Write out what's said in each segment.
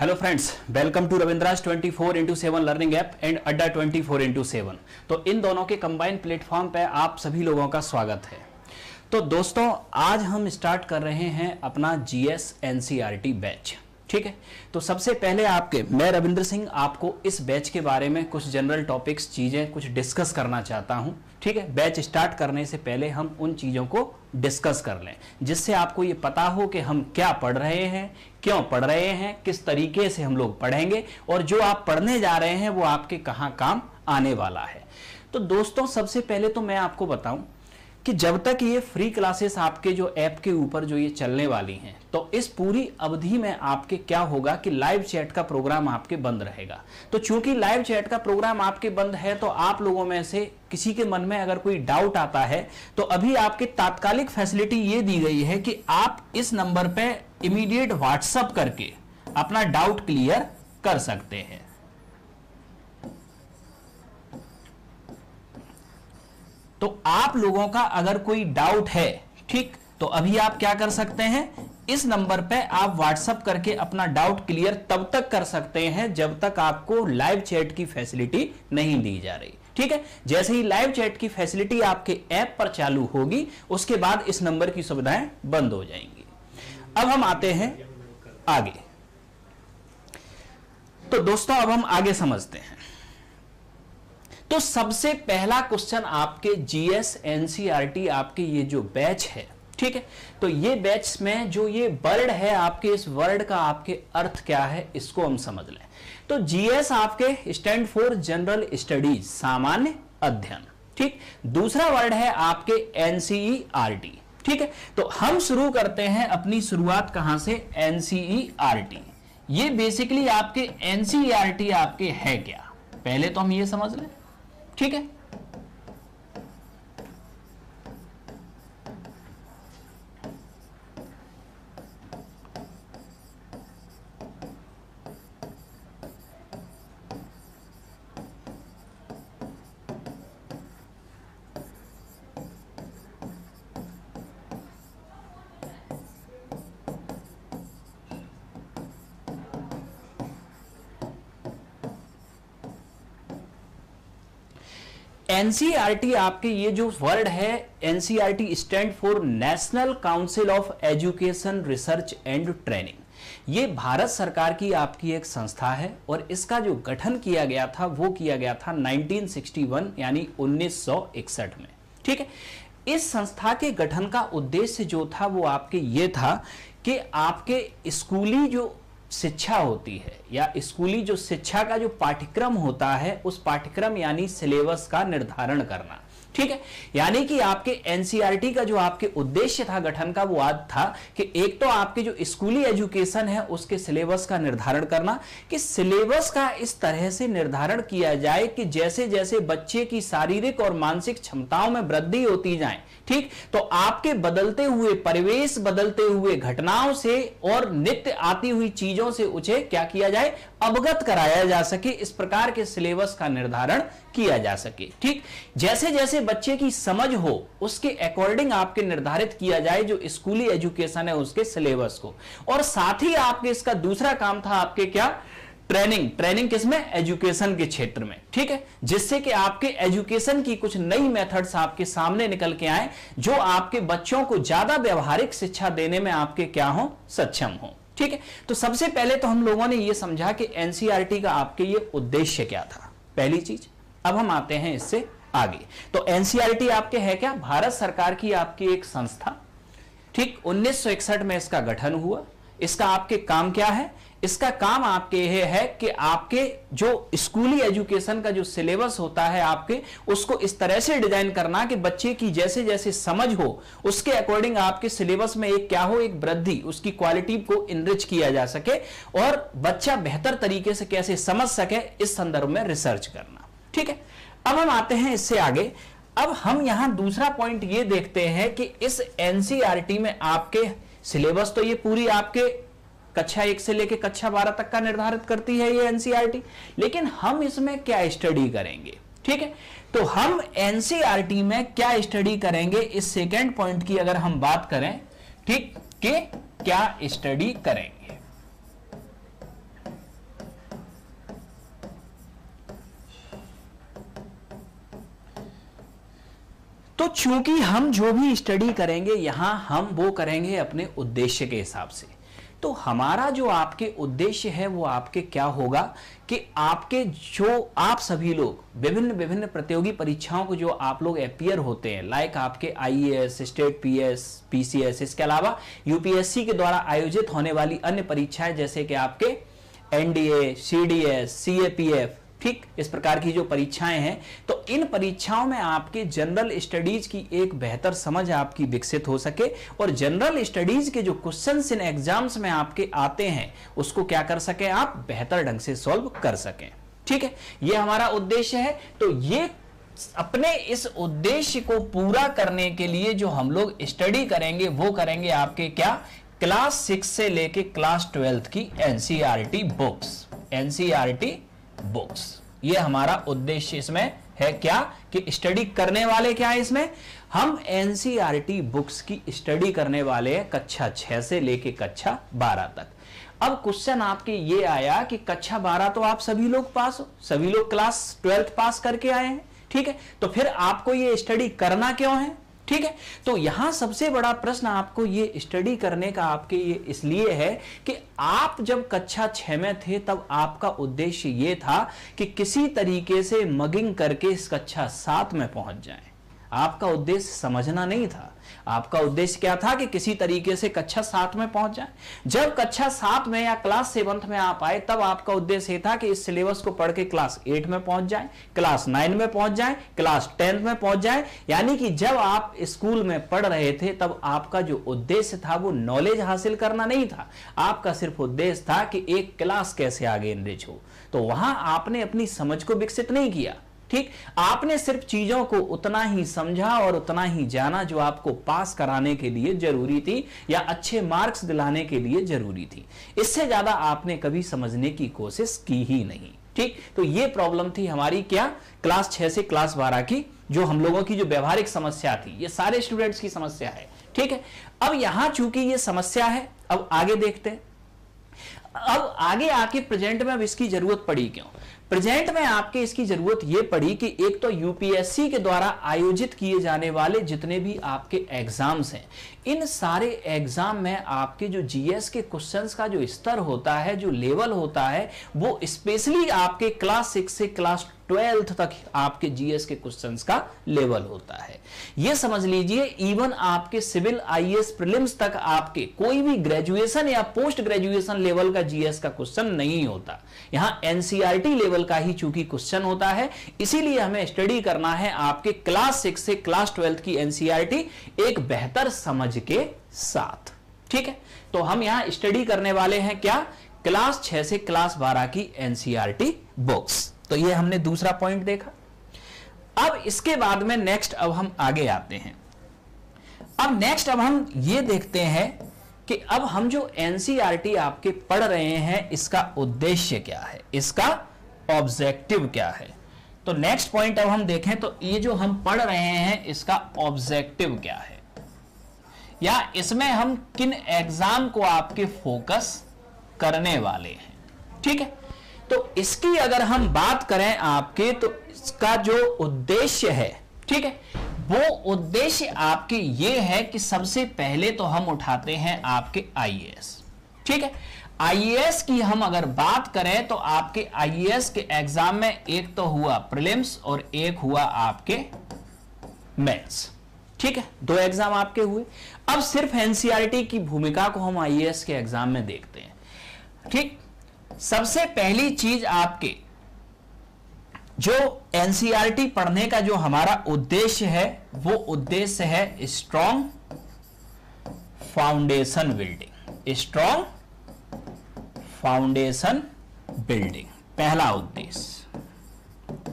Hello friends welcome to रविंद्राज 24 four into seven learning app and Adda 24 four into seven तो इन दोनों के combined platform पे आप सभी लोगों का स्वागत है तो दोस्तों आज हम स्टार्ट कर रहे हैं अपना G S N C R T batch ठीक है तो सबसे पहले आपके मैं रविंद्र सिंह आपको इस बैच के बारे में कुछ जनरल टॉपिक्स चीज़ें कुछ डिस्कस करना चाहता हूं ठीक है बैच स्टार्ट करने से पहले हम उन चीज़ों को डिस्कस कर लें जिससे आपको ये पता हो कि हम क्या पढ़ रहे हैं क्यों पढ़ रहे हैं किस तरीके से हम लोग पढ़ेंगे और जो आप पढ़ने जा रहे हैं वो आपके कहाँ काम आने वाला है तो दोस्तों सबसे पहले तो मैं आपको बताऊं कि जब तक ये फ्री क्लासेस आपके जो ऐप के ऊपर जो ये चलने वाली हैं तो इस पूरी अवधि में आपके क्या होगा कि लाइव चैट का प्रोग्राम आपके बंद रहेगा तो चूंकि लाइव चैट का प्रोग्राम आपके बंद है तो आप लोगों में से किसी के मन में अगर कोई डाउट आता है तो अभी आपके तात्कालिक फैसिलिटी ये दी गई है कि आप इस नंबर पर इमीडिएट व्हाट्सअप करके अपना डाउट क्लियर कर सकते हैं तो आप लोगों का अगर कोई डाउट है ठीक तो अभी आप क्या कर सकते हैं इस नंबर पे आप व्हाट्सअप करके अपना डाउट क्लियर तब तक कर सकते हैं जब तक आपको लाइव चैट की फैसिलिटी नहीं दी जा रही ठीक है जैसे ही लाइव चैट की फैसिलिटी आपके ऐप पर चालू होगी उसके बाद इस नंबर की सुविधाएं बंद हो जाएंगी अब हम आते हैं आगे तो दोस्तों अब हम आगे समझते हैं तो सबसे पहला क्वेश्चन आपके जीएस एनसीआरटी e आपके ये जो बैच है ठीक है तो ये बैच में जो ये वर्ड है आपके इस वर्ड का आपके अर्थ क्या है इसको हम समझ लें तो जीएस आपके स्टैंड फॉर जनरल स्टडीज सामान्य अध्ययन ठीक दूसरा वर्ड है आपके टी e ठीक है तो हम शुरू करते हैं अपनी शुरुआत कहां से टी e ये बेसिकली आपके एनसीईआरटी आपके है क्या पहले तो हम ये समझ लें ठीक है एनसीईआरटी आपके ये जो वर्ड है NCERT stand for National Council of Education Research and Training ये भारत सरकार की आपकी एक संस्था है और इसका जो गठन किया गया था वो किया गया था 1961 यानी 1961 में ठीक है इस संस्था के गठन का उद्देश्य जो था वो आपके ये था कि आपके स्कूली जो शिक्षा होती है या स्कूली जो शिक्षा का जो पाठ्यक्रम होता है उस पाठ्यक्रम यानी सिलेबस का निर्धारण करना ठीक है यानी कि आपके एनसीआरटी e का जो आपके उद्देश्य था गठन का वो आज था कि एक तो आपके जो स्कूली एजुकेशन है उसके सिलेबस का निर्धारण करना कि सिलेबस का इस तरह से निर्धारण किया जाए कि जैसे जैसे बच्चे की शारीरिक और मानसिक क्षमताओं में वृद्धि होती जाए ठीक तो आपके बदलते हुए परिवेश बदलते हुए घटनाओं से और नित्य आती हुई चीज चीजों से उसे क्या किया जाए अवगत कराया जा सके इस प्रकार के सिलेबस का निर्धारण किया जा सके ठीक जैसे जैसे बच्चे की समझ हो उसके अकॉर्डिंग आपके निर्धारित किया जाए जो स्कूली एजुकेशन है उसके सिलेबस को और साथ ही आपके इसका दूसरा काम था आपके क्या ट्रेनिंग ट्रेनिंग किसमें एजुकेशन के क्षेत्र में ठीक है जिससे कि आपके एजुकेशन की कुछ नई मेथड्स आपके सामने निकल के आए जो आपके बच्चों को ज्यादा व्यवहारिक शिक्षा देने में आपके क्या हो सक्षम हो ठीक है तो सबसे पहले तो हम लोगों ने यह समझा कि एनसीआरटी e का आपके लिए उद्देश्य क्या था पहली चीज अब हम आते हैं इससे आगे तो एनसीआरटी e आपके है क्या भारत सरकार की आपकी एक संस्था ठीक 1961 में इसका गठन हुआ इसका आपके काम क्या है इसका काम आपके ये है कि आपके जो स्कूली एजुकेशन का जो सिलेबस होता है आपके उसको इस तरह से डिजाइन करना कि बच्चे की जैसे जैसे समझ हो उसके अकॉर्डिंग आपके सिलेबस में एक क्या हो एक वृद्धि उसकी क्वालिटी को इनरिच किया जा सके और बच्चा बेहतर तरीके से कैसे समझ सके इस संदर्भ में रिसर्च करना ठीक है अब हम आते हैं इससे आगे अब हम यहां दूसरा पॉइंट ये देखते हैं कि इस एनसीआरटी e में आपके सिलेबस तो ये पूरी आपके कक्षा एक से लेकर कक्षा बारह तक का निर्धारित करती है ये एनसीईआरटी e लेकिन हम इसमें क्या स्टडी करेंगे ठीक है तो हम एनसीआर e में क्या स्टडी करेंगे इस सेकेंड पॉइंट की अगर हम बात करें ठीक के क्या स्टडी करेंगे तो चूंकि हम जो भी स्टडी करेंगे यहां हम वो करेंगे अपने उद्देश्य के हिसाब से तो हमारा जो आपके उद्देश्य है वो आपके क्या होगा कि आपके जो आप सभी लोग विभिन्न विभिन्न प्रतियोगी परीक्षाओं को जो आप लोग अपियर होते हैं लाइक आपके आईएएस स्टेट पीएस पीसीएस इसके अलावा यूपीएससी के द्वारा आयोजित होने वाली अन्य परीक्षाएं जैसे कि आपके एनडीए सीडीएस सीएपीएफ ठीक इस प्रकार की जो परीक्षाएं हैं तो इन परीक्षाओं में आपके जनरल स्टडीज की एक बेहतर समझ आपकी विकसित हो सके और जनरल स्टडीज के जो क्वेश्चन इन एग्जाम्स में आपके आते हैं उसको क्या कर सके आप बेहतर ढंग से सॉल्व कर सकें ठीक है ये हमारा उद्देश्य है तो ये अपने इस उद्देश्य को पूरा करने के लिए जो हम लोग स्टडी करेंगे वो करेंगे आपके क्या क्लास सिक्स से लेके क्लास ट्वेल्थ की एनसीआरटी बुक्स एनसीआरटी बुक्स ये हमारा उद्देश्य इसमें है क्या कि स्टडी करने वाले क्या है इसमें हम एनसीईआरटी बुक्स e की स्टडी करने वाले हैं कक्षा छह से लेके कक्षा बारह तक अब क्वेश्चन आपके ये आया कि कक्षा बारह तो आप सभी लोग पास हो सभी लोग क्लास ट्वेल्थ पास करके आए हैं ठीक है तो फिर आपको ये स्टडी करना क्यों है ठीक है तो यहां सबसे बड़ा प्रश्न आपको ये स्टडी करने का आपके ये इसलिए है कि आप जब कक्षा छह में थे तब आपका उद्देश्य ये था कि किसी तरीके से मगिंग करके इस कक्षा सात में पहुंच जाएं आपका उद्देश्य समझना नहीं था आपका उद्देश्य क्या था कि किसी तरीके से कक्षा सात में पहुंच जाए जब कक्षा सात में या क्लास सेवंथ में आप आए तब आपका उद्देश्य यह था कि इस सिलेबस को पढ़ के क्लास एट में पहुंच जाए क्लास नाइन में पहुंच जाए क्लास टेंथ में पहुंच जाए यानी कि जब आप स्कूल में पढ़ रहे थे तब आपका जो उद्देश्य था वो नॉलेज हासिल करना नहीं था आपका सिर्फ उद्देश्य था कि एक क्लास कैसे आगे इनरिच हो तो वहां आपने अपनी समझ को विकसित नहीं किया ठीक आपने सिर्फ चीजों को उतना ही समझा और उतना ही जाना जो आपको पास कराने के लिए जरूरी थी या अच्छे मार्क्स दिलाने के लिए जरूरी थी इससे ज्यादा आपने कभी समझने की कोशिश की ही नहीं ठीक तो ये प्रॉब्लम थी हमारी क्या क्लास छह से क्लास बारह की जो हम लोगों की जो व्यवहारिक समस्या थी ये सारे स्टूडेंट्स की समस्या है ठीक है अब यहां चूंकि ये समस्या है अब आगे देखते हैं अब आगे आके प्रेजेंट में अब इसकी जरूरत पड़ी क्यों प्रेजेंट में आपके इसकी जरूरत यह पड़ी कि एक तो यूपीएससी के द्वारा आयोजित किए जाने वाले जितने भी आपके एग्जाम्स हैं इन सारे एग्जाम में आपके जो जीएस के क्वेश्चंस का जो स्तर होता है जो लेवल होता है वो स्पेशली आपके क्लास सिक्स से क्लास ट्वेल्थ तक आपके जीएस के क्वेश्चंस का लेवल होता है यह समझ लीजिए इवन आपके सिविल आईएएस प्रीलिम्स तक आपके कोई भी ग्रेजुएशन या पोस्ट ग्रेजुएशन लेवल का जीएस का क्वेश्चन नहीं होता यहां एनसीईआरटी लेवल का ही चूंकि क्वेश्चन होता है इसीलिए हमें स्टडी करना है आपके क्लास सिक्स से क्लास ट्वेल्थ की एनसीईआरटी e एक बेहतर समझ के साथ ठीक है तो हम यहां स्टडी करने वाले हैं क्या क्लास छह से क्लास बारह की एनसीईआरटी बुक्स तो ये हमने दूसरा पॉइंट देखा अब इसके बाद में नेक्स्ट अब हम आगे आते हैं अब नेक्स्ट अब हम ये देखते हैं कि अब हम जो एनसीईआरटी e आपके पढ़ रहे हैं इसका उद्देश्य क्या है इसका ऑब्जेक्टिव क्या है तो नेक्स्ट पॉइंट अब हम देखें तो ये जो हम पढ़ रहे हैं इसका ऑब्जेक्टिव क्या है या इसमें हम किन एग्जाम को आपके फोकस करने वाले हैं ठीक है तो इसकी अगर हम बात करें आपके तो इसका जो उद्देश्य है ठीक है वो उद्देश्य आपके ये है कि सबसे पहले तो हम उठाते हैं आपके आईएएस ठीक है आईएएस की हम अगर बात करें तो आपके आईएएस के एग्जाम में एक तो हुआ प्रिलिम्स और एक हुआ आपके मैथ्स ठीक है दो एग्जाम आपके हुए अब सिर्फ एनसीआरटी e की भूमिका को हम आईएएस के एग्जाम में देखते हैं ठीक सबसे पहली चीज आपके जो एनसीआरटी e पढ़ने का जो हमारा उद्देश्य है वो उद्देश्य है strong foundation building strong foundation building पहला उद्देश्य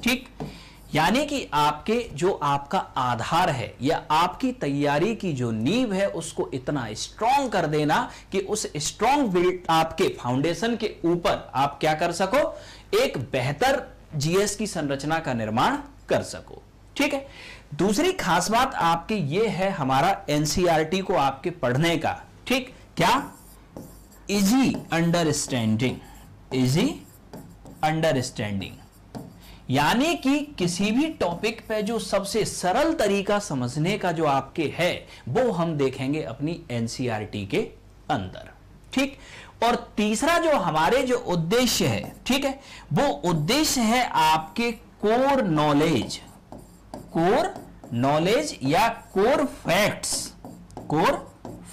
ठीक यानी कि आपके जो आपका आधार है या आपकी तैयारी की जो नींव है उसको इतना स्ट्रांग कर देना कि उस स्ट्रांग बिल्ड आपके फाउंडेशन के ऊपर आप क्या कर सको एक बेहतर जीएस की संरचना का निर्माण कर सको ठीक है दूसरी खास बात आपकी ये है हमारा एनसीआरटी e को आपके पढ़ने का ठीक क्या इजी अंडरस्टैंडिंग इजी अंडरस्टैंडिंग यानी कि किसी भी टॉपिक पे जो सबसे सरल तरीका समझने का जो आपके है वो हम देखेंगे अपनी एनसीईआरटी e के अंदर ठीक और तीसरा जो हमारे जो उद्देश्य है ठीक है वो उद्देश्य है आपके कोर नॉलेज कोर नॉलेज या कोर फैक्ट्स कोर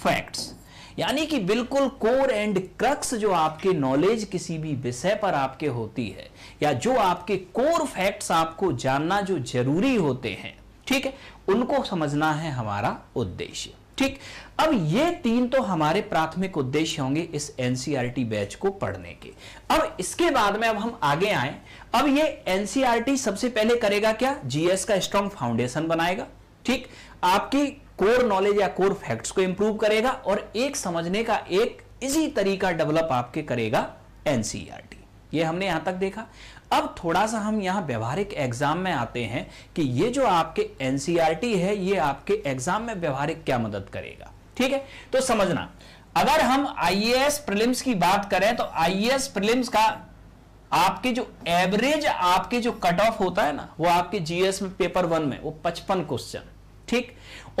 फैक्ट्स यानी कि बिल्कुल कोर एंड क्रक्स जो आपके नॉलेज किसी भी विषय पर आपके होती है या जो आपके कोर फैक्ट्स आपको जानना जो जरूरी होते हैं ठीक है उनको समझना है हमारा उद्देश्य ठीक अब ये तीन तो हमारे प्राथमिक उद्देश्य होंगे इस एनसीईआरटी e बैच को पढ़ने के अब इसके बाद में अब हम आगे आए अब ये एनसीईआरटी e सबसे पहले करेगा क्या जीएस का स्ट्रॉन्ग फाउंडेशन बनाएगा ठीक आपकी कोर नॉलेज या कोर फैक्ट्स को इंप्रूव करेगा और एक समझने का एक इजी तरीका डेवलप आपके करेगा एनसीईआरटी e ये हमने यहां तक देखा अब थोड़ा सा हम यहां व्यवहारिक एग्जाम में आते हैं कि ये जो आपके एनसीआरटी e है ये आपके एग्जाम में व्यवहारिक क्या मदद करेगा ठीक है तो समझना अगर हम आईएएस प्रीलिम्स की बात करें तो आईएएस प्रीलिम्स का आपके जो एवरेज आपके जो कट ऑफ होता है ना वो आपके जीएस में पेपर वन में वो पचपन क्वेश्चन ठीक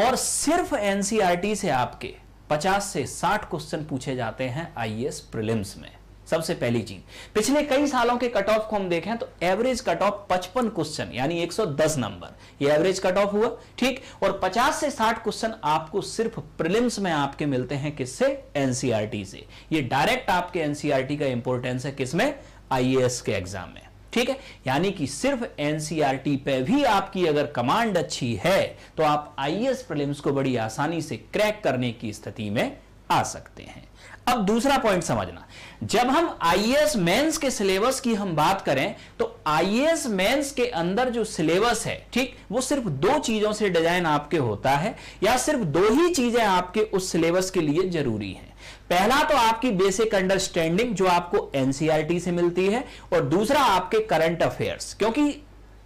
और सिर्फ एनसीआरटी e से आपके 50 से 60 क्वेश्चन पूछे जाते हैं आईएएस प्रीलिम्स में सबसे पहली चीज पिछले कई सालों के कट ऑफ को हम देखें तो एवरेज कट ऑफ पचपन क्वेश्चन यानी 110 नंबर ये एवरेज कट ऑफ हुआ ठीक और 50 से 60 क्वेश्चन आपको सिर्फ प्रिलिम्स में आपके मिलते हैं किससे एनसीईआरटी e से ये डायरेक्ट आपके एनसीईआरटी e का इंपोर्टेंस है किसमें आईएएस के एग्जाम में ठीक है यानी कि सिर्फ एनसीईआरटी e पे भी आपकी अगर कमांड अच्छी है तो आप आईएएस प्रीलिम्स को बड़ी आसानी से क्रैक करने की स्थिति में आ सकते हैं अब दूसरा पॉइंट समझना जब हम आईएएस मेंस के सिलेबस की हम बात करें तो आईएएस मेंस के अंदर जो सिलेबस है ठीक वो सिर्फ दो चीजों से डिजाइन आपके होता है या सिर्फ दो ही चीजें आपके उस सिलेबस के लिए जरूरी है पहला तो आपकी बेसिक अंडरस्टैंडिंग जो आपको एनसीआरटी e से मिलती है और दूसरा आपके करंट अफेयर्स क्योंकि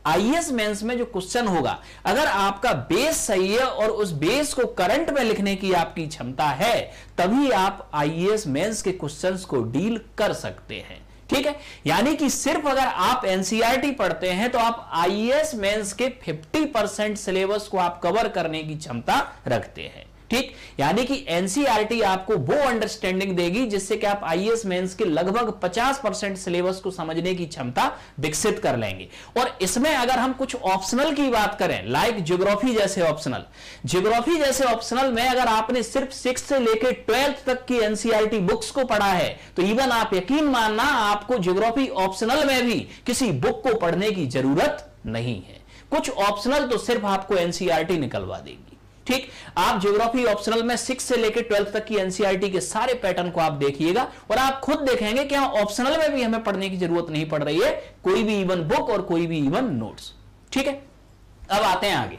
आईएएस मेंस e में जो क्वेश्चन होगा अगर आपका बेस सही है और उस बेस को करंट में लिखने की आपकी क्षमता है तभी आप आईएएस मेंस e के क्वेश्चंस को डील कर सकते हैं ठीक है यानी कि सिर्फ अगर आप एनसीईआरटी e पढ़ते हैं तो आप आईएएस मेंस के 50 परसेंट सिलेबस को आप कवर करने की क्षमता रखते हैं ठीक यानी कि एनसीईआरटी e आपको वो अंडरस्टैंडिंग देगी जिससे कि आप आईएएस मेंस e के लगभग 50 परसेंट सिलेबस को समझने की क्षमता विकसित कर लेंगे और इसमें अगर हम कुछ ऑप्शनल की बात करें लाइक ज्योग्राफी जैसे ऑप्शनल ज्योग्राफी जैसे ऑप्शनल में अगर आपने सिर्फ सिक्स से लेकर ट्वेल्थ तक की एनसीआरटी बुक्स e को पढ़ा है तो इवन आप यकीन मानना आपको ज्योग्राफी ऑप्शनल में भी किसी बुक को पढ़ने की जरूरत नहीं है कुछ ऑप्शनल तो सिर्फ आपको एनसीआरटी निकलवा देगी ठीक आप ज्योग्राफी ऑप्शनल में सिक्स से लेकर ट्वेल्थ तक की एनसीआरटी e के सारे पैटर्न को आप देखिएगा और आप खुद देखेंगे कि हाँ ऑप्शनल में भी हमें पढ़ने की जरूरत नहीं पड़ रही है कोई भी इवन बुक और कोई भी इवन नोट्स ठीक है अब आते हैं आगे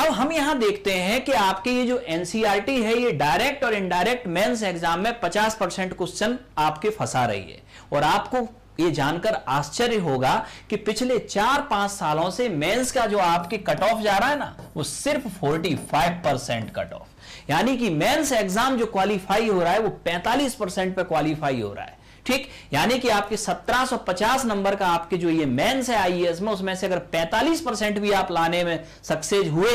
अब हम यहां देखते हैं कि आपके ये जो एनसीआरटी e है ये डायरेक्ट और इनडायरेक्ट मेंस एग्जाम में 50 परसेंट क्वेश्चन आपके फंसा रही है और आपको ये जानकर आश्चर्य होगा कि पिछले चार पांच सालों से मेंस का जो आपके कट ऑफ जा रहा है ना वो सिर्फ 45 परसेंट कट ऑफ यानी कि मेंस एग्जाम जो क्वालिफाई हो रहा है वो 45 परसेंट पर क्वालिफाई हो रहा है ठीक यानी कि आपके 1750 नंबर का आपके जो ये मेंस है आईएएस e में उसमें से अगर 45 परसेंट भी आप लाने में सक्सेस हुए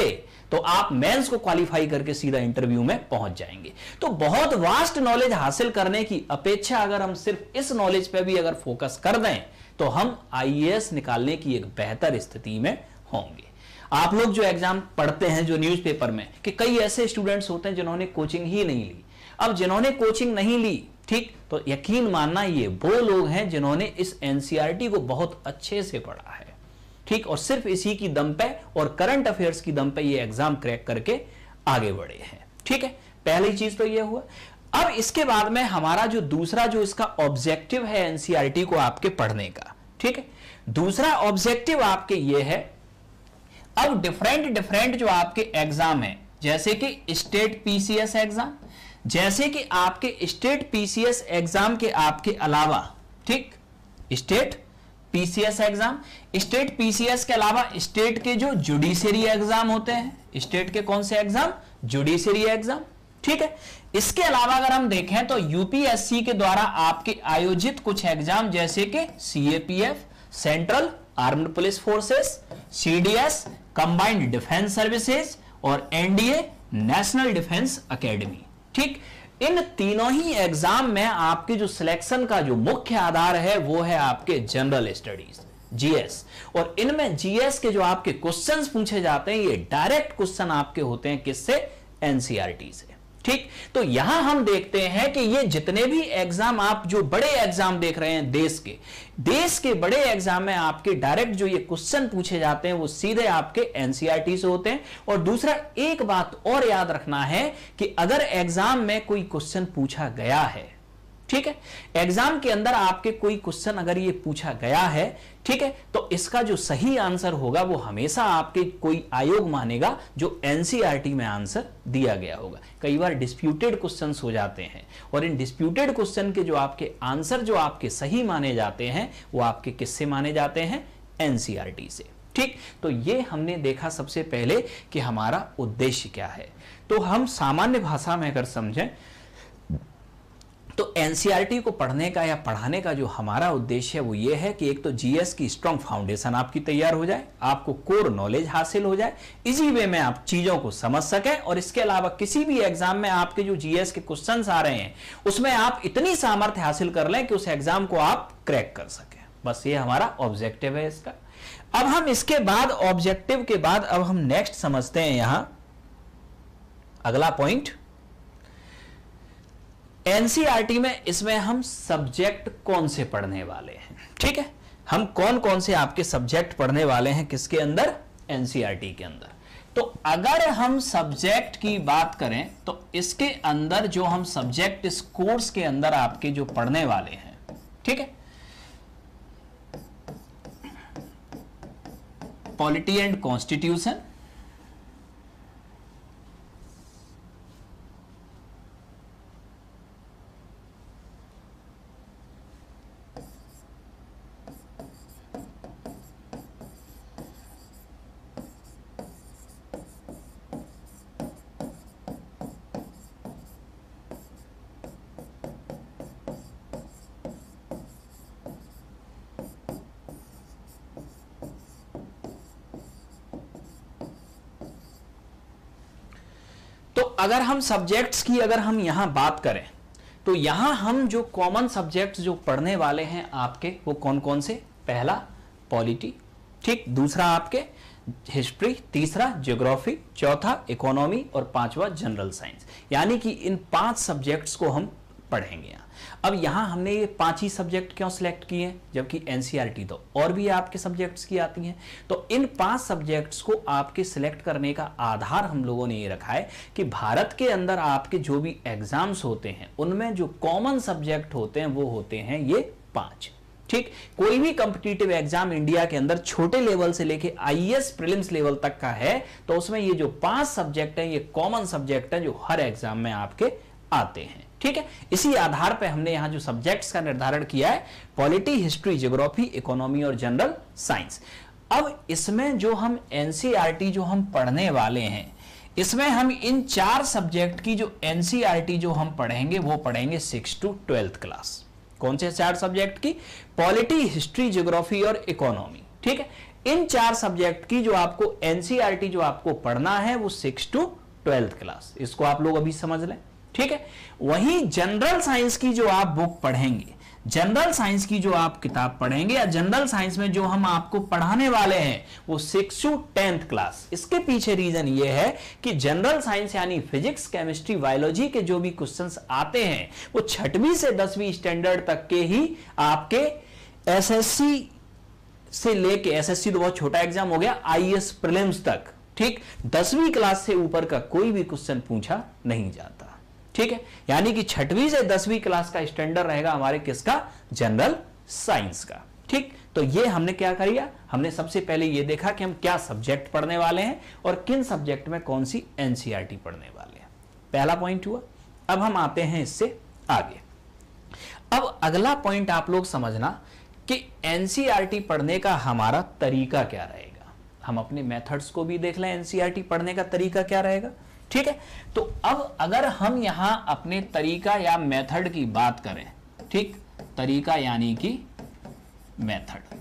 तो आप मेंस को क्वालिफाई करके सीधा इंटरव्यू में पहुंच जाएंगे तो बहुत वास्ट नॉलेज हासिल करने की अपेक्षा अगर हम सिर्फ इस नॉलेज पे भी अगर फोकस कर दें तो हम आईएएस निकालने की एक बेहतर स्थिति में होंगे आप लोग जो एग्जाम पढ़ते हैं जो न्यूज़पेपर में कि कई ऐसे स्टूडेंट्स होते हैं जिन्होंने कोचिंग ही नहीं ली अब जिन्होंने कोचिंग नहीं ली ठीक तो यकीन मानना ये वो लोग हैं जिन्होंने इस एनसीआरटी e को बहुत अच्छे से पढ़ा है ठीक और सिर्फ इसी की दम पे और करंट अफेयर्स की दम पे ये एग्जाम क्रैक करके आगे बढ़े हैं ठीक है पहली चीज तो ये हुआ अब इसके बाद में हमारा जो दूसरा जो इसका ऑब्जेक्टिव है एनसीआरटी e को आपके पढ़ने का ठीक है दूसरा ऑब्जेक्टिव आपके ये है अब डिफरेंट डिफरेंट जो आपके एग्जाम है जैसे कि स्टेट पीसीएस एग्जाम जैसे कि आपके स्टेट पीसीएस एग्जाम के आपके अलावा ठीक state PCS exam state PCS के अलावा स्टेट के जो जुडिशियरी एग्जाम होते हैं स्टेट के कौन से एग्जाम जुडिशियरी एग्जाम ठीक है इसके अलावा अगर हम देखें तो यूपीएससी के द्वारा आपके आयोजित कुछ एग्जाम जैसे कि CAPF central armed police forces CDS combined defence services और एनडीए नेशनल डिफेंस अकेडमी ठीक इन तीनों ही एग्जाम में आपके जो सिलेक्शन का जो मुख्य आधार है वो है आपके जनरल स्टडीज जीएस और इनमें जीएस के जो आपके क्वेश्चंस पूछे जाते हैं ये डायरेक्ट क्वेश्चन आपके होते हैं किससे एनसीआरटी से ठीक तो यहां हम देखते हैं कि ये जितने भी एग्जाम आप जो बड़े एग्जाम देख रहे हैं देश के देश के बड़े एग्जाम में आपके डायरेक्ट जो ये क्वेश्चन पूछे जाते हैं वो सीधे आपके एनसीआरटी e से होते हैं और दूसरा एक बात और याद रखना है कि अगर एग्जाम में कोई क्वेश्चन पूछा गया है ठीक है एग्जाम के अंदर आपके कोई क्वेश्चन अगर ये पूछा गया है ठीक है तो इसका जो सही आंसर होगा वो हमेशा आपके कोई आयोग मानेगा जो एनसीआरटी e में आंसर दिया गया होगा कई बार डिस्प्यूटेड क्वेश्चन हो जाते हैं और इन डिस्प्यूटेड क्वेश्चन के जो आपके आंसर जो आपके सही माने जाते हैं वो आपके किससे माने जाते हैं एनसीईआरटी e से ठीक तो ये हमने देखा सबसे पहले कि हमारा उद्देश्य क्या है तो हम सामान्य भाषा में अगर समझें तो एनसीआरटी e को पढ़ने का या पढ़ाने का जो हमारा उद्देश्य है वो ये है कि एक तो जीएस की स्ट्रांग फाउंडेशन आपकी तैयार हो जाए आपको कोर नॉलेज हासिल हो जाए इसी वे में आप चीजों को समझ सकें और इसके अलावा किसी भी एग्जाम में आपके जो जीएस के क्वेश्चन आ रहे हैं उसमें आप इतनी सामर्थ्य हासिल कर लें कि उस एग्जाम को आप क्रैक कर सकें बस ये हमारा ऑब्जेक्टिव है इसका अब हम इसके बाद ऑब्जेक्टिव के बाद अब हम नेक्स्ट समझते हैं यहां अगला पॉइंट एनसीईआरटी में इसमें हम सब्जेक्ट कौन से पढ़ने वाले हैं ठीक है हम कौन कौन से आपके सब्जेक्ट पढ़ने वाले हैं किसके अंदर एनसीईआरटी के अंदर तो अगर हम सब्जेक्ट की बात करें तो इसके अंदर जो हम सब्जेक्ट इस कोर्स के अंदर आपके जो पढ़ने वाले हैं ठीक है पॉलिटी एंड कॉन्स्टिट्यूशन अगर हम सब्जेक्ट्स की अगर हम यहाँ बात करें तो यहाँ हम जो कॉमन सब्जेक्ट्स जो पढ़ने वाले हैं आपके वो कौन कौन से पहला पॉलिटी ठीक दूसरा आपके हिस्ट्री तीसरा ज्योग्राफी चौथा इकोनॉमी और पांचवा जनरल साइंस यानी कि इन पांच सब्जेक्ट्स को हम पढ़ेंगे यहाँ अब यहां हमने ये पांच ही सब्जेक्ट क्यों सिलेक्ट किए हैं जबकि एनसीईआरटी e तो और भी आपके सब्जेक्ट्स की आती हैं तो इन पांच सब्जेक्ट्स को आपके सिलेक्ट करने का आधार हम लोगों ने ये रखा है कि भारत के अंदर आपके जो भी एग्जाम्स होते हैं उनमें जो कॉमन सब्जेक्ट होते हैं वो होते हैं ये पांच ठीक कोई भी कंपिटेटिव एग्जाम इंडिया के अंदर छोटे लेवल से लेके आईएएस प्रीलिम्स लेवल तक का है तो उसमें ये जो पांच सब्जेक्ट हैं ये कॉमन सब्जेक्ट हैं जो हर एग्जाम में आपके आते हैं ठीक है इसी आधार पर हमने यहां जो सब्जेक्ट्स का निर्धारण किया है पॉलिटी हिस्ट्री जियोग्राफी इकोनॉमी और जनरल साइंस अब इसमें जो हम एनसीईआरटी e जो हम पढ़ने वाले हैं इसमें हम इन चार सब्जेक्ट की जो एनसीईआरटी e जो हम पढ़ेंगे वो पढ़ेंगे सिक्स टू ट्वेल्थ क्लास कौन से चार सब्जेक्ट की पॉलिटी हिस्ट्री जियोग्राफी और इकोनॉमी ठीक है इन चार सब्जेक्ट की जो आपको एनसीईआरटी e जो आपको पढ़ना है वो सिक्स टू ट्वेल्थ क्लास इसको आप लोग अभी समझ लें ठीक है वही जनरल साइंस की जो आप बुक पढ़ेंगे जनरल साइंस की जो आप किताब पढ़ेंगे या जनरल साइंस में जो हम आपको पढ़ाने वाले हैं वो सिक्स टू टेंथ क्लास इसके पीछे रीजन ये है कि जनरल साइंस यानी फिजिक्स केमिस्ट्री बायोलॉजी के जो भी क्वेश्चंस आते हैं वो छठवीं से दसवीं स्टैंडर्ड तक के ही आपके एसएससी से लेके एसएससी तो बहुत छोटा एग्जाम हो गया आई एस तक ठीक दसवीं क्लास से ऊपर का कोई भी क्वेश्चन पूछा नहीं जाता ठीक है यानी कि छठवीं से दसवीं क्लास का स्टैंडर्ड रहेगा हमारे किसका जनरल साइंस का ठीक तो ये हमने क्या करिया हमने सबसे पहले ये देखा कि हम क्या सब्जेक्ट पढ़ने वाले हैं और किन सब्जेक्ट में कौन सी एनसीईआरटी e पढ़ने वाले हैं पहला पॉइंट हुआ अब हम आते हैं इससे आगे अब अगला पॉइंट आप लोग समझना कि एनसीईआरटी e पढ़ने का हमारा तरीका क्या रहेगा हम अपने मेथड्स को भी देख लें एनसीईआरटी e पढ़ने का तरीका क्या रहेगा ठीक है तो अब अगर हम यहां अपने तरीका या मेथड की बात करें ठीक तरीका यानी कि मेथड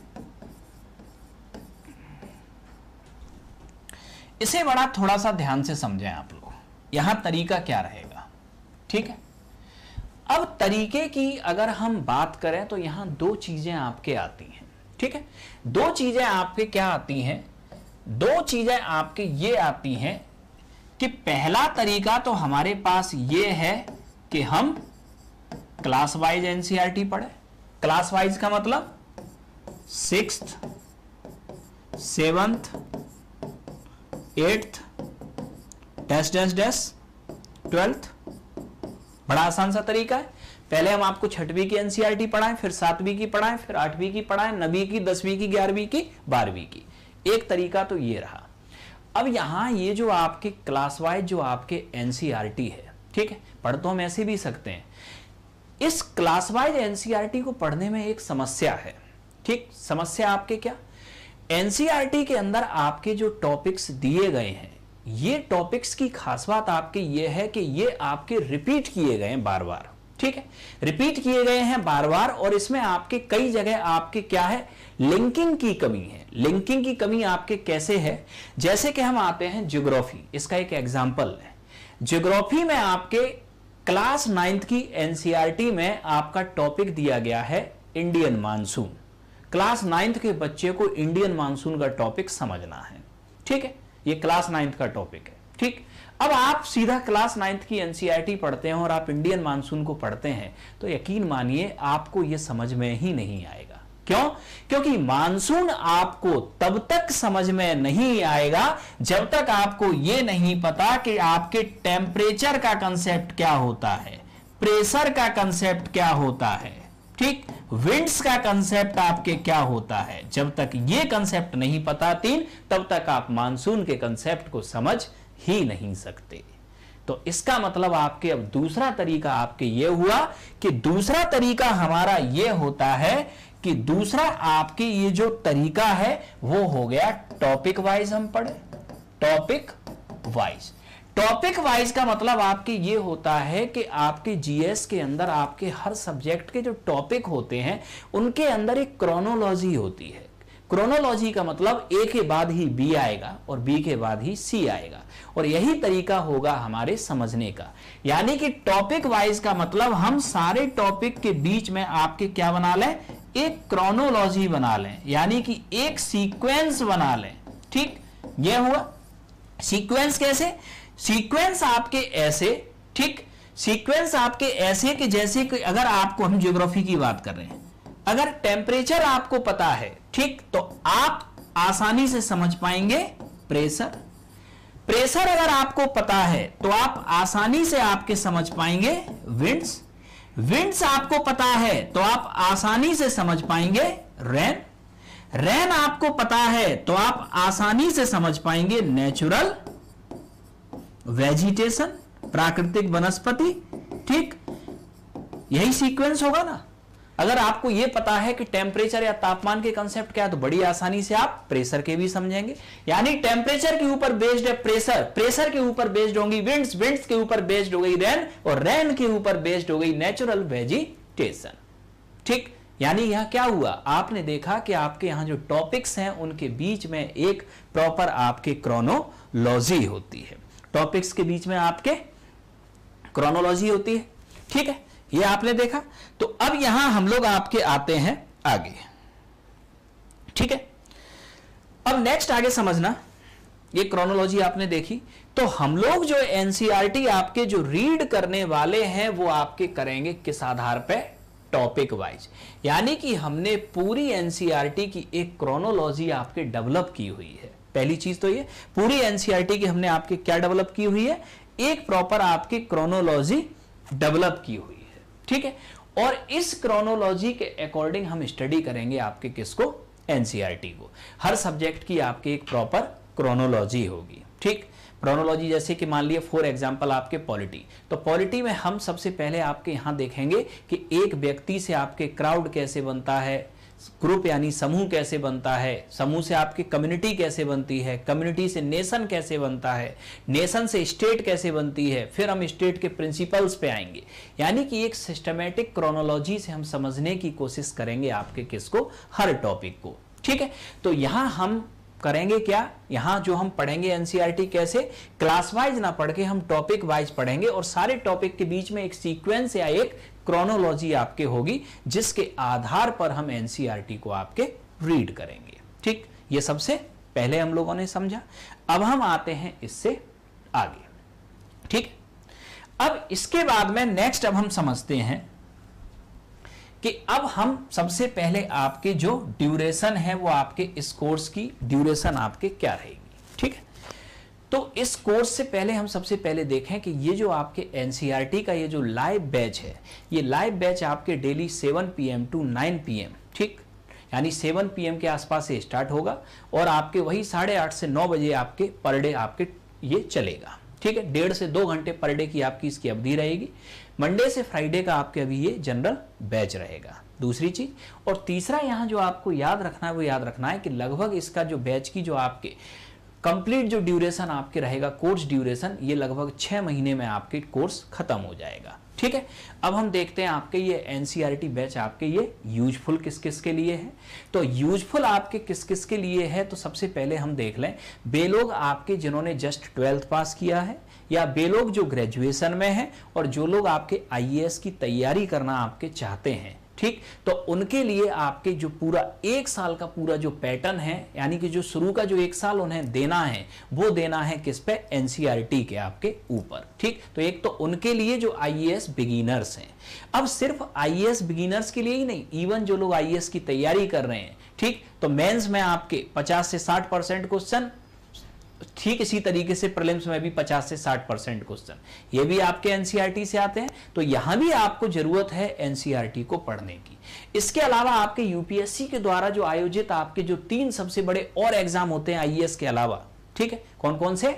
इसे बड़ा थोड़ा सा ध्यान से समझें आप लोग यहां तरीका क्या रहेगा ठीक है अब तरीके की अगर हम बात करें तो यहां दो चीजें आपके आती हैं ठीक है दो चीजें आपके क्या आती हैं दो चीजें आपके ये आती हैं कि पहला तरीका तो हमारे पास ये है कि हम क्लास वाइज एनसीईआरटी पढ़े क्लास वाइज का मतलब six seventh eighth dash dash dash twelfth बड़ा आसान सा तरीका है पहले हम आपको छठवीं की एनसीईआरटी e पढ़ाएं फिर सातवीं की पढ़ाएं फिर आठवीं की पढ़ाएं नवी की दसवीं की ग्यारहवीं की बारहवीं की एक तरीका तो ये रहा अब यहां ये जो आपके क्लास वाइज जो आपके एन e है ठीक है पढ़ तो हम ऐसे भी सकते हैं इस क्लास वाइज एनसीईआरटी को पढ़ने में एक समस्या है ठीक समस्या आपके क्या एनसीआर e के अंदर आपके जो टॉपिक्स दिए गए हैं ये टॉपिक्स की खास बात आपके ये है कि ये आपके रिपीट किए गए हैं बार बार ठीक है रिपीट किए गए हैं बार बार और इसमें आपके कई जगह आपके क्या है लिंकिंग की कमी है लिंकिंग की कमी आपके कैसे है जैसे कि हम आते हैं ज्योग्राफी इसका एक एग्जाम्पल है ज्योग्राफी में आपके क्लास नाइन्थ की एनसीआरटी में आपका टॉपिक दिया गया है इंडियन मानसून क्लास नाइन्थ के बच्चे को इंडियन मानसून का टॉपिक समझना है ठीक है ये क्लास नाइन्थ का टॉपिक है ठीक अब आप सीधा क्लास नाइन्थ की एनसीआरटी पढ़ते हैं और आप इंडियन मानसून को पढ़ते हैं तो यकीन मानिए आपको ये समझ में ही नहीं आएगा क्यों क्योंकि मानसून आपको तब तक समझ में नहीं आएगा जब तक आपको यह नहीं पता कि आपके टेम्परेचर का कंसेप्ट क्या होता है प्रेशर का कंसेप्ट क्या होता है ठीक विंड्स का कंसेप्ट आपके क्या होता है जब तक यह कंसेप्ट नहीं पता तीन तब तक आप मानसून के कंसेप्ट को समझ ही नहीं सकते तो इसका मतलब आपके अब दूसरा तरीका आपके ये हुआ कि दूसरा तरीका हमारा ये होता है कि दूसरा आपके ये जो तरीका है वो हो गया टॉपिक वाइज हम पढ़े टॉपिक वाइज टॉपिक वाइज का मतलब आपके ये होता है कि आपके जीएस के अंदर आपके हर सब्जेक्ट के जो टॉपिक होते हैं उनके अंदर एक क्रोनोलॉजी होती है क्रोनोलॉजी का मतलब ए के बाद ही बी आएगा और बी के बाद ही सी आएगा और यही तरीका होगा हमारे समझने का यानी कि टॉपिक वाइज का मतलब हम सारे टॉपिक के बीच में आपके क्या बना लें एक क्रोनोलॉजी बना लें यानी कि एक सीक्वेंस बना लें ठीक ये हुआ सीक्वेंस कैसे सीक्वेंस आपके ऐसे ठीक सीक्वेंस आपके ऐसे कि जैसे कि अगर आपको हम ज्योग्राफी की बात कर रहे हैं अगर टेम्परेचर आपको पता है ठीक तो आप आसानी से समझ पाएंगे प्रेशर प्रेशर अगर आपको पता है तो आप आसानी से आपके समझ पाएंगे विंड्स विंड्स आपको पता है तो आप आसानी से समझ पाएंगे रैन रैन आपको पता है तो आप आसानी से समझ पाएंगे नेचुरल वेजिटेशन प्राकृतिक वनस्पति ठीक यही सीक्वेंस होगा ना अगर आपको यह पता है कि टेम्परेचर या तापमान के कंसेप्ट क्या है तो बड़ी आसानी से आप प्रेशर के भी समझेंगे यानी टेम्परेचर के ऊपर बेस्ड है प्रेशर प्रेशर के ऊपर बेस्ड होंगी विंड्स विंड्स के ऊपर बेस्ड हो गई रेन और रेन के ऊपर बेस्ड हो गई नेचुरल वेजिटेशन ठीक यानी यह क्या हुआ आपने देखा कि आपके यहां जो टॉपिक्स हैं उनके बीच में एक प्रॉपर आपके क्रोनोलॉजी होती है टॉपिक्स के बीच में आपके क्रोनोलॉजी होती है ठीक है ये आपने देखा तो अब यहां हम लोग आपके आते हैं आगे ठीक है अब नेक्स्ट आगे समझना ये क्रोनोलॉजी आपने देखी तो हम लोग जो एनसीईआरटी e आपके जो रीड करने वाले हैं वो आपके करेंगे किस आधार पे टॉपिक वाइज यानी कि हमने पूरी एनसीईआरटी e की एक क्रोनोलॉजी आपके डेवलप की हुई है पहली चीज तो ये पूरी एनसीईआरटी e की हमने आपके क्या डेवलप की हुई है एक प्रॉपर आपकी क्रोनोलॉजी डेवलप की हुई ठीक है और इस क्रोनोलॉजी के अकॉर्डिंग हम स्टडी करेंगे आपके किसको एनसीईआरटी e को हर सब्जेक्ट की आपकी एक प्रॉपर क्रोनोलॉजी होगी ठीक क्रोनोलॉजी जैसे कि मान लिया फॉर एग्जाम्पल आपके पॉलिटी तो पॉलिटी में हम सबसे पहले आपके यहां देखेंगे कि एक व्यक्ति से आपके क्राउड कैसे बनता है ग्रुप यानी समूह कैसे बनता है समूह से आपकी कम्युनिटी कैसे बनती है कम्युनिटी से नेशन कैसे बनता है नेशन से स्टेट कैसे बनती है फिर हम स्टेट के प्रिंसिपल्स पे आएंगे यानी कि एक सिस्टमेटिक क्रोनोलॉजी से हम समझने की कोशिश करेंगे आपके किसको हर टॉपिक को ठीक है तो यहाँ हम करेंगे क्या यहाँ जो हम पढ़ेंगे एनसीईआरटी e कैसे क्लास वाइज ना पढ़ के हम टॉपिक वाइज पढ़ेंगे और सारे टॉपिक के बीच में एक सीक्वेंस या एक क्रोनोलॉजी आपके होगी जिसके आधार पर हम एनसीईआरटी e को आपके रीड करेंगे ठीक ये सबसे पहले हम लोगों ने समझा अब हम आते हैं इससे आगे ठीक अब इसके बाद में नेक्स्ट अब हम समझते हैं कि अब हम सबसे पहले आपके जो ड्यूरेशन है वो आपके इस कोर्स की ड्यूरेशन आपके क्या रहेगी ठीक है तो इस कोर्स से पहले हम सबसे पहले देखें कि ये जो आपके एन e का ये जो लाइव बैच है ये लाइव बैच आपके डेली 7 पीएम टू 9 पीएम ठीक यानी 7 पीएम के आसपास से स्टार्ट होगा और आपके वही साढ़े आठ से नौ बजे आपके पर डे आपके ये चलेगा ठीक है डेढ़ से दो घंटे पर डे की आपकी इसकी अवधि रहेगी मंडे से फ्राइडे का आपके अभी ये जनरल बैच रहेगा दूसरी चीज़ और तीसरा यहाँ जो आपको याद रखना है वो याद रखना है कि लगभग इसका जो बैच की जो आपके कंप्लीट जो ड्यूरेशन आपके रहेगा कोर्स ड्यूरेशन ये लगभग छह महीने में आपके कोर्स खत्म हो जाएगा ठीक है अब हम देखते हैं आपके ये एनसीईआरटी बैच e आपके ये यूजफुल किस किस के लिए है तो यूजफुल आपके किस किस के लिए है तो सबसे पहले हम देख लें बेलोग आपके जिन्होंने जस्ट ट्वेल्थ पास किया है या बेलोग जो ग्रेजुएशन में है और जो लोग आपके आई की तैयारी करना आपके चाहते हैं ठीक तो उनके लिए आपके जो पूरा एक साल का पूरा जो पैटर्न है यानी कि जो शुरू का जो एक साल उन्हें देना है वो देना है किस पे एनसीईआरटी e के आपके ऊपर ठीक तो एक तो उनके लिए जो आईएएस बिगिनर्स e हैं अब सिर्फ आईएएस बिगिनर्स e के लिए ही नहीं इवन जो लोग आईएएस की तैयारी कर रहे हैं ठीक तो मेंस में आपके 50 से 60 परसेंट क्वेश्चन ठीक इसी तरीके से प्रलिम्स में भी 50 से 60 परसेंट क्वेश्चन ये भी आपके एनसीईआरटी e से आते हैं तो यहां भी आपको जरूरत है एनसीईआरटी e को पढ़ने की इसके अलावा आपके यूपीएससी के द्वारा जो आयोजित आपके जो तीन सबसे बड़े और एग्जाम होते हैं आईएएस e के अलावा ठीक है कौन कौन से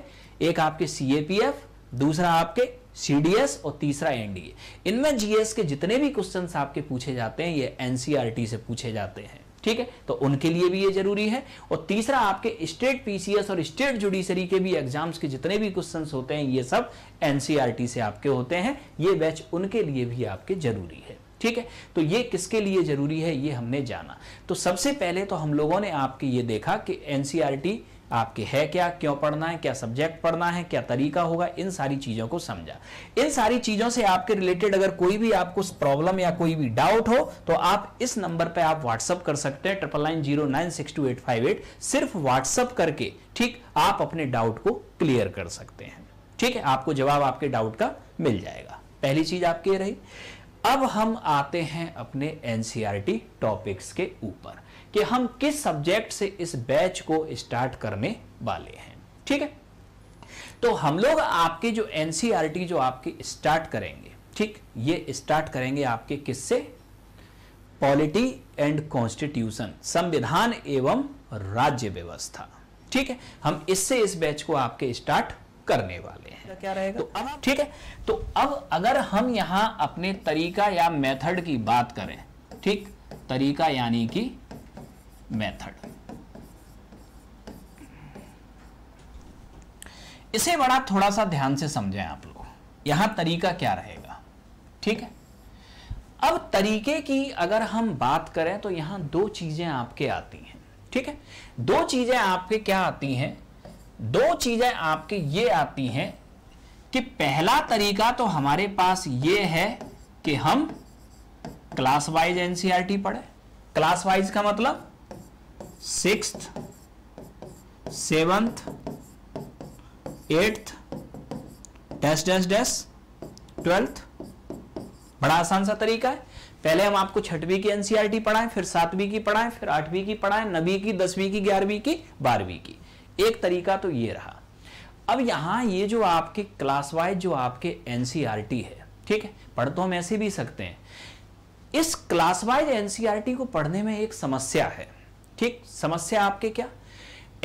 एक आपके सीएपीएफ दूसरा आपके सीडीएस और तीसरा एनडीए इनमें जीएस के जितने भी क्वेश्चन आपके पूछे जाते हैं ये एनसीआरटी से पूछे जाते हैं ठीक है तो उनके लिए भी ये जरूरी है और तीसरा आपके स्टेट पीसीएस और स्टेट जुडिशरी के भी एग्जाम्स के जितने भी क्वेश्चन होते हैं ये सब एनसीईआरटी से आपके होते हैं ये बैच उनके लिए भी आपके जरूरी है ठीक है तो ये किसके लिए जरूरी है ये हमने जाना तो सबसे पहले तो हम लोगों ने आपके ये देखा कि एनसीआरटी आपके है क्या क्यों पढ़ना है क्या सब्जेक्ट पढ़ना है क्या तरीका होगा इन सारी चीज़ों को समझा इन सारी चीज़ों से आपके रिलेटेड अगर कोई भी आपको प्रॉब्लम या कोई भी डाउट हो तो आप इस नंबर पर आप व्हाट्सअप कर सकते हैं triple nine zero nine six two eight five eight सिर्फ व्हाट्सअप करके ठीक आप अपने डाउट को क्लियर कर सकते हैं ठीक है आपको जवाब आपके डाउट का मिल जाएगा पहली चीज़ आपकी रही अब हम आते हैं अपने एनसीआरटी टॉपिक्स e के ऊपर कि हम किस सब्जेक्ट से इस बैच को स्टार्ट करने वाले हैं ठीक है तो हम लोग आपके जो एनसीईआरटी e जो आपके स्टार्ट करेंगे ठीक ये स्टार्ट करेंगे आपके किससे पॉलिटी एंड कॉन्स्टिट्यूशन संविधान एवं राज्य व्यवस्था ठीक है हम इससे इस बैच को आपके स्टार्ट करने वाले हैं क्या रहेगा तो अब ठीक है तो अब अगर हम यहां अपने तरीका या मेथड की बात करें ठीक तरीका यानी कि मेथड इसे बड़ा थोड़ा सा ध्यान से समझें आप लोग यहां तरीका क्या रहेगा ठीक है अब तरीके की अगर हम बात करें तो यहां दो चीजें आपके आती हैं ठीक है दो चीजें आपके क्या आती हैं दो चीजें आपके ये आती हैं कि पहला तरीका तो हमारे पास ये है कि हम क्लास वाइज एनसीआरटी पढ़े क्लास वाइज का मतलब six seventh eighth dash dash dash twelfth बड़ा आसान सा तरीका है पहले हम आपको छठवीं की एनसीईआरटी e पढ़ाएं फिर सातवीं की पढ़ाएं फिर आठवीं की पढ़ाएं नवीं की दसवीं की ग्यारहवीं की बारहवीं की एक तरीका तो ये रहा अब यहां ये जो आपके क्लास वाइज जो आपके एनसीईआरटी e है ठीक है पढ़ तो हम ऐसे भी सकते हैं इस क्लास वाइज एनसीईआरटी e को पढ़ने में एक समस्या है ठीक समस्या आपके क्या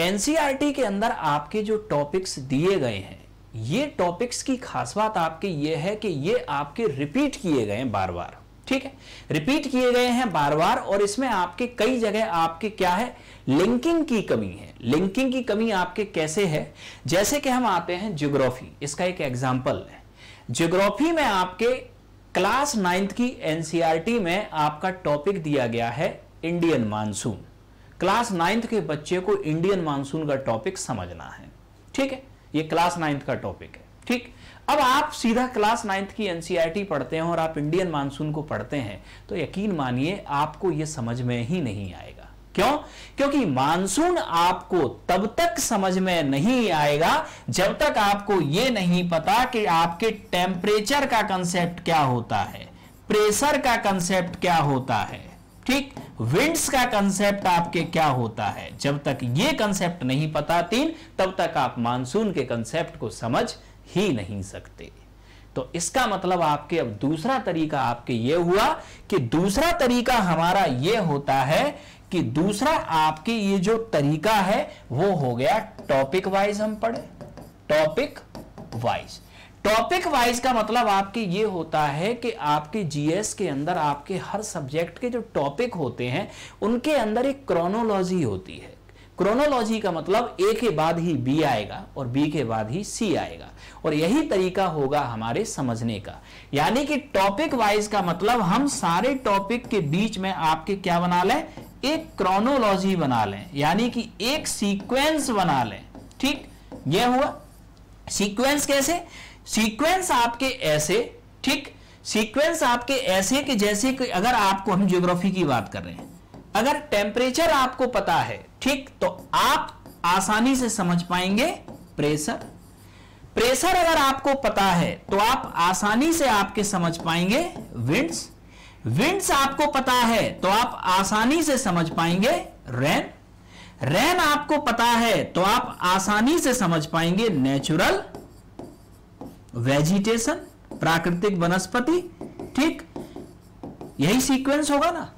एनसीईआरटी e के अंदर आपके जो टॉपिक्स दिए गए हैं ये टॉपिक्स की खास बात आपके ये है कि ये आपके रिपीट किए गए हैं बार बार ठीक है रिपीट किए गए हैं बार बार और इसमें आपके कई जगह आपके क्या है लिंकिंग की कमी है लिंकिंग की कमी आपके कैसे है जैसे कि हम आते हैं ज्योग्राफी इसका एक एग्जाम्पल है ज्योग्राफी में आपके क्लास नाइन्थ की एनसीईआरटी e में आपका टॉपिक दिया गया है इंडियन मानसून क्लास नाइन्थ के बच्चे को इंडियन मानसून का टॉपिक समझना है ठीक है ये क्लास नाइन्थ का टॉपिक है ठीक अब आप सीधा क्लास नाइन्थ की एनसीईआरटी पढ़ते हैं और आप इंडियन मानसून को पढ़ते हैं तो यकीन मानिए आपको ये समझ में ही नहीं आएगा क्यों क्योंकि मानसून आपको तब तक समझ में नहीं आएगा जब तक आपको यह नहीं पता कि आपके टेम्परेचर का कंसेप्ट क्या होता है प्रेशर का कंसेप्ट क्या होता है ठीक विंड्स का कंसेप्ट आपके क्या होता है जब तक ये कंसेप्ट नहीं पता तीन तब तक आप मानसून के कंसेप्ट को समझ ही नहीं सकते तो इसका मतलब आपके अब दूसरा तरीका आपके ये हुआ कि दूसरा तरीका हमारा ये होता है कि दूसरा आपके ये जो तरीका है वो हो गया टॉपिक वाइज हम पढ़े टॉपिक वाइज टॉपिक वाइज का मतलब आपके ये होता है कि आपके जीएस के अंदर आपके हर सब्जेक्ट के जो टॉपिक होते हैं उनके अंदर एक क्रोनोलॉजी होती है क्रोनोलॉजी का मतलब ए के बाद ही बी आएगा और बी के बाद ही सी आएगा और यही तरीका होगा हमारे समझने का यानी कि टॉपिक वाइज का मतलब हम सारे टॉपिक के बीच में आपके क्या बना लें एक क्रोनोलॉजी बना लें यानी कि एक सीक्वेंस बना लें ठीक यह हुआ सीक्वेंस कैसे सीक्वेंस आपके ऐसे ठीक सीक्वेंस आपके ऐसे कि जैसे कि अगर आपको हम ज्योग्राफी की बात कर रहे हैं अगर टेम्परेचर आपको पता है ठीक तो आप आसानी से समझ पाएंगे प्रेशर प्रेशर अगर आपको पता है तो आप आसानी से आपके समझ पाएंगे विंड्स विंड्स आपको पता है तो आप आसानी से समझ पाएंगे रैन रैन आपको पता है तो आप आसानी से समझ पाएंगे नेचुरल वेजिटेशन प्राकृतिक वनस्पति ठीक यही सीक्वेंस होगा ना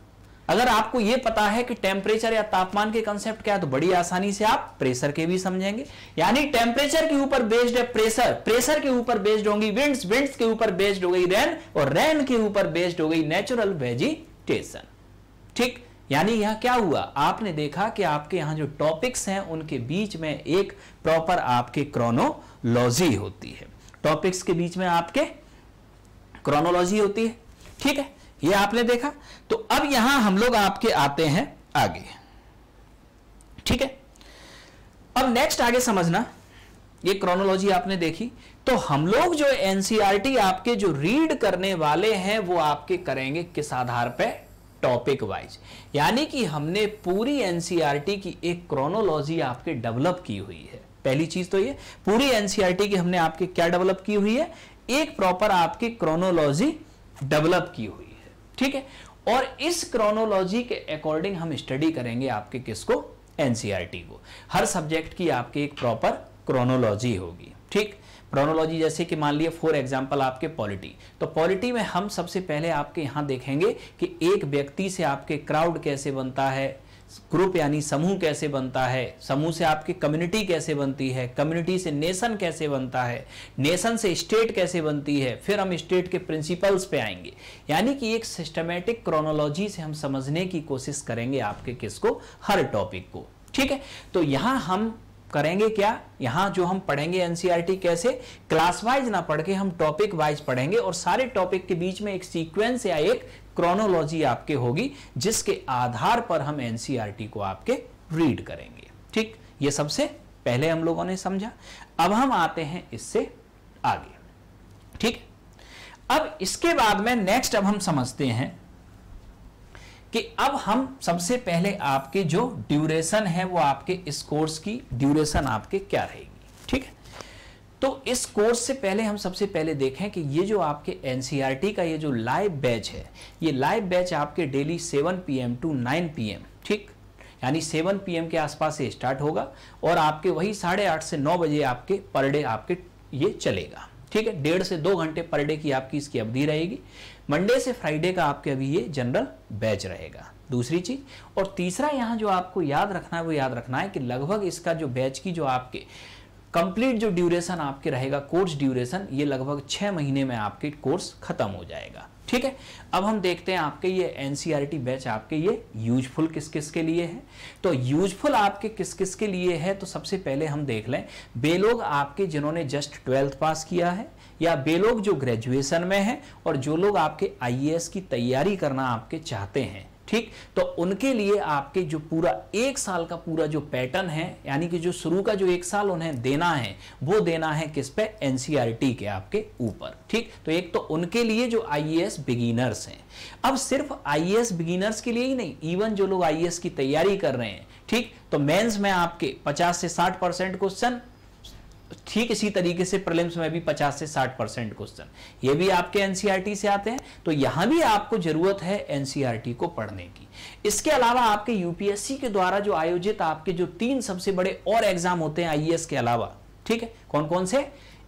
अगर आपको यह पता है कि टेम्परेचर या तापमान के कंसेप्ट क्या है तो बड़ी आसानी से आप प्रेशर के भी समझेंगे यानी टेम्परेचर के ऊपर बेस्ड है प्रेशर प्रेशर के ऊपर बेस्ड होंगी विंड्स विंड्स के ऊपर बेस्ड हो गई रेन और रेन के ऊपर बेस्ड हो गई नेचुरल वेजिटेशन ठीक यानी यह क्या हुआ आपने देखा कि आपके यहां जो टॉपिक्स हैं उनके बीच में एक प्रॉपर आपके क्रोनोलॉजी होती है टॉपिक्स के बीच में आपके क्रोनोलॉजी होती है ठीक है ये आपने देखा तो अब यहां हम लोग आपके आते हैं आगे ठीक है अब नेक्स्ट आगे समझना ये क्रोनोलॉजी आपने देखी तो हम लोग जो एनसीईआरटी e आपके जो रीड करने वाले हैं वो आपके करेंगे किस आधार पे टॉपिक वाइज यानी कि हमने पूरी एनसीईआरटी e की एक क्रोनोलॉजी आपके डेवलप की हुई है पहली चीज तो ये पूरी एनसीईआरटी e की हमने आपके क्या डेवलप की हुई है एक प्रॉपर आपकी क्रोनोलॉजी डेवलप की हुई है ठीक है और इस क्रोनोलॉजी के अकॉर्डिंग हम स्टडी करेंगे आपके किसको एनसीईआरटी e को हर सब्जेक्ट की आपके एक प्रॉपर क्रोनोलॉजी होगी ठीक क्रोनोलॉजी जैसे कि मान लिया फॉर एग्जांपल आपके पॉलिटी तो पॉलिटी में हम सबसे पहले आपके यहां देखेंगे कि एक व्यक्ति से आपके क्राउड कैसे बनता है ग्रुप यानी समूह कैसे बनता है समूह से आपकी कम्युनिटी कैसे बनती है कम्युनिटी से नेशन कैसे बनता है नेशन से स्टेट कैसे बनती है फिर हम स्टेट के प्रिंसिपल्स पे आएंगे यानी कि एक सिस्टमेटिक क्रोनोलॉजी से हम समझने की कोशिश करेंगे आपके किसको हर टॉपिक को ठीक है तो यहाँ हम करेंगे क्या यहाँ जो हम पढ़ेंगे एनसीईआरटी e कैसे क्लास वाइज ना पढ़ के हम टॉपिक वाइज पढ़ेंगे और सारे टॉपिक के बीच में एक सीक्वेंस या एक क्रोनोलॉजी आपके होगी जिसके आधार पर हम एनसीईआरटी e को आपके रीड करेंगे ठीक ये सबसे पहले हम लोगों ने समझा अब हम आते हैं इससे आगे ठीक अब इसके बाद में नेक्स्ट अब हम समझते हैं कि अब हम सबसे पहले आपके जो ड्यूरेशन है वो आपके इस कोर्स की ड्यूरेशन आपके क्या रहेगी ठीक है तो इस कोर्स से पहले हम सबसे पहले देखें कि ये जो आपके एन e का ये जो लाइव बैच है ये लाइव बैच आपके डेली 7 पीएम टू 9 पीएम ठीक यानी 7 पीएम के आसपास से स्टार्ट होगा और आपके वही साढ़े आठ से नौ बजे आपके पर डे आपके ये चलेगा ठीक है डेढ़ से दो घंटे पर डे की आपकी इसकी अवधि रहेगी मंडे से फ्राइडे का आपके अभी ये जनरल बैच रहेगा दूसरी चीज़ और तीसरा यहाँ जो आपको याद रखना है वो याद रखना है कि लगभग इसका जो बैच की जो आपके कंप्लीट जो ड्यूरेशन आपके रहेगा कोर्स ड्यूरेशन ये लगभग छह महीने में आपके कोर्स खत्म हो जाएगा ठीक है अब हम देखते हैं आपके ये एनसीईआरटी बैच e आपके ये यूजफुल किस किस के लिए है तो यूजफुल आपके किस किस के लिए है तो सबसे पहले हम देख लें बे लोग आपके जिन्होंने जस्ट ट्वेल्थ पास किया है या बे लोग जो ग्रेजुएशन में हैं और जो लोग आपके आईएएस की तैयारी करना आपके चाहते हैं ठीक तो उनके लिए आपके जो पूरा एक साल का पूरा जो पैटर्न है यानी कि जो शुरू का जो एक साल उन्हें देना है वो देना है किस पे एनसीईआरटी e के आपके ऊपर ठीक तो एक तो उनके लिए जो आईएएस बिगिनर्स e हैं अब सिर्फ आईएएस बिगिनर्स e के लिए ही नहीं इवन जो लोग आईएएस की तैयारी कर रहे हैं ठीक तो मेंस में आपके 50 से 60 परसेंट क्वेश्चन ठीक इसी तरीके से प्रलिम्स में भी 50 से 60 परसेंट क्वेश्चन ये भी आपके एनसीईआरटी e से आते हैं तो यहां भी आपको जरूरत है एनसीईआरटी e को पढ़ने की इसके अलावा आपके यूपीएससी के द्वारा जो आयोजित आपके जो तीन सबसे बड़े और एग्जाम होते हैं आईएएस e के अलावा ठीक है कौन कौन से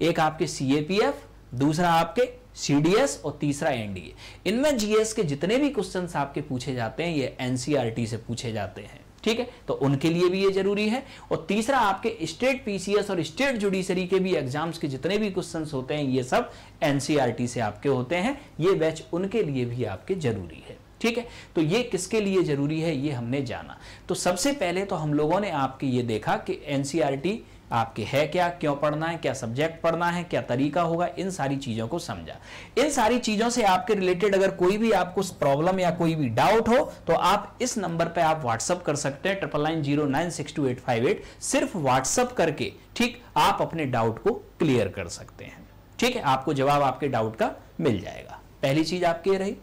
एक आपके सीएपीएफ दूसरा आपके सीडीएस और तीसरा एनडीए इनमें जीएस के जितने भी क्वेश्चन आपके पूछे जाते हैं ये एनसीआरटी से पूछे जाते हैं ठीक है तो उनके लिए भी ये जरूरी है और तीसरा आपके स्टेट पीसीएस और स्टेट जुडिशरी के भी एग्जाम्स के जितने भी क्वेश्चन होते हैं ये सब एनसीईआरटी e से आपके होते हैं ये बैच उनके लिए भी आपके जरूरी है ठीक है तो ये किसके लिए जरूरी है ये हमने जाना तो सबसे पहले तो हम लोगों ने आपके ये देखा कि एनसीईआरटी आपके है क्या क्यों पढ़ना है क्या सब्जेक्ट पढ़ना है क्या तरीका होगा इन सारी चीज़ों को समझा इन सारी चीज़ों से आपके रिलेटेड अगर कोई भी आपको प्रॉब्लम या कोई भी डाउट हो तो आप इस नंबर पर आप व्हाट्सअप कर सकते हैं triple nine zero nine six two eight five eight सिर्फ व्हाट्सअप करके ठीक आप अपने डाउट को क्लियर कर सकते हैं ठीक है आपको जवाब आपके डाउट का मिल जाएगा पहली चीज़ आपकी रही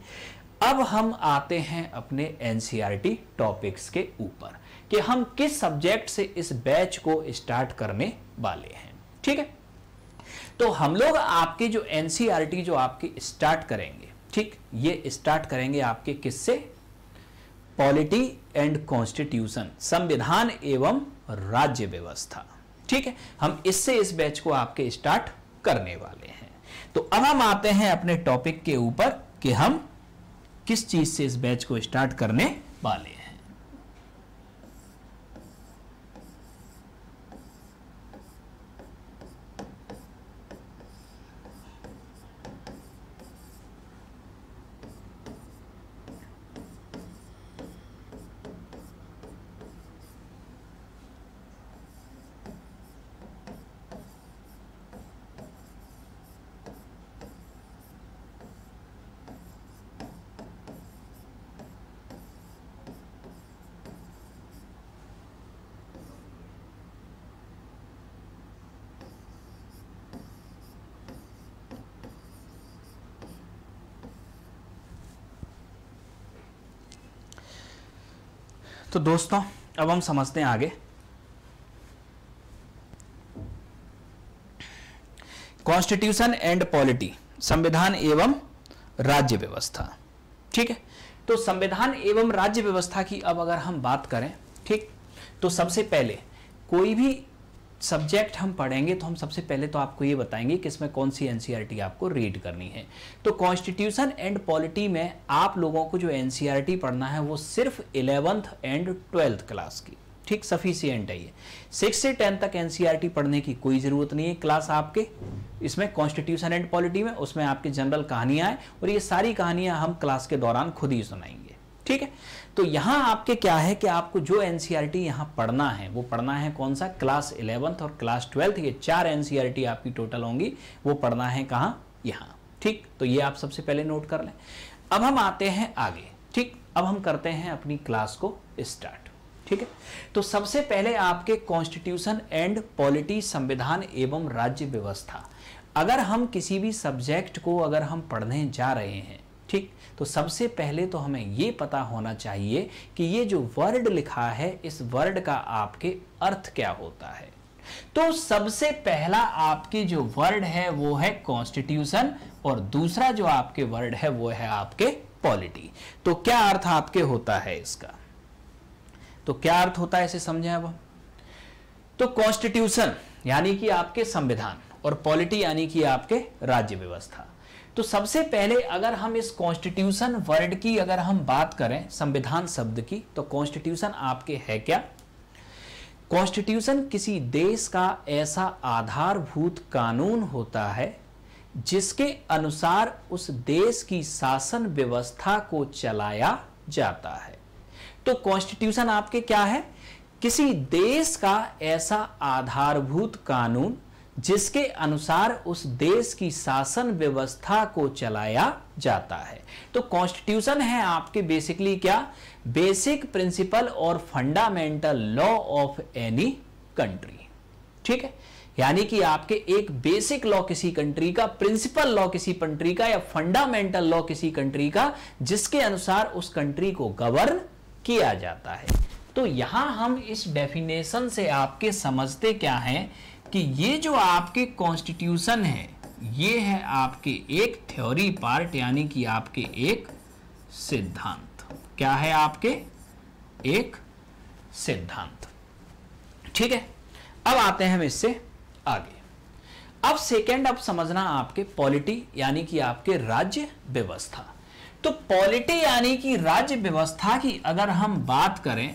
अब हम आते हैं अपने एनसीआरटी टॉपिक्स e के ऊपर कि हम किस सब्जेक्ट से इस बैच को स्टार्ट करने वाले हैं ठीक है तो हम लोग आपके जो एनसीईआरटी e जो आपकी स्टार्ट करेंगे ठीक ये स्टार्ट करेंगे आपके किससे पॉलिटी एंड कॉन्स्टिट्यूशन संविधान एवं राज्य व्यवस्था ठीक है हम इससे इस बैच को आपके स्टार्ट करने वाले हैं तो अब हम आते हैं अपने टॉपिक के ऊपर कि हम किस चीज से इस बैच को स्टार्ट करने वाले तो दोस्तों अब हम समझते हैं आगे कॉन्स्टिट्यूशन एंड पॉलिटी संविधान एवं राज्य व्यवस्था ठीक है तो संविधान एवं राज्य व्यवस्था की अब अगर हम बात करें ठीक तो सबसे पहले कोई भी सब्जेक्ट हम पढ़ेंगे तो हम सबसे पहले तो आपको ये बताएंगे कि इसमें कौन सी एनसीईआरटी e आपको रीड करनी है तो कॉन्स्टिट्यूशन एंड पॉलिटी में आप लोगों को जो एनसीईआरटी e पढ़ना है वो सिर्फ इलेवंथ एंड ट्वेल्थ क्लास की ठीक सफिशियंट है ये सिक्स से टेंथ तक एनसीईआरटी e पढ़ने की कोई ज़रूरत नहीं है क्लास आपके इसमें कॉन्स्टिट्यूशन एंड पॉलिटी में उसमें आपकी जनरल कहानियां हैं और ये सारी कहानियां हम क्लास के दौरान खुद ही सुनाएंगे ठीक है तो यहां आपके क्या है कि आपको जो एन e यहां पढ़ना है वो पढ़ना है कौन सा क्लास इलेवंथ और क्लास ट्वेल्थ ये चार एन e आपकी टोटल होंगी वो पढ़ना है कहां यहां ठीक तो ये आप सबसे पहले नोट कर लें अब हम आते हैं आगे ठीक अब हम करते हैं अपनी क्लास को स्टार्ट ठीक है तो सबसे पहले आपके कॉन्स्टिट्यूशन एंड पॉलिटी संविधान एवं राज्य व्यवस्था अगर हम किसी भी सब्जेक्ट को अगर हम पढ़ने जा रहे हैं ठीक तो सबसे पहले तो हमें ये पता होना चाहिए कि ये जो वर्ड लिखा है इस वर्ड का आपके अर्थ क्या होता है तो सबसे पहला आपके जो वर्ड है वो है कॉन्स्टिट्यूशन और दूसरा जो आपके वर्ड है वो है आपके पॉलिटी तो क्या अर्थ आपके होता है इसका तो क्या अर्थ होता है इसे समझें अब तो कॉन्स्टिट्यूशन यानी कि आपके संविधान और पॉलिटी यानी कि आपके राज्य व्यवस्था तो सबसे पहले अगर हम इस कॉन्स्टिट्यूशन वर्ड की अगर हम बात करें संविधान शब्द की तो कॉन्स्टिट्यूशन आपके है क्या कॉन्स्टिट्यूशन किसी देश का ऐसा आधारभूत कानून होता है जिसके अनुसार उस देश की शासन व्यवस्था को चलाया जाता है तो कॉन्स्टिट्यूशन आपके क्या है किसी देश का ऐसा आधारभूत कानून जिसके अनुसार उस देश की शासन व्यवस्था को चलाया जाता है तो कॉन्स्टिट्यूशन है आपके बेसिकली क्या बेसिक प्रिंसिपल और fundamental law of any country ठीक है यानी कि आपके एक बेसिक लॉ किसी कंट्री का प्रिंसिपल लॉ किसी कंट्री का या फंडामेंटल लॉ किसी कंट्री का जिसके अनुसार उस कंट्री को गवर्न किया जाता है तो यहां हम इस डेफिनेशन से आपके समझते क्या हैं कि ये जो आपके कॉन्स्टिट्यूशन है ये है आपके एक थ्योरी पार्ट यानी कि आपके एक सिद्धांत क्या है आपके एक सिद्धांत ठीक है अब आते हैं हम इससे आगे अब सेकेंड अब समझना आपके पॉलिटी यानी कि आपके राज्य व्यवस्था तो पॉलिटी यानी कि राज्य व्यवस्था की अगर हम बात करें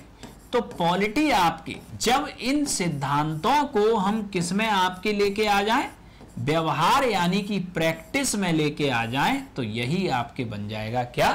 तो पॉलिटी आपकी जब इन सिद्धांतों को हम किस में आपके लेके आ जाए व्यवहार यानी कि प्रैक्टिस में लेके आ जाए तो यही आपके बन जाएगा क्या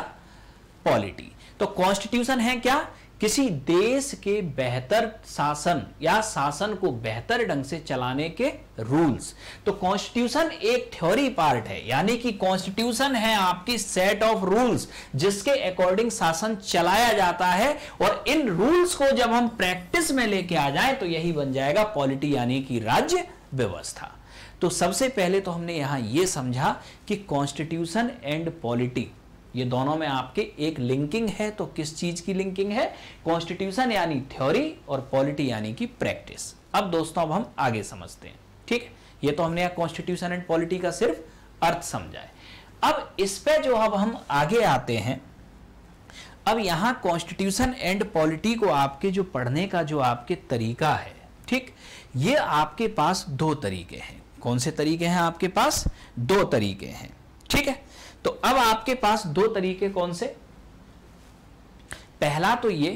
पॉलिटी तो कॉन्स्टिट्यूशन है क्या किसी देश के बेहतर शासन या शासन को बेहतर ढंग से चलाने के रूल्स तो कॉन्स्टिट्यूशन एक थ्योरी पार्ट है यानी कि कॉन्स्टिट्यूशन है आपकी सेट ऑफ रूल्स जिसके अकॉर्डिंग शासन चलाया जाता है और इन रूल्स को जब हम प्रैक्टिस में लेके आ जाए तो यही बन जाएगा पॉलिटी यानी कि राज्य व्यवस्था तो सबसे पहले तो हमने यहां यह समझा कि कॉन्स्टिट्यूशन एंड पॉलिटी ये दोनों में आपके एक लिंकिंग है तो किस चीज की लिंकिंग है कॉन्स्टिट्यूशन यानी थ्योरी और पॉलिटी यानी कि प्रैक्टिस अब दोस्तों अब हम आगे समझते हैं ठीक है ये तो हमने कॉन्स्टिट्यूशन एंड पॉलिटी का सिर्फ अर्थ समझा है अब इस पे जो अब हम आगे आते हैं अब यहां कॉन्स्टिट्यूशन एंड पॉलिटी को आपके जो पढ़ने का जो आपके तरीका है ठीक ये आपके पास दो तरीके हैं कौन से तरीके हैं आपके पास दो तरीके हैं ठीक है तो अब आपके पास दो तरीके कौन से पहला तो ये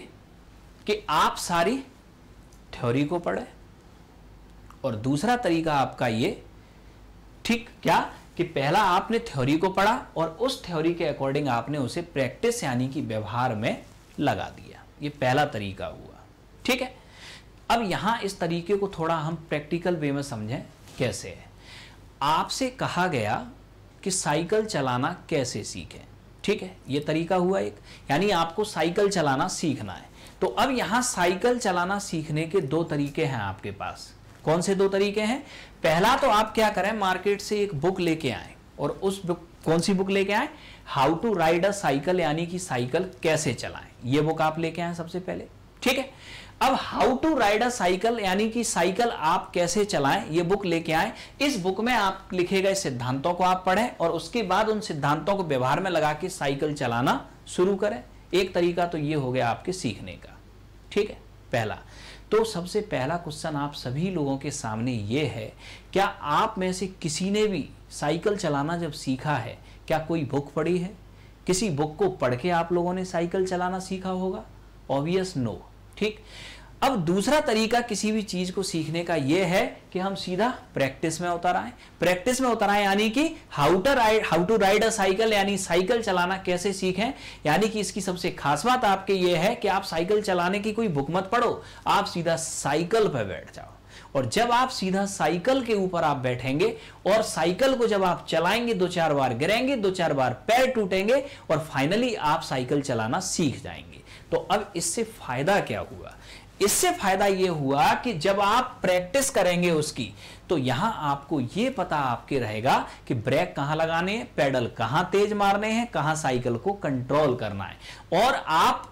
कि आप सारी थ्योरी को पढ़े और दूसरा तरीका आपका ये ठीक क्या कि पहला आपने थ्योरी को पढ़ा और उस थ्योरी के अकॉर्डिंग आपने उसे प्रैक्टिस यानी कि व्यवहार में लगा दिया ये पहला तरीका हुआ ठीक है अब यहां इस तरीके को थोड़ा हम प्रैक्टिकल वे में समझें कैसे है आपसे कहा गया कि साइकिल चलाना कैसे सीखें ठीक है ये तरीका हुआ एक यानी आपको साइकिल चलाना सीखना है तो अब यहां साइकिल चलाना सीखने के दो तरीके हैं आपके पास कौन से दो तरीके हैं पहला तो आप क्या करें मार्केट से एक बुक लेके आए और उस बुक कौन सी बुक लेके आए how to ride a cycle यानी कि साइकिल कैसे चलाएं ये बुक आप लेके आए सबसे पहले ठीक है अब how to ride a cycle यानी कि साइकिल आप कैसे चलाएं ये बुक लेके आए इस बुक में आप लिखे गए सिद्धांतों को आप पढ़ें और उसके बाद उन सिद्धांतों को व्यवहार में लगा के साइकिल चलाना शुरू करें एक तरीका तो ये हो गया आपके सीखने का ठीक है पहला तो सबसे पहला क्वेश्चन आप सभी लोगों के सामने ये है क्या आप में से किसी ने भी साइकिल चलाना जब सीखा है क्या कोई बुक पढ़ी है किसी बुक को पढ़ के आप लोगों ने साइकिल चलाना सीखा होगा ऑब्वियस नो ठीक अब दूसरा तरीका किसी भी चीज को सीखने का यह है कि हम सीधा प्रैक्टिस में उतर आए प्रैक्टिस में उतर आए यानी कि how to ride how to ride a cycle यानी साइकिल चलाना कैसे सीखें यानी कि इसकी सबसे खास बात आपके ये है कि आप साइकिल चलाने की कोई बुक मत पढ़ो आप सीधा साइकिल पर बैठ जाओ और जब आप सीधा साइकिल के ऊपर आप बैठेंगे और साइकिल को जब आप चलाएंगे दो चार बार गिरेंगे दो चार बार पैर टूटेंगे और फाइनली आप साइकिल चलाना सीख जाएंगे तो अब इससे फायदा क्या हुआ इससे फायदा यह हुआ कि जब आप प्रैक्टिस करेंगे उसकी तो यहां आपको यह पता आपके रहेगा कि ब्रेक कहां लगाने हैं पैडल कहां तेज मारने हैं कहां साइकिल को कंट्रोल करना है और आप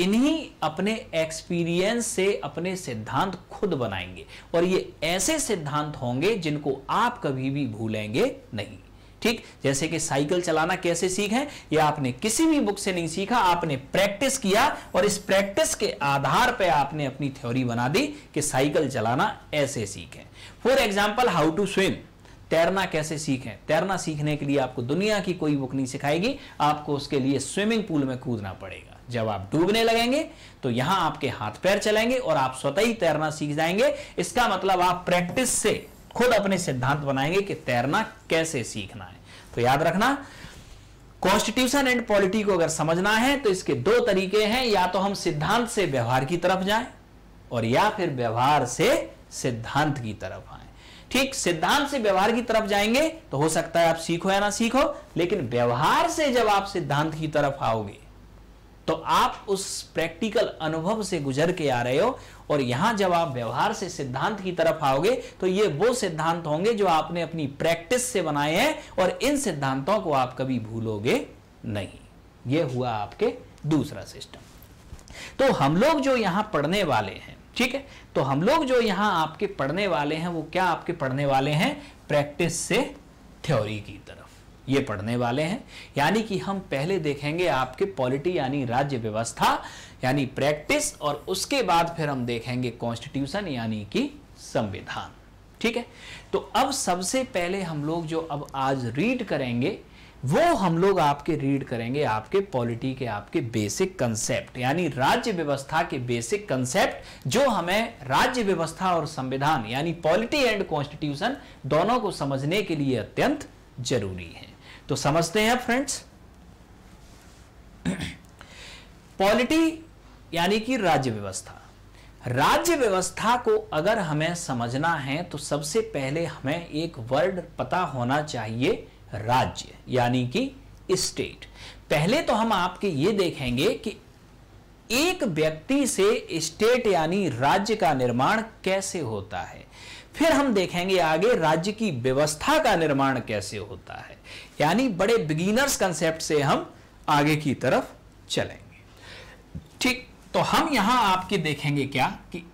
इन्हीं अपने एक्सपीरियंस से अपने सिद्धांत खुद बनाएंगे और ये ऐसे सिद्धांत होंगे जिनको आप कभी भी भूलेंगे नहीं ठीक जैसे कि साइकिल चलाना कैसे सीखे यह आपने किसी भी बुक से नहीं सीखा आपने प्रैक्टिस किया और इस प्रैक्टिस के आधार पर आपने अपनी थ्योरी बना दी कि साइकिल चलाना ऐसे सीखे for example how to swim तैरना कैसे सीखें तैरना सीखने के लिए आपको दुनिया की कोई बुक नहीं सिखाएगी आपको उसके लिए स्विमिंग पूल में कूदना पड़ेगा जब आप डूबने लगेंगे तो यहां आपके हाथ पैर चलेंगे और आप स्वतः ही तैरना सीख जाएंगे इसका मतलब आप प्रैक्टिस से खुद अपने सिद्धांत बनाएंगे कि तैरना कैसे सीखना है तो याद रखना कॉन्स्टिट्यूशन एंड पॉलिटी को अगर समझना है तो इसके दो तरीके हैं या तो हम सिद्धांत से व्यवहार की तरफ जाएं और या फिर व्यवहार से सिद्धांत की तरफ आए ठीक सिद्धांत से व्यवहार की तरफ जाएंगे तो हो सकता है आप सीखो या ना सीखो लेकिन व्यवहार से जब आप सिद्धांत की तरफ आओगे तो आप उस प्रैक्टिकल अनुभव से गुजर के आ रहे हो और यहां जब आप व्यवहार से सिद्धांत की तरफ आओगे तो ये वो सिद्धांत होंगे जो आपने अपनी प्रैक्टिस से बनाए हैं और इन सिद्धांतों को आप कभी भूलोगे नहीं ये हुआ आपके दूसरा सिस्टम तो हम लोग जो यहां पढ़ने वाले हैं ठीक है तो हम लोग जो यहां आपके पढ़ने वाले हैं वो क्या आपके पढ़ने वाले हैं प्रैक्टिस से थ्योरी की तरफ ये पढ़ने वाले हैं यानी कि हम पहले देखेंगे आपके पॉलिटी यानी राज्य व्यवस्था यानी प्रैक्टिस और उसके बाद फिर हम देखेंगे कॉन्स्टिट्यूशन यानी कि संविधान ठीक है तो अब सबसे पहले हम लोग जो अब आज रीड करेंगे वो हम लोग आपके रीड करेंगे आपके पॉलिटी के आपके बेसिक कंसेप्ट यानी राज्य व्यवस्था के बेसिक कंसेप्ट जो हमें राज्य व्यवस्था और संविधान यानी पॉलिटी एंड कॉन्स्टिट्यूशन दोनों को समझने के लिए अत्यंत जरूरी है तो समझते हैं फ्रेंड्स पॉलिटी यानी कि राज्य व्यवस्था राज्य व्यवस्था को अगर हमें समझना है तो सबसे पहले हमें एक वर्ड पता होना चाहिए राज्य यानी कि स्टेट पहले तो हम आपके ये देखेंगे कि एक व्यक्ति से स्टेट यानी राज्य का निर्माण कैसे होता है फिर हम देखेंगे आगे राज्य की व्यवस्था का निर्माण कैसे होता है यानी बड़े बिगिनर्स कंसेप्ट से हम आगे की तरफ चलेंगे ठीक तो हम यहां आपके देखेंगे क्या कि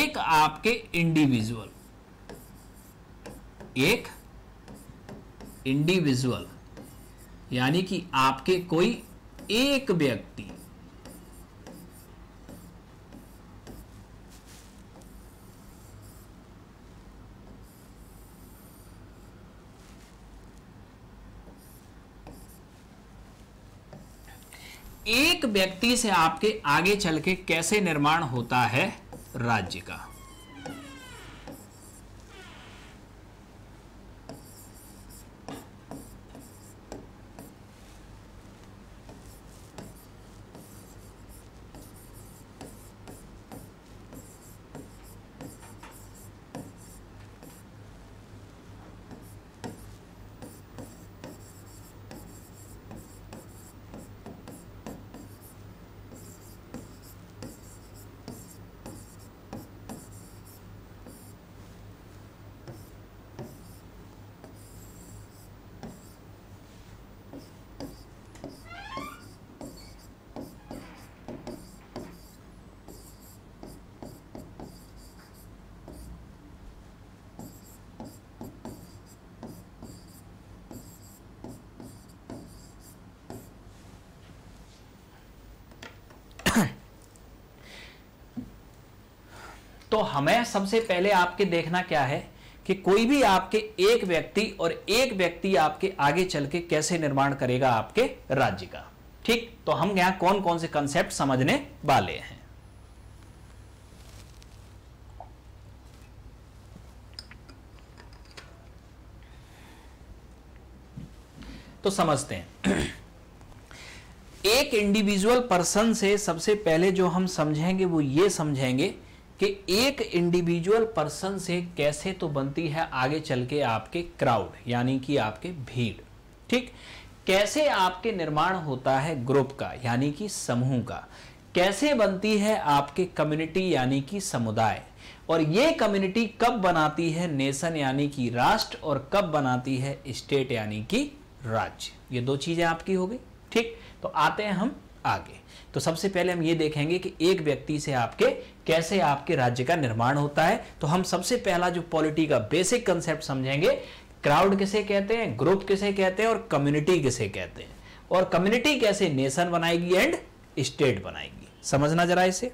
एक आपके इंडिविजुअल एक इंडिविजुअल यानी कि आपके कोई एक व्यक्ति एक व्यक्ति से आपके आगे चल के कैसे निर्माण होता है राज्य का तो हमें सबसे पहले आपके देखना क्या है कि कोई भी आपके एक व्यक्ति और एक व्यक्ति आपके आगे चल के कैसे निर्माण करेगा आपके राज्य का ठीक तो हम यहां कौन कौन से कंसेप्ट समझने वाले हैं तो समझते हैं एक इंडिविजुअल पर्सन से सबसे पहले जो हम समझेंगे वो ये समझेंगे कि एक इंडिविजुअल पर्सन से कैसे तो बनती है आगे चल के आपके क्राउड यानी कि आपके भीड़ ठीक कैसे आपके निर्माण होता है ग्रुप का यानी कि समूह का कैसे बनती है आपके कम्युनिटी यानी कि समुदाय और ये कम्युनिटी कब बनाती है नेशन यानी कि राष्ट्र और कब बनाती है स्टेट यानी कि राज्य ये दो चीजें आपकी हो गई ठीक तो आते हैं हम आगे तो सबसे पहले हम ये देखेंगे कि एक व्यक्ति से आपके कैसे आपके राज्य का निर्माण होता है तो हम सबसे पहला जो पॉलिटी का बेसिक कंसेप्ट समझेंगे क्राउड किसे कहते हैं ग्रुप किसे कहते हैं और कम्युनिटी किसे कहते हैं और कम्युनिटी कैसे नेशन बनाएगी एंड स्टेट बनाएगी समझना जरा इसे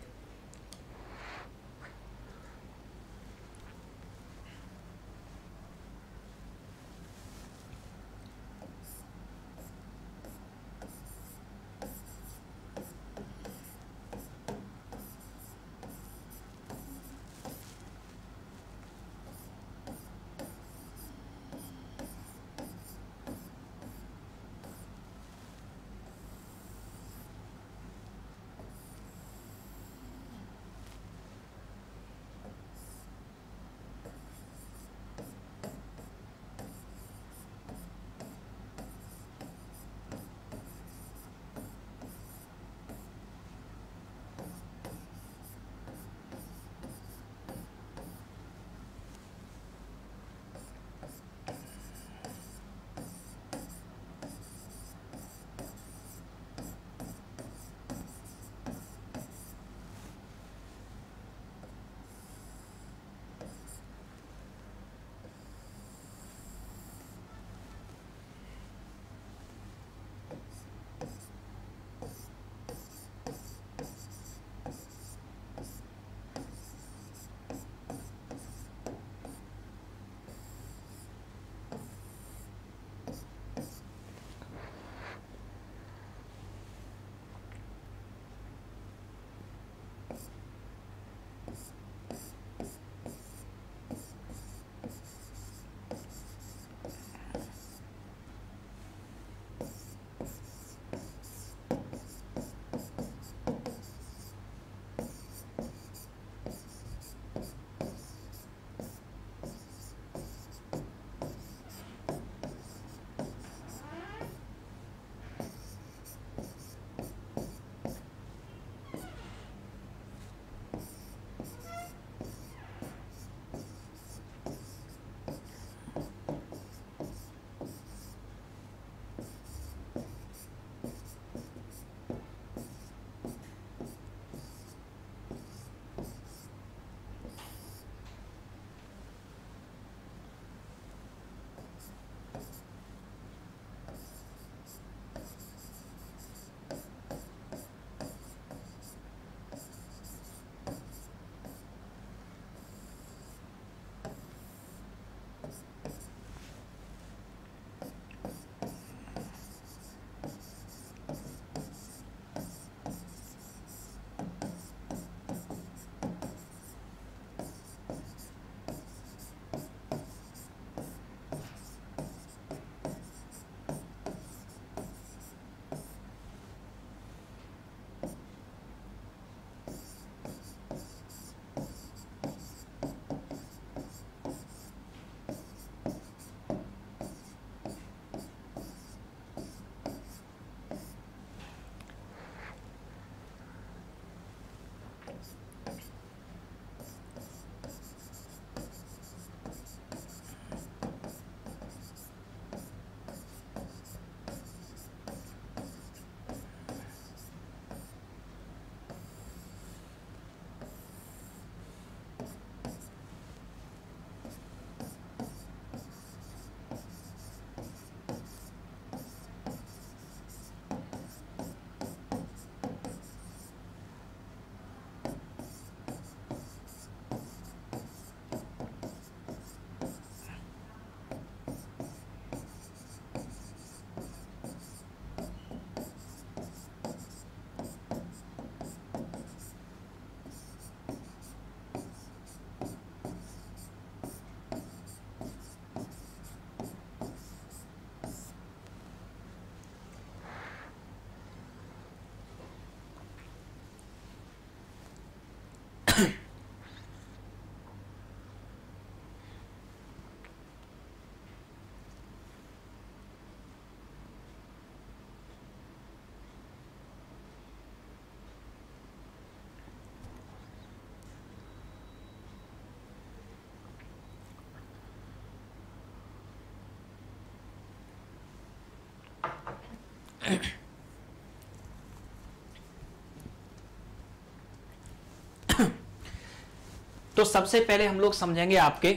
तो सबसे पहले हम लोग समझेंगे आपके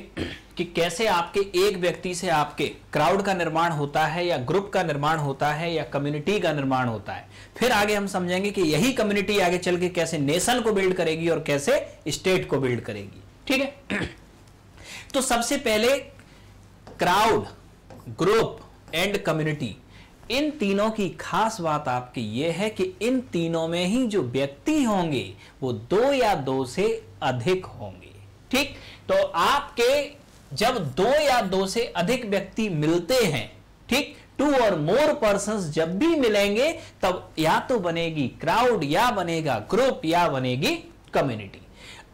कि कैसे आपके एक व्यक्ति से आपके क्राउड का निर्माण होता है या ग्रुप का निर्माण होता है या कम्युनिटी का निर्माण होता है फिर आगे हम समझेंगे कि यही कम्युनिटी आगे चल के कैसे नेशन को बिल्ड करेगी और कैसे स्टेट को बिल्ड करेगी ठीक है तो सबसे पहले क्राउड ग्रुप एंड कम्युनिटी इन तीनों की खास बात आपकी ये है कि इन तीनों में ही जो व्यक्ति होंगे वो दो या दो से अधिक होंगे ठीक तो आपके जब दो या दो से अधिक व्यक्ति मिलते हैं ठीक टू और मोर पर्सन जब भी मिलेंगे तब या तो बनेगी क्राउड या बनेगा ग्रुप या बनेगी कम्युनिटी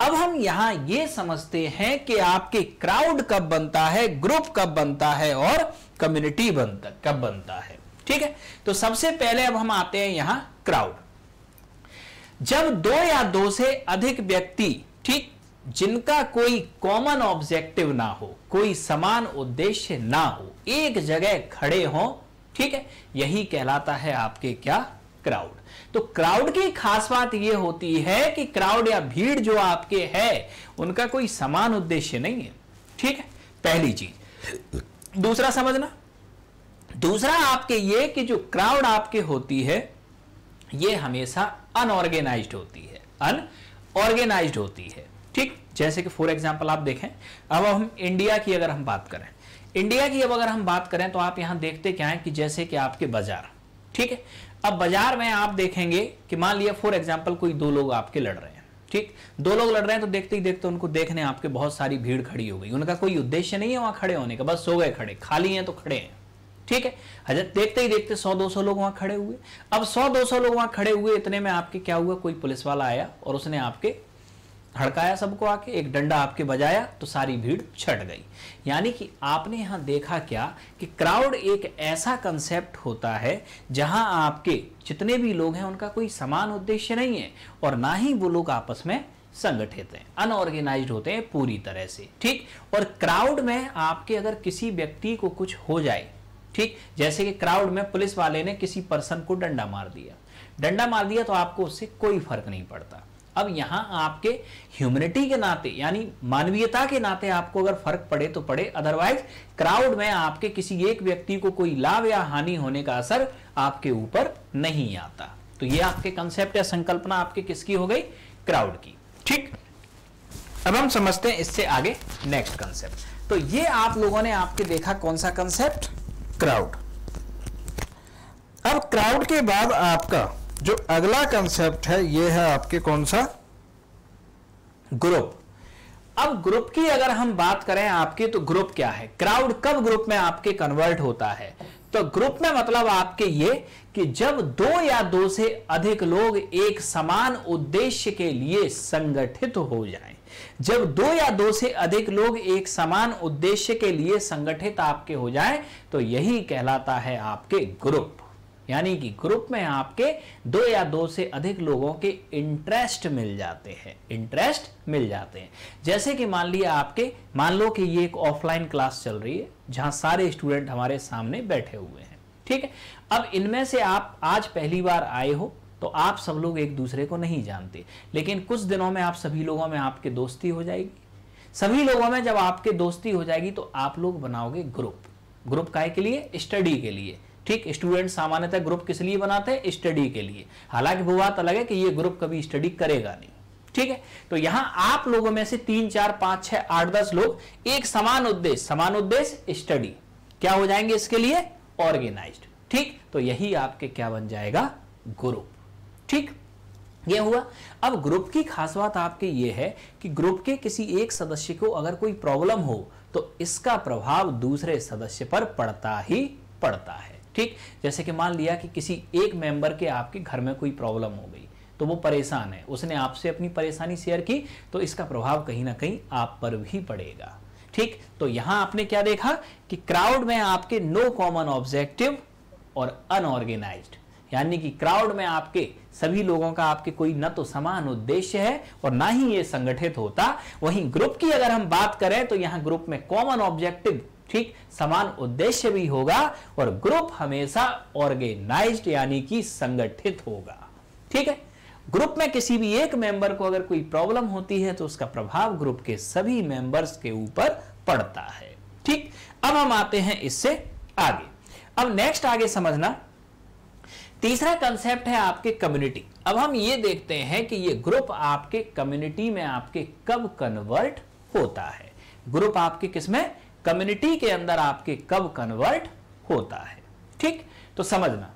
अब हम यहां यह समझते हैं कि आपके क्राउड कब बनता है ग्रुप कब बनता है और कम्युनिटी बनता कब बनता है ठीक है तो सबसे पहले अब हम आते हैं यहां क्राउड जब दो या दो से अधिक व्यक्ति ठीक जिनका कोई कॉमन ऑब्जेक्टिव ना हो कोई समान उद्देश्य ना हो एक जगह खड़े हो ठीक है यही कहलाता है आपके क्या क्राउड तो क्राउड की खास बात यह होती है कि क्राउड या भीड़ जो आपके है उनका कोई समान उद्देश्य नहीं है ठीक है पहली चीज दूसरा समझना दूसरा आपके ये कि जो क्राउड आपके होती है ये हमेशा अनऑर्गेनाइज होती है अनऑर्गेनाइज होती है ठीक जैसे कि फॉर एग्जाम्पल आप देखें अब हम इंडिया की अगर हम बात करें इंडिया की अब अगर हम बात करें तो आप यहां देखते क्या है कि जैसे कि आपके बाजार ठीक है अब बाजार में आप देखेंगे कि मान लिया फॉर एग्जाम्पल कोई दो लोग आपके लड़ रहे हैं ठीक दो लोग लड़ रहे हैं तो देखते ही देखते उनको देखने आपके बहुत सारी भीड़ खड़ी हो गई उनका कोई उद्देश्य नहीं है वहां खड़े होने का बस सो गए खड़े खाली हैं तो खड़े हैं ठीक है हजरत अच्छा, देखते ही देखते 100-200 लोग वहां खड़े हुए अब 100-200 लोग वहां खड़े हुए इतने में आपके क्या हुआ कोई पुलिस वाला आया और उसने आपके हड़काया सबको आके एक डंडा आपके बजाया तो सारी भीड़ छट गई यानी कि आपने यहां देखा क्या कि क्राउड एक ऐसा कंसेप्ट होता है जहां आपके जितने भी लोग हैं उनका कोई समान उद्देश्य नहीं है और ना ही वो लोग आपस में संगठित हैं अनऑर्गेनाइज होते हैं पूरी तरह से ठीक और क्राउड में आपके अगर किसी व्यक्ति को कुछ हो जाए ठीक जैसे कि क्राउड में पुलिस वाले ने किसी पर्सन को डंडा मार दिया डंडा मार दिया तो आपको उससे कोई फर्क नहीं पड़ता अब यहां आपके ह्यूमनिटी के नाते यानी मानवीयता के नाते आपको अगर फर्क पड़े तो पड़े अदरवाइज क्राउड में आपके किसी एक व्यक्ति को कोई लाभ या हानि होने का असर आपके ऊपर नहीं आता तो ये आपके कंसेप्ट या संकल्पना आपके किसकी हो गई क्राउड की ठीक अब हम समझते हैं इससे आगे नेक्स्ट कंसेप्ट तो ये आप लोगों ने आपके देखा कौन सा कंसेप्ट क्राउड अब क्राउड के बाद आपका जो अगला कंसेप्ट है ये है आपके कौन सा ग्रुप अब ग्रुप की अगर हम बात करें आपके तो ग्रुप क्या है क्राउड कब ग्रुप में आपके कन्वर्ट होता है तो ग्रुप में मतलब आपके ये कि जब दो या दो से अधिक लोग एक समान उद्देश्य के लिए संगठित हो जाएं जब दो या दो से अधिक लोग एक समान उद्देश्य के लिए संगठित आपके हो जाएं तो यही कहलाता है आपके ग्रुप यानी कि ग्रुप में आपके दो या दो से अधिक लोगों के इंटरेस्ट मिल जाते हैं इंटरेस्ट मिल जाते हैं जैसे कि मान लिया आपके मान लो कि ये एक ऑफलाइन क्लास चल रही है जहां सारे स्टूडेंट हमारे सामने बैठे हुए हैं ठीक है अब इनमें से आप आज पहली बार आए हो तो आप सब लोग एक दूसरे को नहीं जानते लेकिन कुछ दिनों में आप सभी लोगों में आपके दोस्ती हो जाएगी सभी लोगों में जब आपके दोस्ती हो जाएगी तो आप लोग बनाओगे ग्रुप ग्रुप काय के लिए स्टडी के लिए ठीक स्टूडेंट सामान्यतः ग्रुप किस लिए बनाते हैं स्टडी के लिए हालांकि वो बात अलग है कि ये ग्रुप कभी स्टडी करेगा नहीं ठीक है तो यहां आप लोगों में से तीन चार पांच छह आठ दस लोग एक समान उद्देश्य समान उद्देश्य स्टडी क्या हो जाएंगे इसके लिए ऑर्गेनाइज्ड ठीक तो यही आपके क्या बन जाएगा ग्रुप ठीक ये हुआ अब ग्रुप की खास बात आपके ये है कि ग्रुप के किसी एक सदस्य को अगर कोई प्रॉब्लम हो तो इसका प्रभाव दूसरे सदस्य पर पड़ता ही पड़ता है ठीक जैसे कि मान लिया कि किसी एक मेंबर के आपके घर में कोई प्रॉब्लम हो गई तो वो परेशान है उसने आपसे अपनी परेशानी शेयर की तो इसका प्रभाव कहीं ना कहीं आप पर भी पड़ेगा ठीक तो यहां आपने क्या देखा कि क्राउड में आपके नो कॉमन ऑब्जेक्टिव और अनऑर्गेनाइज्ड यानी कि क्राउड में आपके सभी लोगों का आपके कोई न तो समान उद्देश्य है और ना ही ये संगठित होता वहीं ग्रुप की अगर हम बात करें तो यहां ग्रुप में कॉमन ऑब्जेक्टिव ठीक समान उद्देश्य भी होगा और ग्रुप हमेशा ऑर्गेनाइज्ड यानी कि संगठित होगा ठीक है ग्रुप में किसी भी एक मेंबर को अगर कोई प्रॉब्लम होती है तो उसका प्रभाव ग्रुप के सभी मेंबर्स के ऊपर पड़ता है ठीक अब हम आते हैं इससे आगे अब नेक्स्ट आगे समझना तीसरा कंसेप्ट है आपके कम्युनिटी अब हम ये देखते हैं कि ये ग्रुप आपके कम्युनिटी में आपके कब कन्वर्ट होता है ग्रुप आपके किसमें कम्युनिटी के अंदर आपके कब कन्वर्ट होता है ठीक तो समझना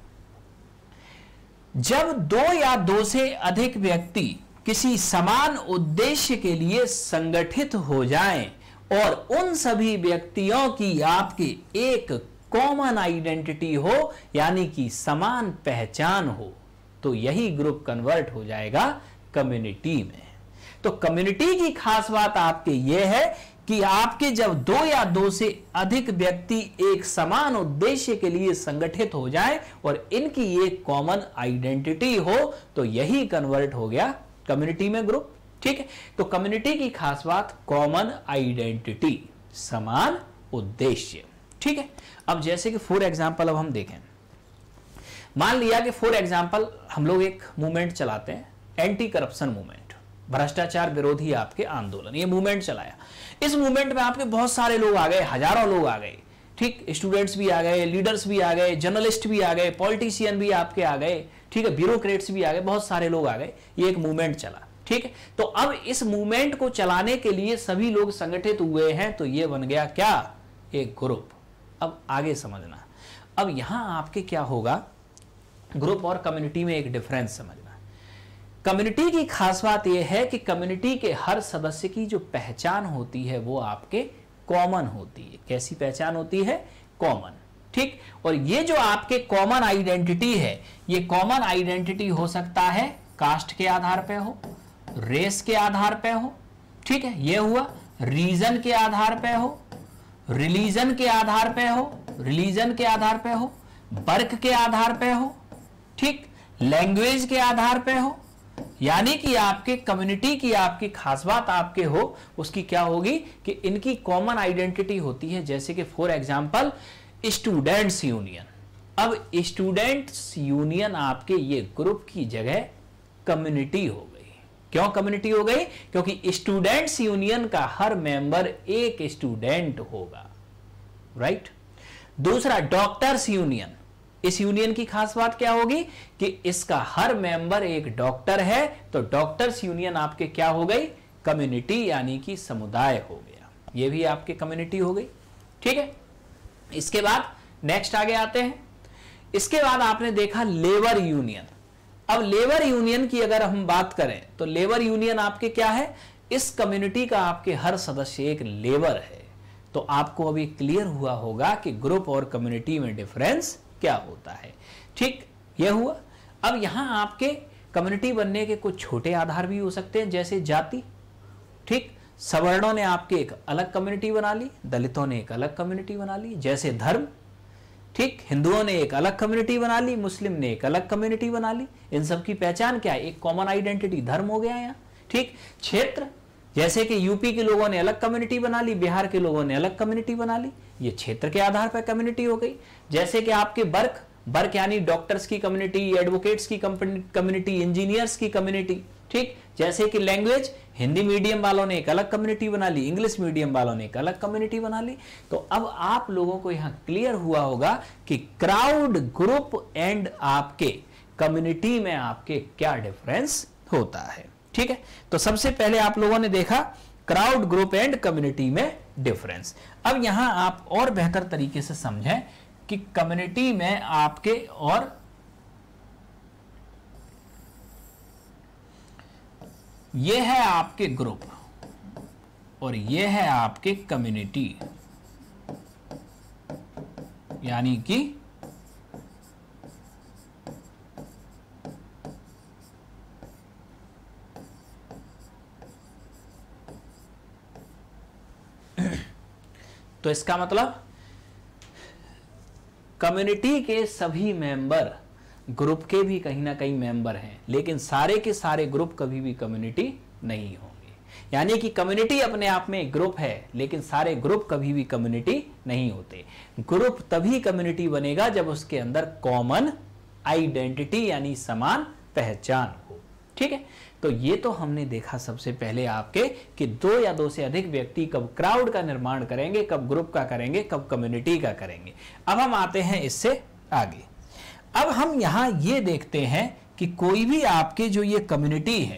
जब दो या दो से अधिक व्यक्ति किसी समान उद्देश्य के लिए संगठित हो जाएं और उन सभी व्यक्तियों की आपके एक कॉमन आइडेंटिटी हो यानी कि समान पहचान हो तो यही ग्रुप कन्वर्ट हो जाएगा कम्युनिटी में तो कम्युनिटी की खास बात आपके ये है कि आपके जब दो या दो से अधिक व्यक्ति एक समान उद्देश्य के लिए संगठित हो जाए और इनकी एक कॉमन आइडेंटिटी हो तो यही कन्वर्ट हो गया कम्युनिटी में ग्रुप ठीक है तो कम्युनिटी की खास बात कॉमन आइडेंटिटी समान उद्देश्य ठीक है अब जैसे कि फॉर एग्जाम्पल अब हम देखें मान लिया कि फॉर एग्जाम्पल हम लोग एक मूवमेंट चलाते हैं एंटी करप्शन मूवमेंट भ्रष्टाचार विरोधी आपके आंदोलन ये मूवमेंट चलाया इस मूवमेंट में आपके बहुत सारे लोग आ गए हजारों लोग आ गए ठीक स्टूडेंट्स भी आ गए लीडर्स भी आ गए जर्नलिस्ट भी आ गए पॉलिटिशियन भी आपके आ गए ठीक है ब्यूरोक्रेट्स भी आ गए बहुत सारे लोग आ गए ये एक मूवमेंट चला ठीक है तो अब इस मूवमेंट को चलाने के लिए सभी लोग संगठित हुए हैं तो ये बन गया क्या एक ग्रुप अब आगे समझना अब यहां आपके क्या होगा ग्रुप और कम्युनिटी में एक डिफरेंस समझना कम्युनिटी की खास बात यह है कि कम्युनिटी के हर सदस्य की जो पहचान होती है वो आपके कॉमन होती है कैसी पहचान होती है कॉमन ठीक और ये जो आपके कॉमन आइडेंटिटी है ये कॉमन आइडेंटिटी हो सकता है कास्ट के आधार पर हो रेस के आधार पर हो ठीक है ये हुआ रीजन के आधार पर हो रिलीजन के आधार पे हो रिलीजन के आधार पे हो वर्क के आधार पे हो ठीक लैंग्वेज के आधार पे हो यानी कि आपके कम्युनिटी की आपकी खास बात आपके हो उसकी क्या होगी कि इनकी कॉमन आइडेंटिटी होती है जैसे कि फॉर एग्जांपल स्टूडेंट्स यूनियन अब स्टूडेंट्स यूनियन आपके ये ग्रुप की जगह कम्युनिटी हो गई क्यों कम्युनिटी हो गई क्योंकि स्टूडेंट्स यूनियन का हर मेंबर एक स्टूडेंट होगा राइट दूसरा डॉक्टर्स यूनियन इस यूनियन की खास बात क्या होगी कि इसका हर मेंबर एक डॉक्टर है तो डॉक्टर्स यूनियन आपके क्या हो गई कम्युनिटी यानी कि समुदाय हो गया ये भी आपके कम्युनिटी हो गई ठीक है इसके बाद नेक्स्ट आगे आते हैं इसके बाद आपने देखा लेबर यूनियन अब लेबर यूनियन की अगर हम बात करें तो लेबर यूनियन आपके क्या है इस कम्युनिटी का आपके हर सदस्य एक लेबर है तो आपको अभी क्लियर हुआ होगा कि ग्रुप और कम्युनिटी में डिफरेंस क्या होता है ठीक यह हुआ अब यहां आपके कम्युनिटी बनने के कुछ छोटे आधार भी हो सकते हैं जैसे जाति ठीक सवर्णों ने आपके एक अलग कम्युनिटी बना ली दलितों ने एक अलग कम्युनिटी बना ली जैसे धर्म ठीक हिंदुओं ने एक अलग कम्युनिटी बना ली मुस्लिम ने एक अलग कम्युनिटी बना ली इन सब की पहचान क्या है एक कॉमन आइडेंटिटी धर्म हो गया यहाँ ठीक क्षेत्र जैसे कि यूपी के लोगों ने अलग कम्युनिटी बना ली बिहार के लोगों ने अलग कम्युनिटी बना ली ये क्षेत्र के आधार पर कम्युनिटी हो गई जैसे कि आपके वर्क वर्क यानी डॉक्टर्स की कम्युनिटी एडवोकेट्स की कम्युनिटी इंजीनियर्स की कम्युनिटी ठीक जैसे कि लैंग्वेज हिंदी मीडियम वालों ने एक अलग कम्युनिटी बना ली इंग्लिश मीडियम वालों ने एक अलग कम्युनिटी बना ली तो अब आप लोगों को यहां क्लियर हुआ होगा कि क्राउड ग्रुप एंड आपके कम्युनिटी में आपके क्या डिफरेंस होता है ठीक है तो सबसे पहले आप लोगों ने देखा क्राउड ग्रुप एंड कम्युनिटी में डिफरेंस अब यहां आप और बेहतर तरीके से समझें कि कम्युनिटी में आपके और ये है आपके ग्रुप और ये है आपके कम्युनिटी यानी कि तो इसका मतलब कम्युनिटी के सभी मेंबर ग्रुप के भी कहीं ना कहीं मेंबर हैं लेकिन सारे के सारे ग्रुप कभी भी कम्युनिटी नहीं होंगे यानी कि कम्युनिटी अपने आप में ग्रुप है लेकिन सारे ग्रुप कभी भी कम्युनिटी नहीं होते ग्रुप तभी कम्युनिटी बनेगा जब उसके अंदर कॉमन आइडेंटिटी यानी समान पहचान हो ठीक है तो ये तो हमने देखा सबसे पहले आपके कि दो या दो से अधिक व्यक्ति कब क्राउड का निर्माण करेंगे कब ग्रुप का करेंगे कब कम्युनिटी का करेंगे अब हम आते हैं इससे आगे अब हम यहां ये देखते हैं कि कोई भी आपके जो ये कम्युनिटी है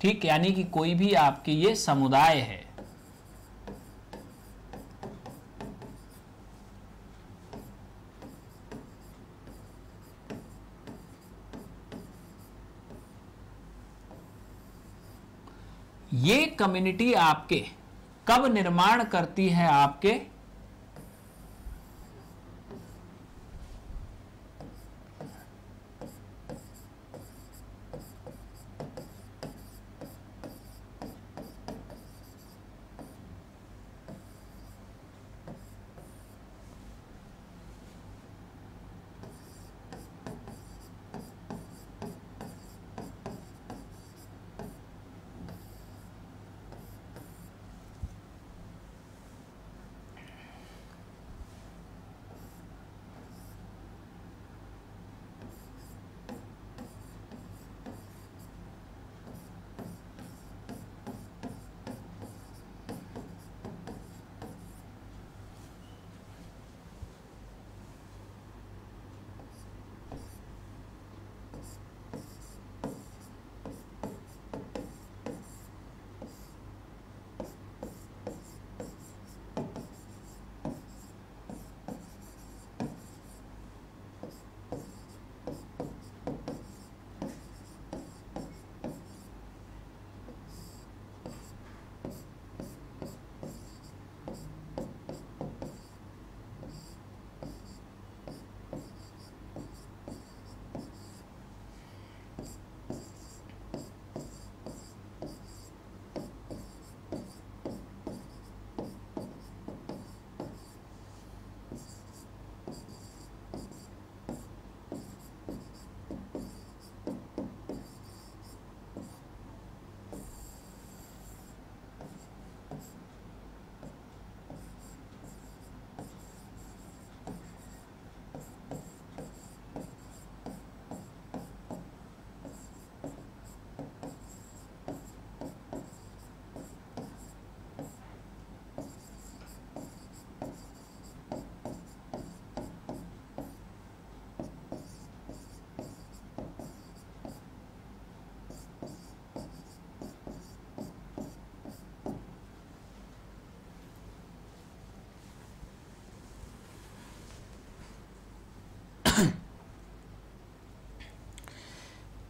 ठीक यानी कि कोई भी आपके ये समुदाय है ये कम्युनिटी आपके कब निर्माण करती है आपके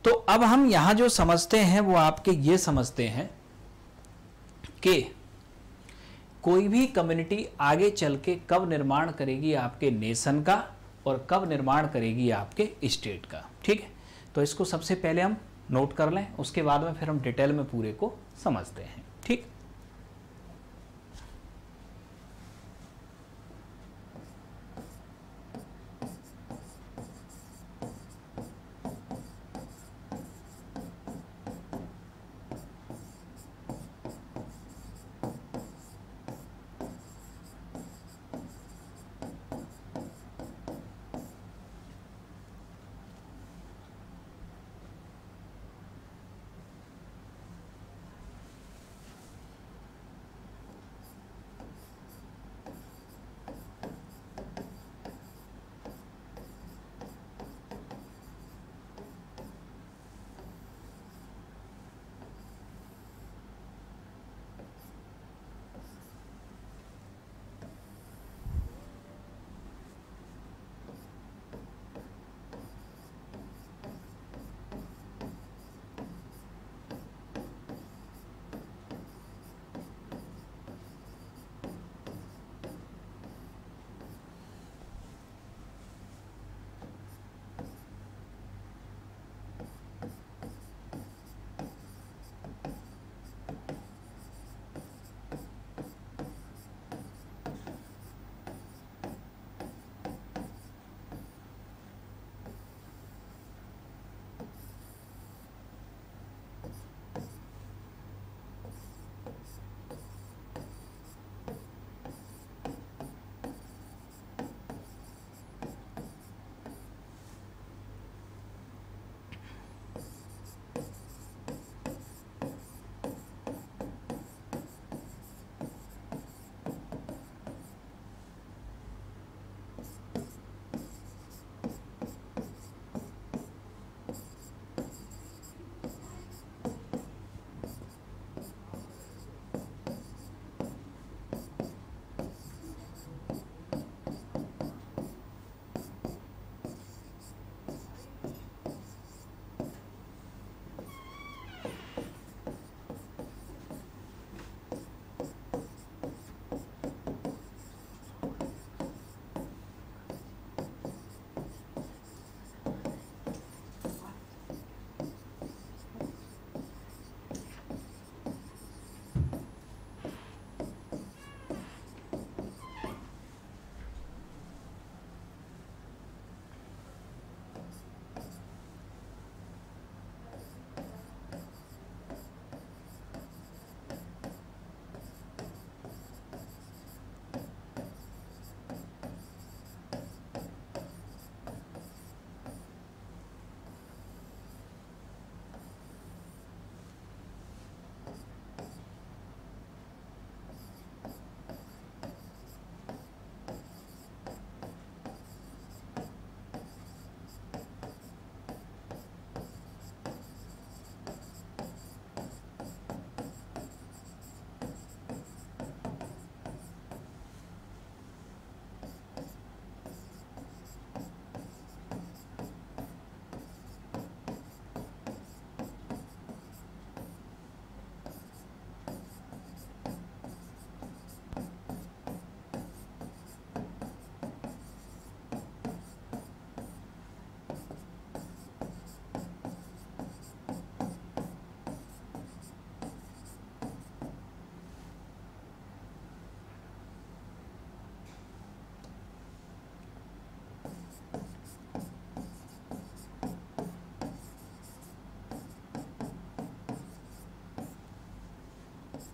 तो अब हम यहां जो समझते हैं वो आपके ये समझते हैं कि कोई भी कम्युनिटी आगे चल के कब निर्माण करेगी आपके नेशन का और कब निर्माण करेगी आपके स्टेट का ठीक है तो इसको सबसे पहले हम नोट कर लें उसके बाद में फिर हम डिटेल में पूरे को समझते हैं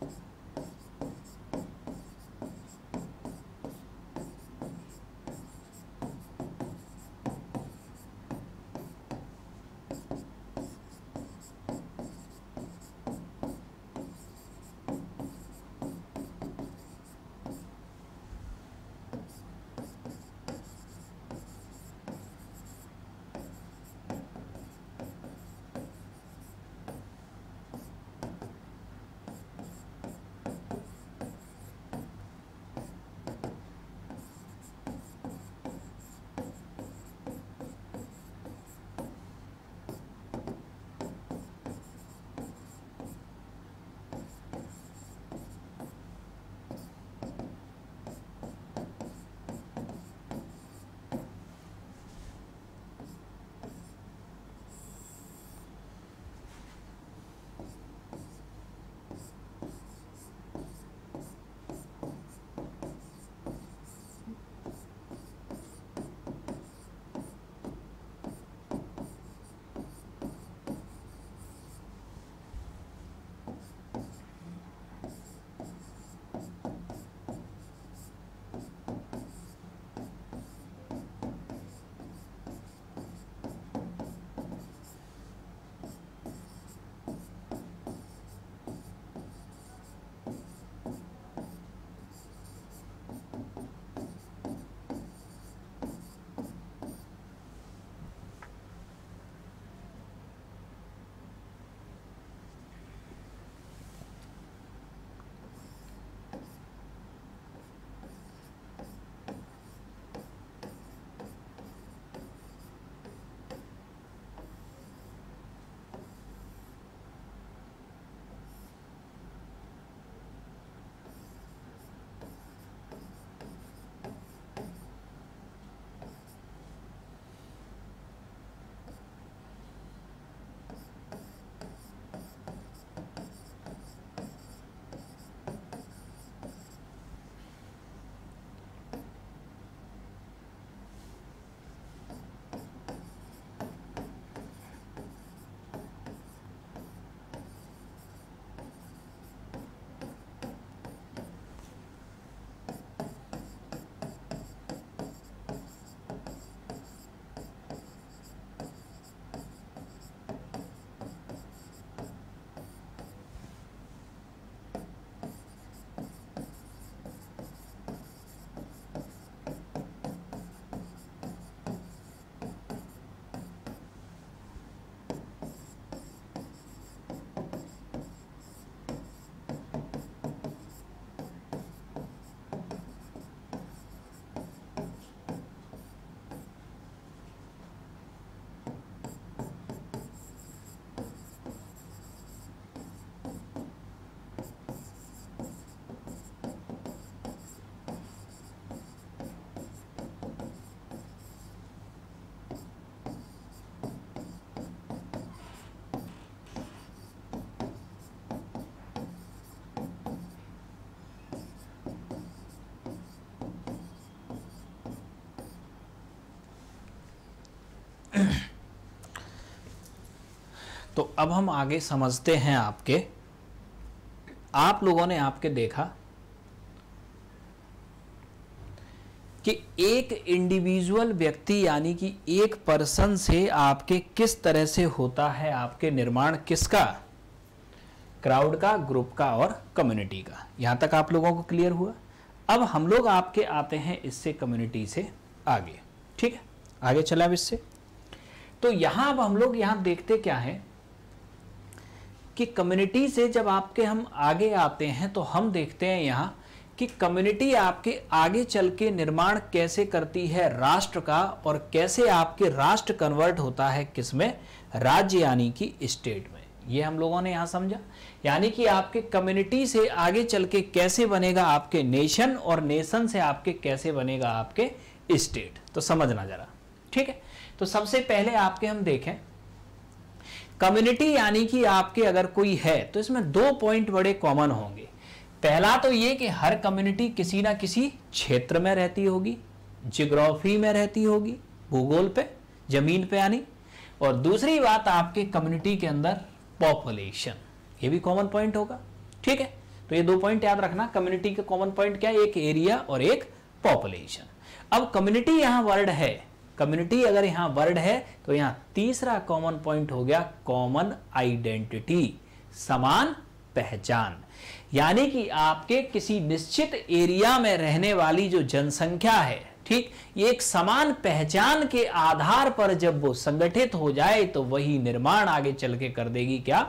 Gracias. तो अब हम आगे समझते हैं आपके आप लोगों ने आपके देखा कि एक इंडिविजुअल व्यक्ति यानी कि एक पर्सन से आपके किस तरह से होता है आपके निर्माण किसका क्राउड का ग्रुप का और कम्युनिटी का यहां तक आप लोगों को क्लियर हुआ अब हम लोग आपके आते हैं इससे कम्युनिटी से आगे ठीक है आगे चला अब इससे तो यहां अब हम लोग यहां देखते क्या है कि कम्युनिटी से जब आपके हम आगे आते हैं तो हम देखते हैं यहाँ कि कम्युनिटी आपके आगे चल के निर्माण कैसे करती है राष्ट्र का और कैसे आपके राष्ट्र कन्वर्ट होता है किसमें राज्य यानी कि स्टेट में ये हम लोगों ने यहाँ समझा यानी कि आपके कम्युनिटी से आगे चल के कैसे बनेगा आपके नेशन और नेशन से आपके कैसे बनेगा आपके स्टेट तो समझना जरा ठीक है तो सबसे पहले आपके हम देखें कम्युनिटी यानी कि आपके अगर कोई है तो इसमें दो पॉइंट बड़े कॉमन होंगे पहला तो ये कि हर कम्युनिटी किसी ना किसी क्षेत्र में रहती होगी जियोग्राफी में रहती होगी भूगोल पे जमीन पे यानी और दूसरी बात आपके कम्युनिटी के अंदर पॉपुलेशन ये भी कॉमन पॉइंट होगा ठीक है तो ये दो पॉइंट याद रखना कम्युनिटी के कॉमन पॉइंट क्या है एक एरिया और एक पॉपुलेशन अब कम्युनिटी यहां वर्ड है कम्युनिटी अगर यहाँ वर्ड है तो यहां तीसरा कॉमन पॉइंट हो गया कॉमन आइडेंटिटी समान पहचान यानी कि आपके किसी निश्चित एरिया में रहने वाली जो जनसंख्या है ठीक ये एक समान पहचान के आधार पर जब वो संगठित हो जाए तो वही निर्माण आगे चल के कर देगी क्या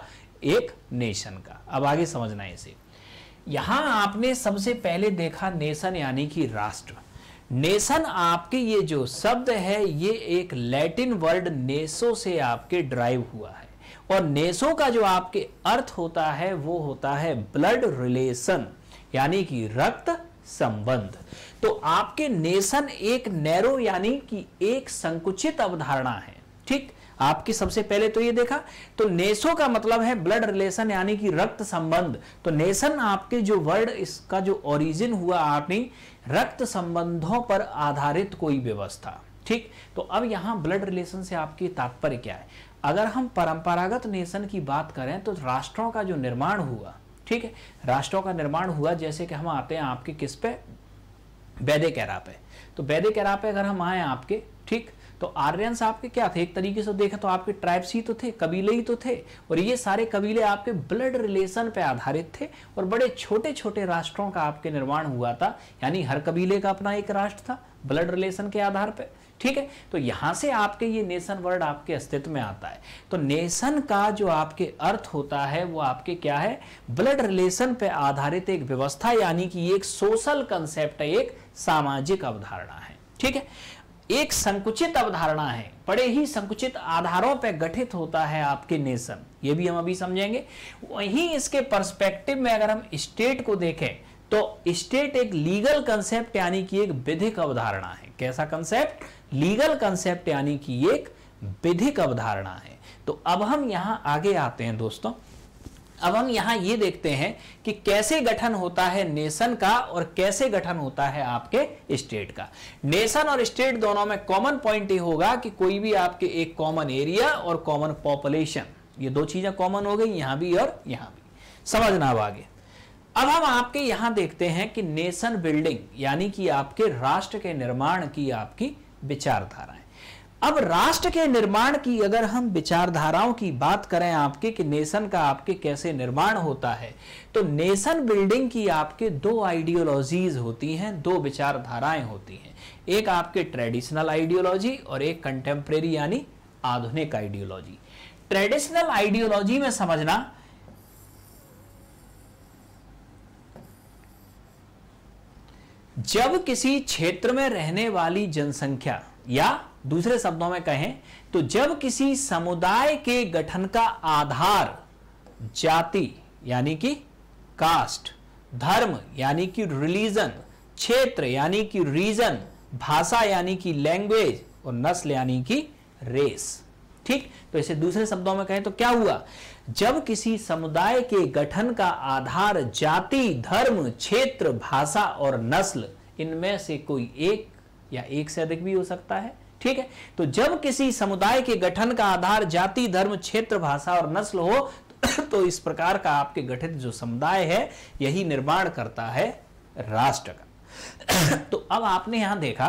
एक नेशन का अब आगे समझना है इसे यहां आपने सबसे पहले देखा नेशन यानी कि राष्ट्र नेशन आपके ये जो शब्द है ये एक लैटिन वर्ड नेसो से आपके ड्राइव हुआ है और नेसो का जो आपके अर्थ होता है वो होता है ब्लड रिलेशन यानी कि रक्त संबंध तो आपके नेशन एक नैरो यानी कि एक संकुचित अवधारणा है ठीक आपकी सबसे पहले तो ये देखा तो नेसो का मतलब है ब्लड रिलेशन यानी कि रक्त संबंध तो नेशन आपके जो वर्ड इसका जो ओरिजिन हुआ आपने रक्त संबंधों पर आधारित कोई व्यवस्था ठीक तो अब यहां ब्लड रिलेशन से आपकी तात्पर्य क्या है अगर हम परंपरागत नेशन की बात करें तो राष्ट्रों का जो निर्माण हुआ ठीक है राष्ट्रों का निर्माण हुआ जैसे कि हम आते हैं आपके किस पे वैदिक एरा पे तो वैदिक एरा पे अगर हम आए आपके ठीक तो आर्यंस आपके क्या थे एक तरीके से देखा तो आपके ट्राइब्स ही तो थे कबीले ही तो थे और ये सारे कबीले आपके ब्लड रिलेशन पे आधारित थे और बड़े छोटे छोटे राष्ट्रों का आपके निर्माण हुआ था यानी हर कबीले का अपना एक राष्ट्र था ब्लड रिलेशन के आधार पर ठीक है तो यहां से आपके ये नेशन वर्ड आपके अस्तित्व में आता है तो नेशन का जो आपके अर्थ होता है वो आपके क्या है ब्लड रिलेशन पे आधारित एक व्यवस्था यानी कि एक सोशल कंसेप्ट है एक सामाजिक अवधारणा है ठीक है एक संकुचित अवधारणा है बड़े ही संकुचित आधारों पर गठित होता है आपके नेशन ये भी हम अभी समझेंगे वहीं इसके पर्सपेक्टिव में अगर हम स्टेट को देखें तो स्टेट एक लीगल कंसेप्ट यानी कि एक विधिक अवधारणा है कैसा कंसेप्ट लीगल कंसेप्ट यानी कि एक विधिक अवधारणा है तो अब हम यहां आगे आते हैं दोस्तों अब हम यहां ये देखते हैं कि कैसे गठन होता है नेशन का और कैसे गठन होता है आपके स्टेट का नेशन और स्टेट दोनों में कॉमन पॉइंट ये होगा कि कोई भी आपके एक कॉमन एरिया और कॉमन पॉपुलेशन ये दो चीजें कॉमन हो गई यहां भी और यहां भी समझना अब आगे अब हम आपके यहां देखते हैं कि नेशन बिल्डिंग यानी कि आपके राष्ट्र के निर्माण की आपकी विचारधाराएं अब राष्ट्र के निर्माण की अगर हम विचारधाराओं की बात करें आपके कि नेशन का आपके कैसे निर्माण होता है तो नेशन बिल्डिंग की आपके दो आइडियोलॉजीज होती हैं दो विचारधाराएं होती हैं एक आपके ट्रेडिशनल आइडियोलॉजी और एक कंटेम्प्रेरी यानी आधुनिक आइडियोलॉजी ट्रेडिशनल आइडियोलॉजी में समझना जब किसी क्षेत्र में रहने वाली जनसंख्या या दूसरे शब्दों में कहें तो जब किसी समुदाय के गठन का आधार जाति यानी कि कास्ट धर्म यानी कि रिलीजन क्षेत्र यानी कि रीजन भाषा यानी कि लैंग्वेज और नस्ल यानी कि रेस ठीक तो इसे दूसरे शब्दों में कहें तो क्या हुआ जब किसी समुदाय के गठन का आधार जाति धर्म क्षेत्र भाषा और नस्ल इनमें से कोई एक या एक से अधिक भी हो सकता है ठीक है तो जब किसी समुदाय के गठन का आधार जाति धर्म क्षेत्र भाषा और नस्ल हो तो इस प्रकार का आपके गठित जो समुदाय है यही निर्माण करता है राष्ट्र का तो अब आपने यहां देखा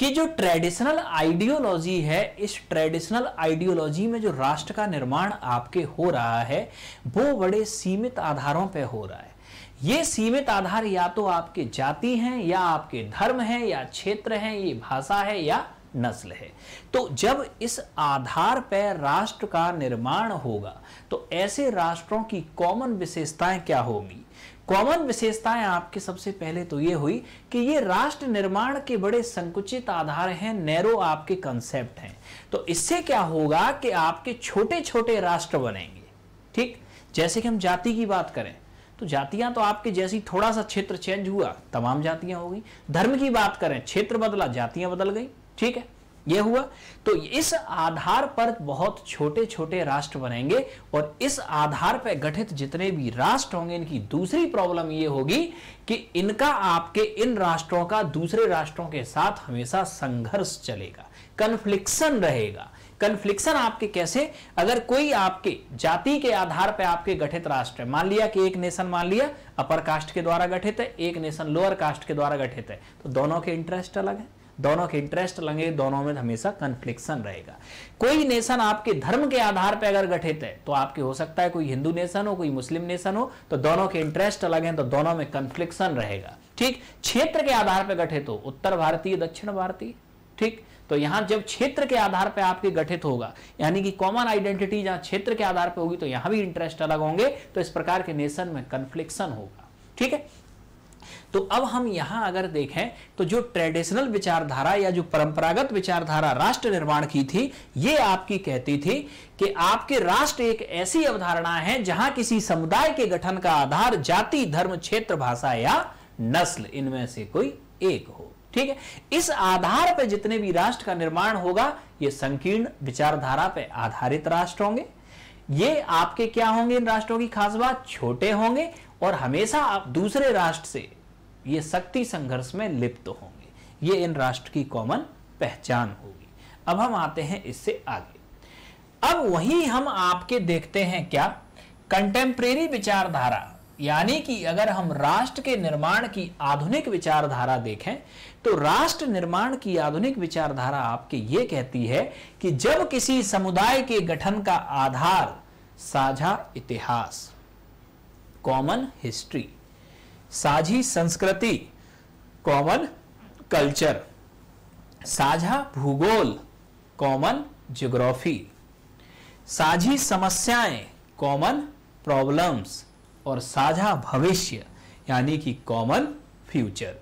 कि जो ट्रेडिशनल आइडियोलॉजी है इस ट्रेडिशनल आइडियोलॉजी में जो राष्ट्र का निर्माण आपके हो रहा है वो बड़े सीमित आधारों पर हो रहा है ये सीमित आधार या तो आपके जाति हैं या आपके धर्म है या क्षेत्र है ये भाषा है या नस्ल है तो जब इस आधार पर राष्ट्र का निर्माण होगा तो ऐसे राष्ट्रों की कॉमन विशेषताएं क्या होगी कॉमन विशेषताएं आपके सबसे पहले तो ये हुई कि ये राष्ट्र निर्माण के बड़े संकुचित आधार हैं नैरो आपके कंसेप्ट हैं तो इससे क्या होगा कि आपके छोटे छोटे राष्ट्र बनेंगे ठीक जैसे कि हम जाति की बात करें तो जातियां तो आपके जैसी थोड़ा सा क्षेत्र चेंज हुआ तमाम जातियां हो गई धर्म की बात करें क्षेत्र बदला जातियां बदल गई ठीक है ये हुआ तो इस आधार पर बहुत छोटे छोटे राष्ट्र बनेंगे और इस आधार पर गठित जितने भी राष्ट्र होंगे इनकी दूसरी प्रॉब्लम ये होगी कि इनका आपके इन राष्ट्रों का दूसरे राष्ट्रों के साथ हमेशा संघर्ष चलेगा कन्फ्लिक्शन रहेगा कन्फ्लिक्शन आपके कैसे अगर कोई आपके जाति के आधार पर आपके गठित राष्ट्र है मान लिया कि एक नेशन मान लिया अपर कास्ट के द्वारा गठित है एक नेशन लोअर कास्ट के द्वारा गठित है तो दोनों के इंटरेस्ट अलग है दोनों के इंटरेस्ट लगे दोनों में हमेशा कंफ्लिक्शन रहेगा कोई नेशन आपके धर्म के आधार पर अगर गठित है तो आपके हो सकता है कोई हिंदू नेशन हो कोई मुस्लिम नेशन हो तो दोनों के इंटरेस्ट अलग हैं तो दोनों में कंफ्लिक्शन रहेगा ठीक क्षेत्र के आधार पर गठित हो उत्तर भारतीय दक्षिण भारतीय ठीक तो यहां जब क्षेत्र के आधार पर आपके गठित होगा यानी कि कॉमन आइडेंटिटी जहां क्षेत्र के आधार पर होगी तो यहां भी इंटरेस्ट अलग होंगे तो इस प्रकार के नेशन में कंफ्लिक्शन होगा ठीक है तो अब हम यहां अगर देखें तो जो ट्रेडिशनल विचारधारा या जो परंपरागत विचारधारा राष्ट्र निर्माण की थी ये आपकी कहती थी कि आपके राष्ट्र एक ऐसी अवधारणा है जहां किसी समुदाय के गठन का आधार जाति धर्म क्षेत्र भाषा या नस्ल इनमें से कोई एक हो ठीक है इस आधार पर जितने भी राष्ट्र का निर्माण होगा ये संकीर्ण विचारधारा पर आधारित राष्ट्र होंगे ये आपके क्या होंगे इन राष्ट्रों की खास बात छोटे होंगे और हमेशा आप दूसरे राष्ट्र से ये शक्ति संघर्ष में लिप्त तो होंगे ये इन राष्ट्र की कॉमन पहचान होगी अब हम आते हैं इससे आगे अब वही हम आपके देखते हैं क्या कंटेम्प्रेरी विचारधारा यानी कि अगर हम राष्ट्र के निर्माण की आधुनिक विचारधारा देखें तो राष्ट्र निर्माण की आधुनिक विचारधारा आपके ये कहती है कि जब किसी समुदाय के गठन का आधार साझा इतिहास कॉमन हिस्ट्री साझी संस्कृति कॉमन कल्चर साझा भूगोल कॉमन ज्योग्राफी साझी समस्याएं कॉमन प्रॉब्लम्स और साझा भविष्य यानी कि कॉमन फ्यूचर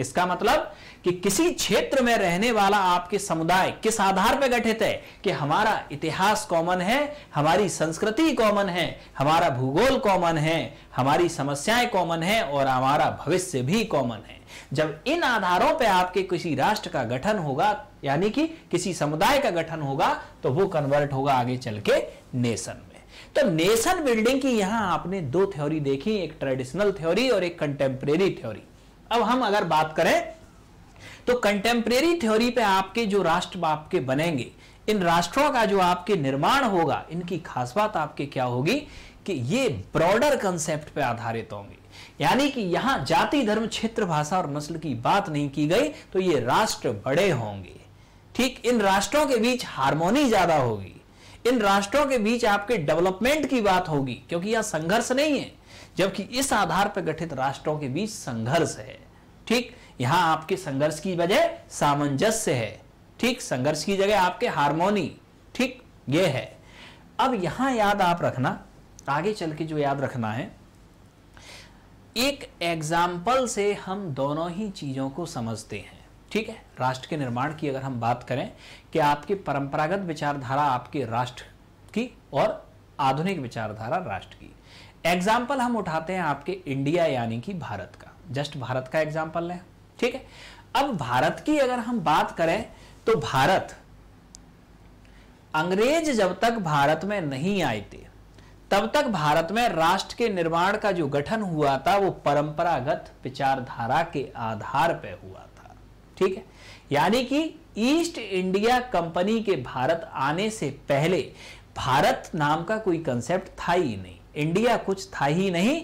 इसका मतलब कि किसी क्षेत्र में रहने वाला आपके समुदाय किस आधार पर गठित है कि हमारा इतिहास कॉमन है हमारी संस्कृति कॉमन है हमारा भूगोल कॉमन है हमारी समस्याएं कॉमन है और हमारा भविष्य भी कॉमन है जब इन आधारों पर आपके किसी राष्ट्र का गठन होगा यानी कि किसी समुदाय का गठन होगा तो वो कन्वर्ट होगा आगे चल के नेशन में तो नेशन बिल्डिंग की यहां आपने दो थ्योरी देखी एक ट्रेडिशनल थ्योरी और एक कंटेम्प्रेरी थ्योरी अब हम अगर बात करें तो कंटेम्प्रेरी थ्योरी पे आपके जो राष्ट्र आपके बनेंगे इन राष्ट्रों का जो आपके निर्माण होगा इनकी खास बात आपके क्या होगी कि ये ब्रॉडर कंसेप्ट पे आधारित होंगे यानी कि यहां जाति धर्म क्षेत्र भाषा और नस्ल की बात नहीं की गई तो ये राष्ट्र बड़े होंगे ठीक इन राष्ट्रों के बीच हारमोनी ज्यादा होगी इन राष्ट्रों के बीच आपके डेवलपमेंट की बात होगी क्योंकि यह संघर्ष नहीं है जबकि इस आधार पर गठित राष्ट्रों के बीच संघर्ष है ठीक यहां आपके संघर्ष की वजह सामंजस्य है ठीक संघर्ष की जगह आपके हारमोनी ठीक ये है अब यहां याद आप रखना आगे चल के जो याद रखना है एक एग्जाम्पल से हम दोनों ही चीजों को समझते हैं ठीक है राष्ट्र के निर्माण की अगर हम बात करें कि आपकी परंपरागत विचारधारा आपके राष्ट्र की और आधुनिक विचारधारा राष्ट्र की एग्जाम्पल हम उठाते हैं आपके इंडिया यानी कि भारत का जस्ट भारत का एग्जाम्पल है ठीक है अब भारत की अगर हम बात करें तो भारत अंग्रेज जब तक भारत में नहीं आए थे तब तक भारत में राष्ट्र के निर्माण का जो गठन हुआ था वो परंपरागत विचारधारा के आधार पर हुआ था ठीक है यानी कि ईस्ट इंडिया कंपनी के भारत आने से पहले भारत नाम का कोई कंसेप्ट था ही नहीं इंडिया कुछ था ही नहीं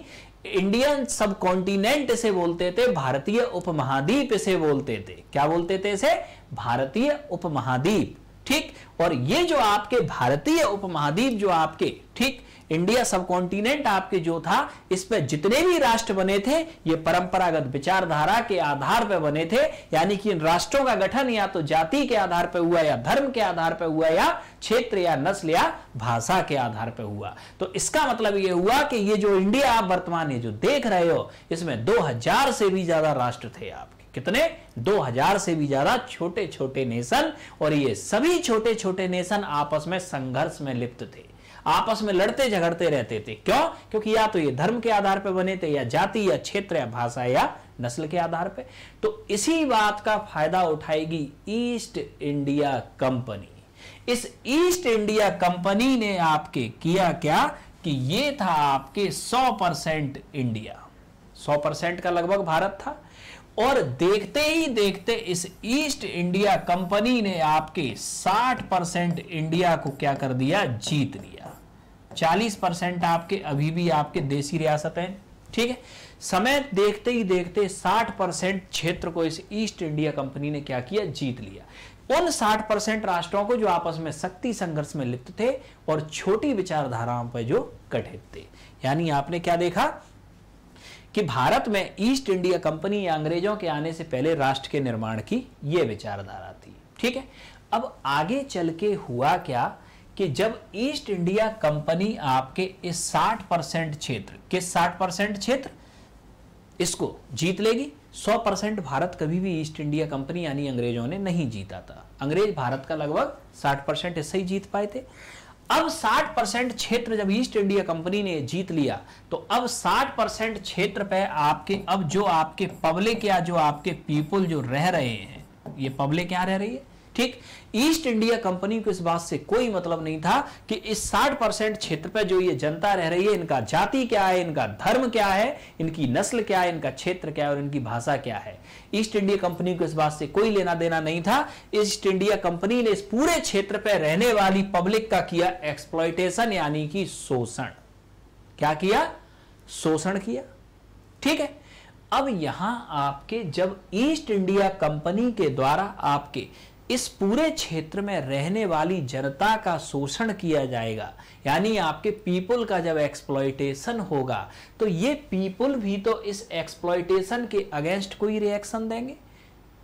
इंडियन सब कॉन्टिनेंट इसे बोलते थे भारतीय उपमहाद्वीप इसे बोलते थे क्या बोलते थे इसे भारतीय उपमहाद्वीप ठीक और ये जो आपके भारतीय उपमहाद्वीप जो आपके ठीक इंडिया सब कॉन्टिनेंट आपके जो था इस पर जितने भी राष्ट्र बने थे ये परंपरागत विचारधारा के आधार पर बने थे यानी कि इन राष्ट्रों का गठन या तो जाति के आधार पर हुआ या धर्म के आधार पर हुआ या क्षेत्र या नस्ल या भाषा के आधार पर हुआ तो इसका मतलब ये हुआ कि ये जो इंडिया आप वर्तमान ये जो देख रहे हो इसमें 2000 से भी ज्यादा राष्ट्र थे आप कितने 2000 से भी ज्यादा छोटे छोटे नेशन और ये सभी छोटे छोटे नेशन आपस में संघर्ष में लिप्त थे आपस में लड़ते झगड़ते रहते थे क्यों क्योंकि या तो ये धर्म के आधार पर बने थे या जाति या क्षेत्र या भाषा या नस्ल के आधार पर तो इसी बात का फायदा उठाएगी ईस्ट इंडिया कंपनी इस ईस्ट इंडिया कंपनी ने आपके किया क्या कि ये था आपके 100 परसेंट इंडिया 100 परसेंट का लगभग भारत था और देखते ही देखते इस ईस्ट इंडिया कंपनी ने आपके 60 परसेंट इंडिया को क्या कर दिया जीत लिया 40 परसेंट आपके अभी भी आपके देसी रियासत हैं ठीक है समय देखते ही देखते 60 परसेंट क्षेत्र को इस ईस्ट इंडिया कंपनी ने क्या किया जीत लिया उन 60 परसेंट राष्ट्रों को जो आपस में शक्ति संघर्ष में लिप्त थे और छोटी विचारधाराओं पर जो गठित थे यानी आपने क्या देखा कि भारत में ईस्ट इंडिया कंपनी या अंग्रेजों के आने से पहले राष्ट्र के निर्माण की यह विचारधारा थी ठीक है अब आगे चल के हुआ क्या कि जब ईस्ट इंडिया कंपनी आपके इस 60 परसेंट क्षेत्र किस 60 परसेंट क्षेत्र इसको जीत लेगी 100 परसेंट भारत कभी भी ईस्ट इंडिया कंपनी यानी अंग्रेजों ने नहीं जीता था अंग्रेज भारत का लगभग 60 परसेंट इससे ही जीत पाए थे अब 60 परसेंट क्षेत्र जब ईस्ट इंडिया कंपनी ने जीत लिया तो अब 60 परसेंट क्षेत्र पे आपके अब जो आपके पब्लिक या जो आपके पीपुल जो रह रहे हैं ये पब्लिक क्या रह रही है ठीक ईस्ट इंडिया कंपनी को इस बात से कोई मतलब नहीं था कि इस 60 परसेंट क्षेत्र पर जो ये जनता रह रही है इनका जाति क्या है इनका धर्म क्या है इनकी नस्ल क्या है इनका क्षेत्र क्या है और इनकी भाषा क्या है ईस्ट इंडिया कंपनी को इस बात से कोई लेना देना नहीं था ईस्ट इंडिया कंपनी ने इस पूरे क्षेत्र पर रहने वाली पब्लिक का किया एक्सप्लॉयटेशन यानी कि शोषण क्या किया शोषण किया ठीक है अब यहां आपके जब ईस्ट इंडिया कंपनी के द्वारा आपके इस पूरे क्षेत्र में रहने वाली जनता का शोषण किया जाएगा यानी आपके पीपल का जब एक्सप्लॉयटेशन होगा तो ये पीपल भी तो इस एक्सप्लॉयटेशन के अगेंस्ट कोई रिएक्शन देंगे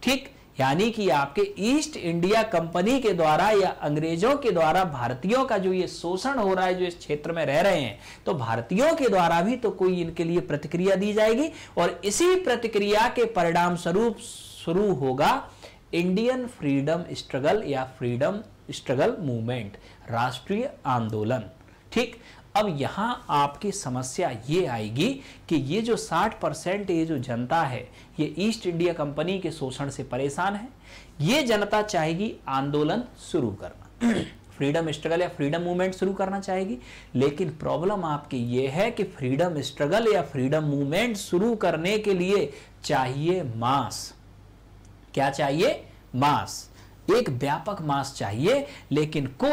ठीक यानी कि आपके ईस्ट इंडिया कंपनी के द्वारा या अंग्रेजों के द्वारा भारतीयों का जो ये शोषण हो रहा है जो इस क्षेत्र में रह रहे हैं तो भारतीयों के द्वारा भी तो कोई इनके लिए प्रतिक्रिया दी जाएगी और इसी प्रतिक्रिया के परिणाम स्वरूप शुरू होगा इंडियन फ्रीडम स्ट्रगल या फ्रीडम स्ट्रगल मूवमेंट राष्ट्रीय आंदोलन ठीक अब यहां आपकी समस्या ये आएगी कि ये जो 60 परसेंट ये जो जनता है ये ईस्ट इंडिया कंपनी के शोषण से परेशान है ये जनता चाहेगी आंदोलन शुरू करना फ्रीडम स्ट्रगल या फ्रीडम मूवमेंट शुरू करना चाहेगी लेकिन प्रॉब्लम आपकी ये है कि फ्रीडम स्ट्रगल या फ्रीडम मूवमेंट शुरू करने के लिए चाहिए मास क्या चाहिए मास एक व्यापक मास चाहिए लेकिन को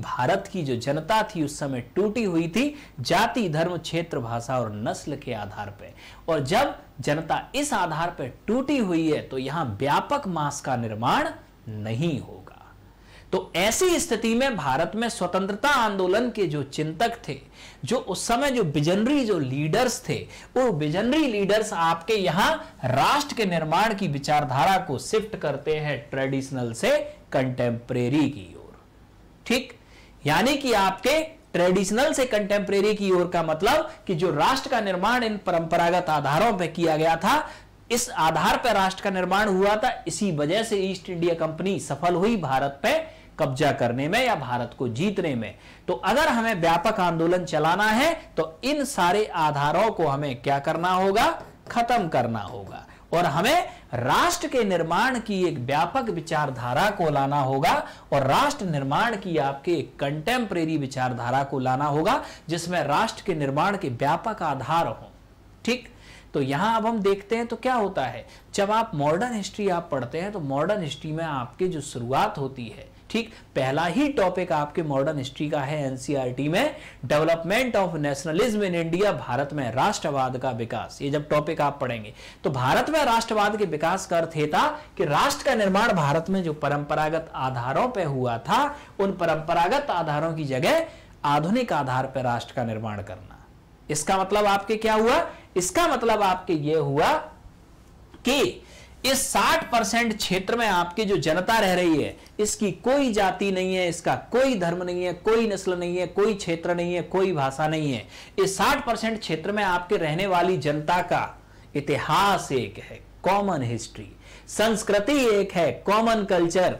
भारत की जो जनता थी उस समय टूटी हुई थी जाति धर्म क्षेत्र भाषा और नस्ल के आधार पर और जब जनता इस आधार पर टूटी हुई है तो यहां व्यापक मास का निर्माण नहीं होगा तो ऐसी स्थिति में भारत में स्वतंत्रता आंदोलन के जो चिंतक थे जो उस समय जो विजनरी जो लीडर्स थे वो विजनरी लीडर्स आपके यहां राष्ट्र के निर्माण की विचारधारा को शिफ्ट करते हैं ट्रेडिशनल से कंटेम्प्रेरी की ओर ठीक यानी कि आपके ट्रेडिशनल से कंटेम्प्रेरी की ओर का मतलब कि जो राष्ट्र का निर्माण इन परंपरागत आधारों पर किया गया था इस आधार पर राष्ट्र का निर्माण हुआ था इसी वजह से ईस्ट इंडिया कंपनी सफल हुई भारत पर कब्जा करने में या भारत को जीतने में तो अगर हमें व्यापक आंदोलन चलाना है तो इन सारे आधारों को हमें क्या करना होगा खत्म करना होगा और हमें राष्ट्र के निर्माण की एक व्यापक विचारधारा को लाना होगा और राष्ट्र निर्माण की आपके एक कंटेम्प्रेरी विचारधारा को लाना होगा जिसमें राष्ट्र के निर्माण के व्यापक आधार हो ठीक तो यहां अब हम देखते हैं तो क्या होता है जब आप मॉडर्न हिस्ट्री आप पढ़ते हैं तो मॉडर्न हिस्ट्री में आपके जो शुरुआत होती है ठीक पहला ही टॉपिक आपके मॉडर्न हिस्ट्री का है एनसीईआरटी e में development of nationalism in India Bharat में राष्ट्रवाद का विकास ये जब टॉपिक आप पढ़ेंगे तो भारत में राष्ट्रवाद के विकास का अर्थ था कि राष्ट्र का निर्माण भारत में जो परंपरागत आधारों पर हुआ था उन परंपरागत आधारों की जगह आधुनिक आधार पर राष्ट्र का निर्माण करना इसका मतलब आपके क्या हुआ इसका मतलब आपके ये हुआ कि इस 60 परसेंट क्षेत्र में आपकी जो जनता रह रही है इसकी कोई जाति नहीं है इसका कोई धर्म नहीं है कोई नस्ल नहीं है कोई क्षेत्र नहीं है कोई भाषा नहीं है इस 60 परसेंट क्षेत्र में आपके रहने वाली जनता का इतिहास एक है कॉमन हिस्ट्री संस्कृति एक है कॉमन कल्चर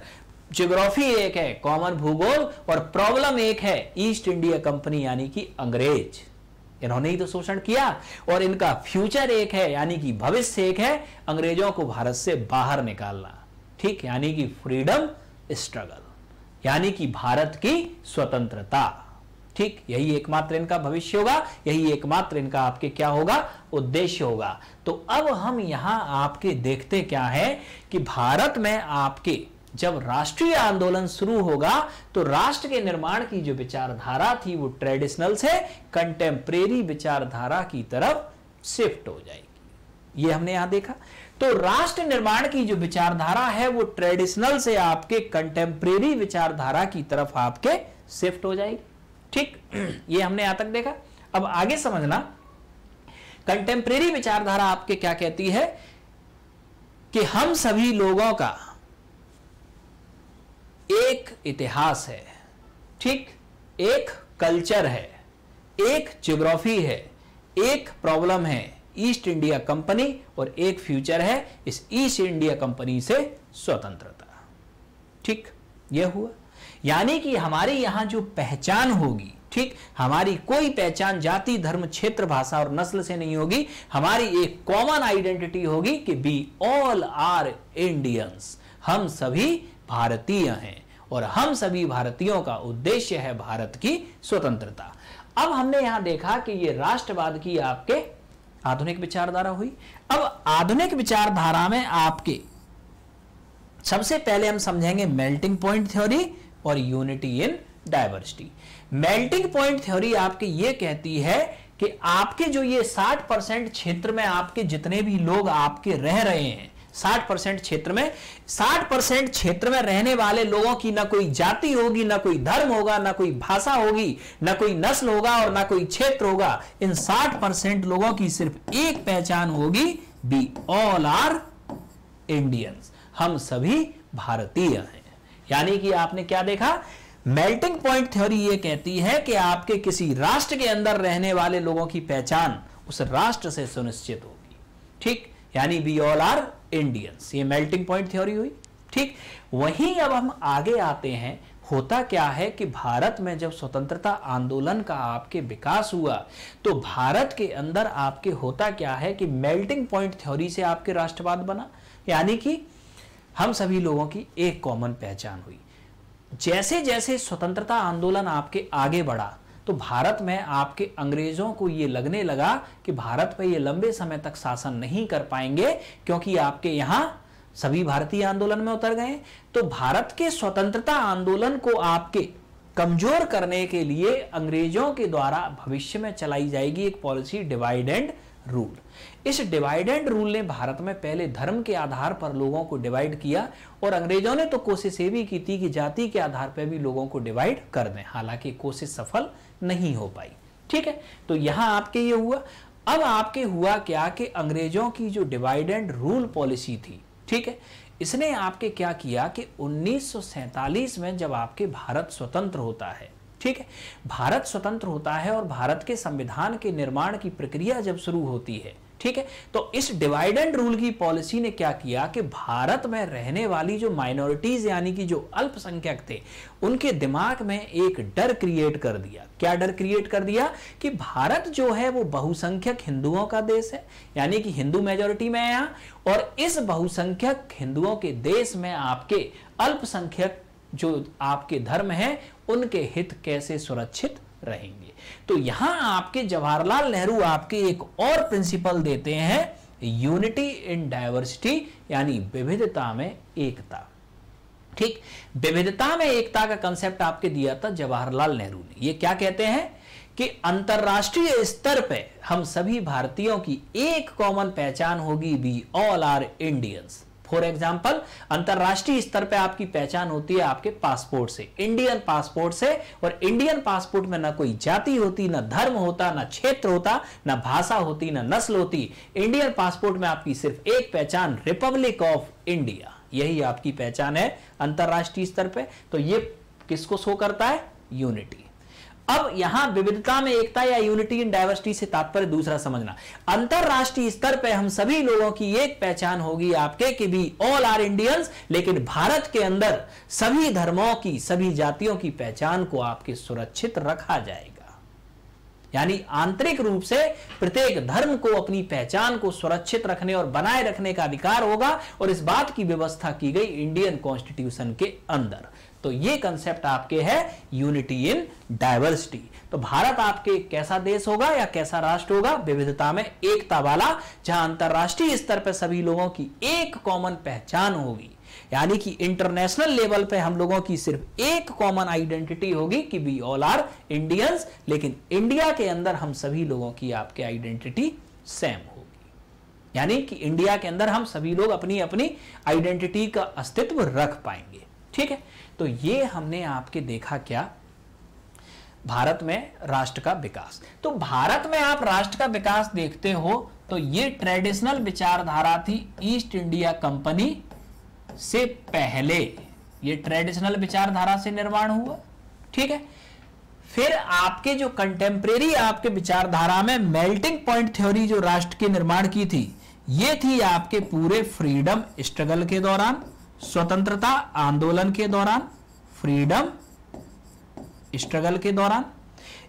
ज्योग्राफी एक है कॉमन भूगोल और प्रॉब्लम एक है ईस्ट इंडिया कंपनी यानी कि अंग्रेज इन्होंने ही तो शोषण किया और इनका फ्यूचर एक है यानी कि भविष्य एक है अंग्रेजों को भारत से बाहर निकालना ठीक यानी कि फ्रीडम स्ट्रगल यानी कि भारत की स्वतंत्रता ठीक यही एकमात्र इनका भविष्य होगा यही एकमात्र इनका आपके क्या होगा उद्देश्य होगा तो अब हम यहां आपके देखते क्या है कि भारत में आपके जब राष्ट्रीय आंदोलन शुरू होगा तो राष्ट्र के निर्माण की जो विचारधारा थी वो ट्रेडिशनल से कंटेम्प्रेरी विचारधारा की तरफ शिफ्ट हो जाएगी ये हमने यहां देखा तो राष्ट्र निर्माण की जो विचारधारा है वो ट्रेडिशनल से आपके कंटेम्प्रेरी विचारधारा की तरफ आपके शिफ्ट हो जाएगी ठीक ये हमने यहां तक देखा अब आगे समझना कंटेम्प्रेरी विचारधारा आपके क्या कहती है कि हम सभी लोगों का एक इतिहास है ठीक एक कल्चर है एक ज्योग्राफी है एक प्रॉब्लम है ईस्ट इंडिया कंपनी और एक फ्यूचर है इस ईस्ट इंडिया कंपनी से स्वतंत्रता ठीक यह हुआ यानी कि हमारे यहां जो पहचान होगी ठीक हमारी कोई पहचान जाति धर्म क्षेत्र भाषा और नस्ल से नहीं होगी हमारी एक कॉमन आइडेंटिटी होगी कि बी ऑल आर इंडियंस हम सभी भारतीय हैं और हम सभी भारतीयों का उद्देश्य है भारत की स्वतंत्रता अब हमने यहां देखा कि यह राष्ट्रवाद की आपके आधुनिक विचारधारा हुई अब आधुनिक विचारधारा में आपके सबसे पहले हम समझेंगे मेल्टिंग पॉइंट थ्योरी और unity in diversity melting point theory आपकी ये कहती है कि आपके जो ये 60 परसेंट क्षेत्र में आपके जितने भी लोग आपके रह रहे हैं साठ परसेंट क्षेत्र में साठ परसेंट क्षेत्र में रहने वाले लोगों की ना कोई जाति होगी ना कोई धर्म होगा ना कोई भाषा होगी ना कोई नस्ल होगा और ना कोई क्षेत्र होगा इन साठ परसेंट लोगों की सिर्फ एक पहचान होगी बी ऑल आर इंडियंस हम सभी भारतीय हैं यानी कि आपने क्या देखा मेल्टिंग पॉइंट थ्योरी ये कहती है कि आपके किसी राष्ट्र के अंदर रहने वाले लोगों की पहचान उस राष्ट्र से सुनिश्चित होगी ठीक यानी बी ऑल आर इंडियंस ये मेल्टिंग पॉइंट थ्योरी हुई ठीक वहीं अब हम आगे आते हैं होता क्या है कि भारत में जब स्वतंत्रता आंदोलन का आपके विकास हुआ तो भारत के अंदर आपके होता क्या है कि मेल्टिंग पॉइंट थ्योरी से आपके राष्ट्रवाद बना यानी कि हम सभी लोगों की एक कॉमन पहचान हुई जैसे जैसे स्वतंत्रता आंदोलन आपके आगे बढ़ा तो भारत में आपके अंग्रेजों को यह लगने लगा कि भारत पर यह लंबे समय तक शासन नहीं कर पाएंगे क्योंकि आपके यहां सभी भारतीय आंदोलन में उतर गए तो भारत के स्वतंत्रता आंदोलन को आपके कमजोर करने के लिए अंग्रेजों के द्वारा भविष्य में चलाई जाएगी एक पॉलिसी डिवाइड एंड रूल इस डिवाइड एंड रूल ने भारत में पहले धर्म के आधार पर लोगों को डिवाइड किया और अंग्रेजों ने तो कोशिश ये भी की थी कि जाति के आधार पर भी लोगों को डिवाइड कर दें हालांकि कोशिश सफल नहीं हो पाई ठीक है तो यहां आपके ये हुआ अब आपके हुआ क्या कि अंग्रेजों की जो डिवाइड एंड रूल पॉलिसी थी ठीक है इसने आपके क्या किया कि 1947 में जब आपके भारत स्वतंत्र होता है ठीक है भारत स्वतंत्र होता है और भारत के संविधान के निर्माण की प्रक्रिया जब शुरू होती है ठीक है तो इस डिवाइडेंड रूल की पॉलिसी ने क्या किया कि भारत में रहने वाली जो माइनॉरिटीज यानी कि जो अल्पसंख्यक थे उनके दिमाग में एक डर क्रिएट कर दिया क्या डर क्रिएट कर दिया कि भारत जो है वो बहुसंख्यक हिंदुओं का देश है यानी कि हिंदू मेजोरिटी में आया और इस बहुसंख्यक हिंदुओं के देश में आपके अल्पसंख्यक जो आपके धर्म है उनके हित कैसे सुरक्षित रहेंगे तो यहां आपके जवाहरलाल नेहरू आपके एक और प्रिंसिपल देते हैं यूनिटी इन डायवर्सिटी यानी विविधता में एकता ठीक विविधता में एकता का कंसेप्ट आपके दिया था जवाहरलाल नेहरू ने ये क्या कहते हैं कि अंतर्राष्ट्रीय स्तर पे हम सभी भारतीयों की एक कॉमन पहचान होगी we all are Indians for example अंतरराष्ट्रीय स्तर पर आपकी पहचान होती है आपके पासपोर्ट से इंडियन पासपोर्ट से और इंडियन पासपोर्ट में ना कोई जाति होती ना धर्म होता ना क्षेत्र होता ना भाषा होती ना नस्ल होती इंडियन पासपोर्ट में आपकी सिर्फ एक पहचान रिपब्लिक ऑफ इंडिया यही आपकी पहचान है अंतर्राष्ट्रीय स्तर पर तो ये किसको शो करता है यूनिटी अब यहां विविधता में एकता या यूनिटी इन डायवर्सिटी से तात्पर्य दूसरा समझना अंतरराष्ट्रीय स्तर पर हम सभी लोगों की एक पहचान होगी आपके कि भी ऑल आर इंडियंस लेकिन भारत के अंदर सभी धर्मों की सभी जातियों की पहचान को आपके सुरक्षित रखा जाएगा यानी आंतरिक रूप से प्रत्येक धर्म को अपनी पहचान को सुरक्षित रखने और बनाए रखने का अधिकार होगा और इस बात की व्यवस्था की गई इंडियन कॉन्स्टिट्यूशन के अंदर तो ये कंसेप्ट आपके है यूनिटी इन डायवर्सिटी तो भारत आपके कैसा देश होगा या कैसा राष्ट्र होगा विविधता में एकता वाला जहां अंतर्राष्ट्रीय स्तर पर सभी लोगों की एक कॉमन पहचान होगी यानी कि इंटरनेशनल लेवल पे हम लोगों की सिर्फ एक कॉमन आइडेंटिटी होगी कि वी ऑल आर इंडियंस लेकिन इंडिया के अंदर हम सभी लोगों की आपके आइडेंटिटी सेम होगी यानी कि इंडिया के अंदर हम सभी लोग अपनी अपनी आइडेंटिटी का अस्तित्व रख पाएंगे ठीक है तो ये हमने आपके देखा क्या भारत में राष्ट्र का विकास तो भारत में आप राष्ट्र का विकास देखते हो तो ये ट्रेडिशनल विचारधारा थी ईस्ट इंडिया कंपनी से पहले ये ट्रेडिशनल विचारधारा से निर्माण हुआ ठीक है फिर आपके जो कंटेम्प्रेरी आपके विचारधारा में मेल्टिंग पॉइंट थ्योरी जो राष्ट्र के निर्माण की थी ये थी आपके पूरे फ्रीडम स्ट्रगल के दौरान स्वतंत्रता आंदोलन के दौरान फ्रीडम स्ट्रगल के दौरान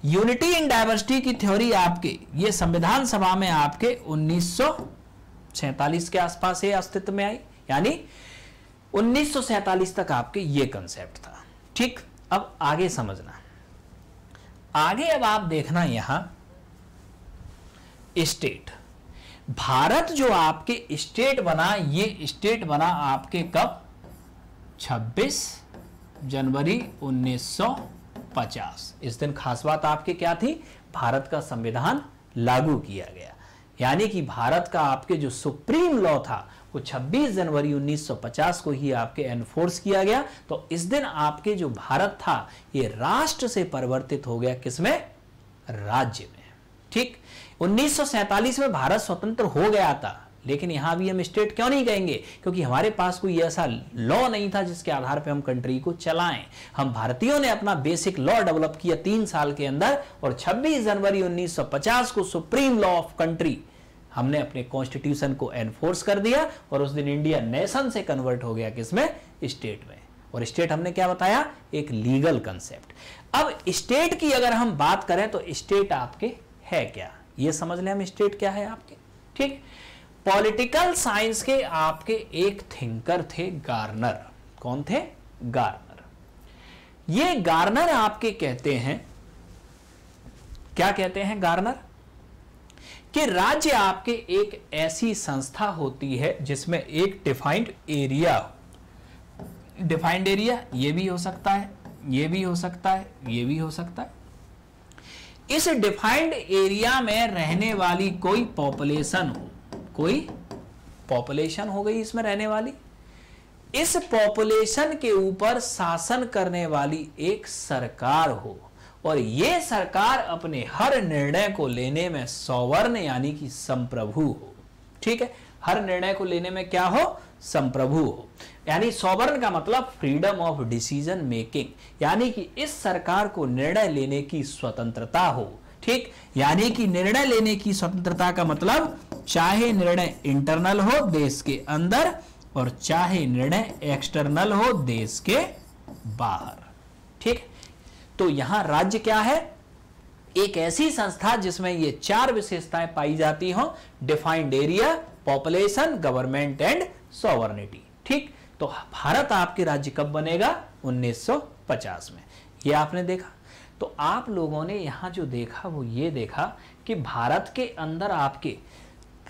यूनिटी इन डायवर्सिटी की थ्योरी आपके ये संविधान सभा में आपके 1947 के आसपास ये अस्तित्व में आई यानी 1947 तक आपके ये कंसेप्ट था ठीक अब आगे समझना आगे अब आप देखना यहां स्टेट भारत जो आपके स्टेट बना ये स्टेट बना आपके कब 26 जनवरी 1950 इस दिन खास बात आपके क्या थी भारत का संविधान लागू किया गया यानी कि भारत का आपके जो सुप्रीम लॉ था वो 26 जनवरी 1950 को ही आपके एनफोर्स किया गया तो इस दिन आपके जो भारत था ये राष्ट्र से परिवर्तित हो गया किसमें राज्य में ठीक 1947 में भारत स्वतंत्र हो गया था लेकिन यहां भी हम स्टेट क्यों नहीं कहेंगे क्योंकि हमारे पास कोई ऐसा लॉ नहीं था जिसके आधार पर हम कंट्री को चलाएं हम भारतीयों ने अपना बेसिक लॉ डेवलप किया तीन साल के अंदर और 26 जनवरी 1950 को सुप्रीम लॉ ऑफ कंट्री हमने अपने कॉन्स्टिट्यूशन को एनफोर्स कर दिया और उस दिन इंडिया नेशन से कन्वर्ट हो गया किसमें स्टेट में और स्टेट हमने क्या बताया एक लीगल कंसेप्ट अब स्टेट की अगर हम बात करें तो स्टेट आपके है क्या ये समझ लें हम स्टेट क्या है आपके ठीक पॉलिटिकल साइंस के आपके एक थिंकर थे गार्नर कौन थे गार्नर ये गार्नर आपके कहते हैं क्या कहते हैं गार्नर कि राज्य आपके एक ऐसी संस्था होती है जिसमें एक डिफाइंड एरिया डिफाइंड एरिया ये भी हो सकता है ये भी हो सकता है ये भी हो सकता है इस डिफाइंड एरिया में रहने वाली कोई पॉपुलेशन हो कोई पॉपुलेशन हो गई इसमें रहने वाली इस पॉपुलेशन के ऊपर शासन करने वाली एक सरकार हो और ये सरकार अपने हर निर्णय को लेने में सौवर्ण यानी कि संप्रभु हो ठीक है हर निर्णय को लेने में क्या हो संप्रभु हो यानी सॉवरन का मतलब फ्रीडम ऑफ डिसीजन मेकिंग यानी कि इस सरकार को निर्णय लेने की स्वतंत्रता हो ठीक यानी कि निर्णय लेने की स्वतंत्रता का मतलब चाहे निर्णय इंटरनल हो देश के अंदर और चाहे निर्णय एक्सटर्नल हो देश के बाहर ठीक तो यहां राज्य क्या है एक ऐसी संस्था जिसमें ये चार विशेषताएं पाई जाती हो defined area population government and sovereignty ठीक तो भारत आपके राज्य कब बनेगा 1950 में ये आपने देखा तो आप लोगों ने यहां जो देखा वो ये देखा कि भारत के अंदर आपके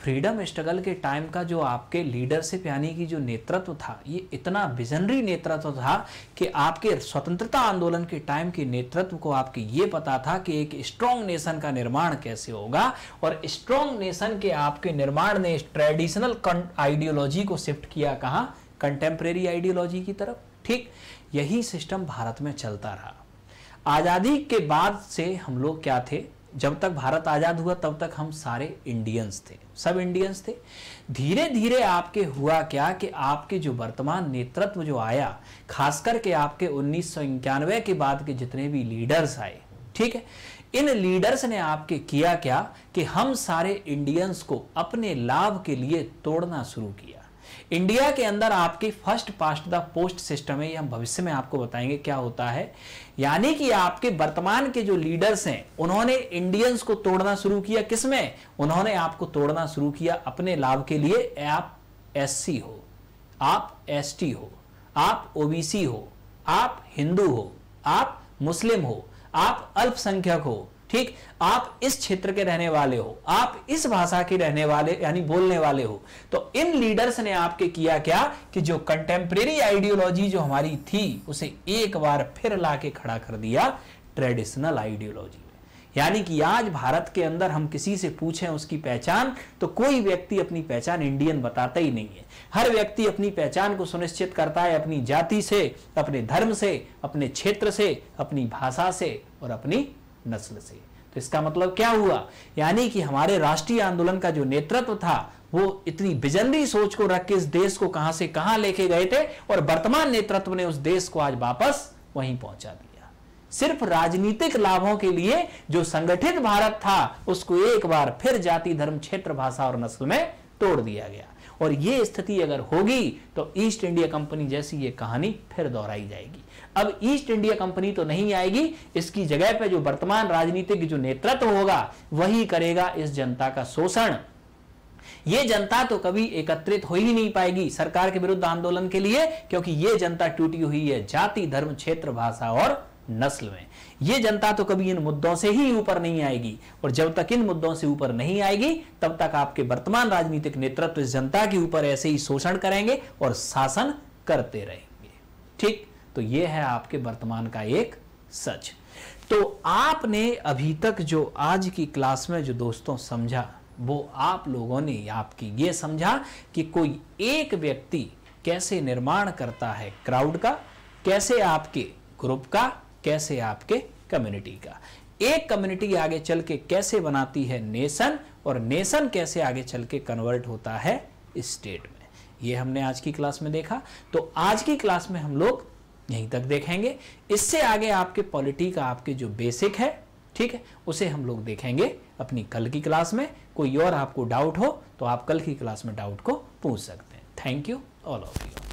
फ्रीडम स्ट्रगल के टाइम का जो आपके लीडरशिप यानी कि जो नेतृत्व था ये इतना विजनरी नेतृत्व था कि आपके स्वतंत्रता आंदोलन के टाइम के नेतृत्व को आपके ये पता था कि एक स्ट्रॉन्ग नेशन का निर्माण कैसे होगा और स्ट्रॉन्ग नेशन के आपके निर्माण ने ट्रेडिशनल आइडियोलॉजी को शिफ्ट किया कहाँ कंटेम्प्रेरी आइडियोलॉजी की तरफ ठीक यही सिस्टम भारत में चलता रहा आज़ादी के बाद से हम लोग क्या थे जब तक भारत आज़ाद हुआ तब तक हम सारे इंडियंस थे सब इंडियंस थे धीरे धीरे आपके हुआ क्या कि आपके जो वर्तमान नेतृत्व जो आया खास करके आपके उन्नीस के बाद के जितने भी लीडर्स आए ठीक है इन लीडर्स ने आपके किया क्या कि हम सारे इंडियंस को अपने लाभ के लिए तोड़ना शुरू किया इंडिया के अंदर आपकी first past the post system है यह हम भविष्य में आपको बताएंगे क्या होता है यानी कि आपके वर्तमान के जो लीडर्स हैं उन्होंने इंडियंस को तोड़ना शुरू किया किसमें उन्होंने आपको तोड़ना शुरू किया अपने लाभ के लिए आप एस हो आप एस हो आप ओबीसी हो आप हिंदू हो आप मुस्लिम हो आप अल्पसंख्यक हो ठीक आप इस क्षेत्र के रहने वाले हो आप इस भाषा के रहने वाले यानी बोलने वाले हो तो इन लीडर्स ने आपके किया क्या कि जो कंटेम्प्रेरी आइडियोलॉजी जो हमारी थी उसे एक बार फिर ला के खड़ा कर दिया ट्रेडिशनल आइडियोलॉजी यानी कि आज भारत के अंदर हम किसी से पूछें उसकी पहचान तो कोई व्यक्ति अपनी पहचान इंडियन बताता ही नहीं है हर व्यक्ति अपनी पहचान को सुनिश्चित करता है अपनी जाति से अपने धर्म से अपने क्षेत्र से अपनी भाषा से और अपनी नस्ल से तो इसका मतलब क्या हुआ यानी कि हमारे राष्ट्रीय आंदोलन का जो नेतृत्व था वो इतनी बिजनरी सोच को रख के इस देश को कहां से कहां लेके गए थे और वर्तमान नेतृत्व ने उस देश को आज वापस वहीं पहुंचा दिया सिर्फ राजनीतिक लाभों के लिए जो संगठित भारत था उसको एक बार फिर जाति धर्म क्षेत्र भाषा और नस्ल में तोड़ दिया गया और ये स्थिति अगर होगी तो ईस्ट इंडिया कंपनी जैसी ये कहानी फिर दोहराई जाएगी अब ईस्ट इंडिया कंपनी तो नहीं आएगी इसकी जगह पे जो वर्तमान राजनीतिक जो नेतृत्व होगा वही करेगा इस जनता का शोषण ये जनता तो कभी एकत्रित हो ही नहीं पाएगी सरकार के विरुद्ध आंदोलन के लिए क्योंकि यह जनता टूटी हुई है जाति धर्म क्षेत्र भाषा और नस्ल में यह जनता तो कभी इन मुद्दों से ही ऊपर नहीं आएगी और जब तक इन मुद्दों से ऊपर नहीं आएगी तब तक आपके वर्तमान राजनीतिक नेतृत्व इस जनता के ऊपर ऐसे ही शोषण करेंगे और शासन करते रहेंगे ठीक तो ये है आपके वर्तमान का एक सच तो आपने अभी तक जो आज की क्लास में जो दोस्तों समझा वो आप लोगों ने आपकी ये समझा कि कोई एक व्यक्ति कैसे निर्माण करता है क्राउड का कैसे आपके ग्रुप का कैसे आपके कम्युनिटी का एक कम्युनिटी आगे चल के कैसे बनाती है नेशन और नेशन कैसे आगे चल के कन्वर्ट होता है स्टेट में ये हमने आज की क्लास में देखा तो आज की क्लास में हम लोग यहीं तक देखेंगे इससे आगे आपके पॉलिटी का आपके जो बेसिक है ठीक है उसे हम लोग देखेंगे अपनी कल की क्लास में कोई और आपको डाउट हो तो आप कल की क्लास में डाउट को पूछ सकते हैं thank you all of you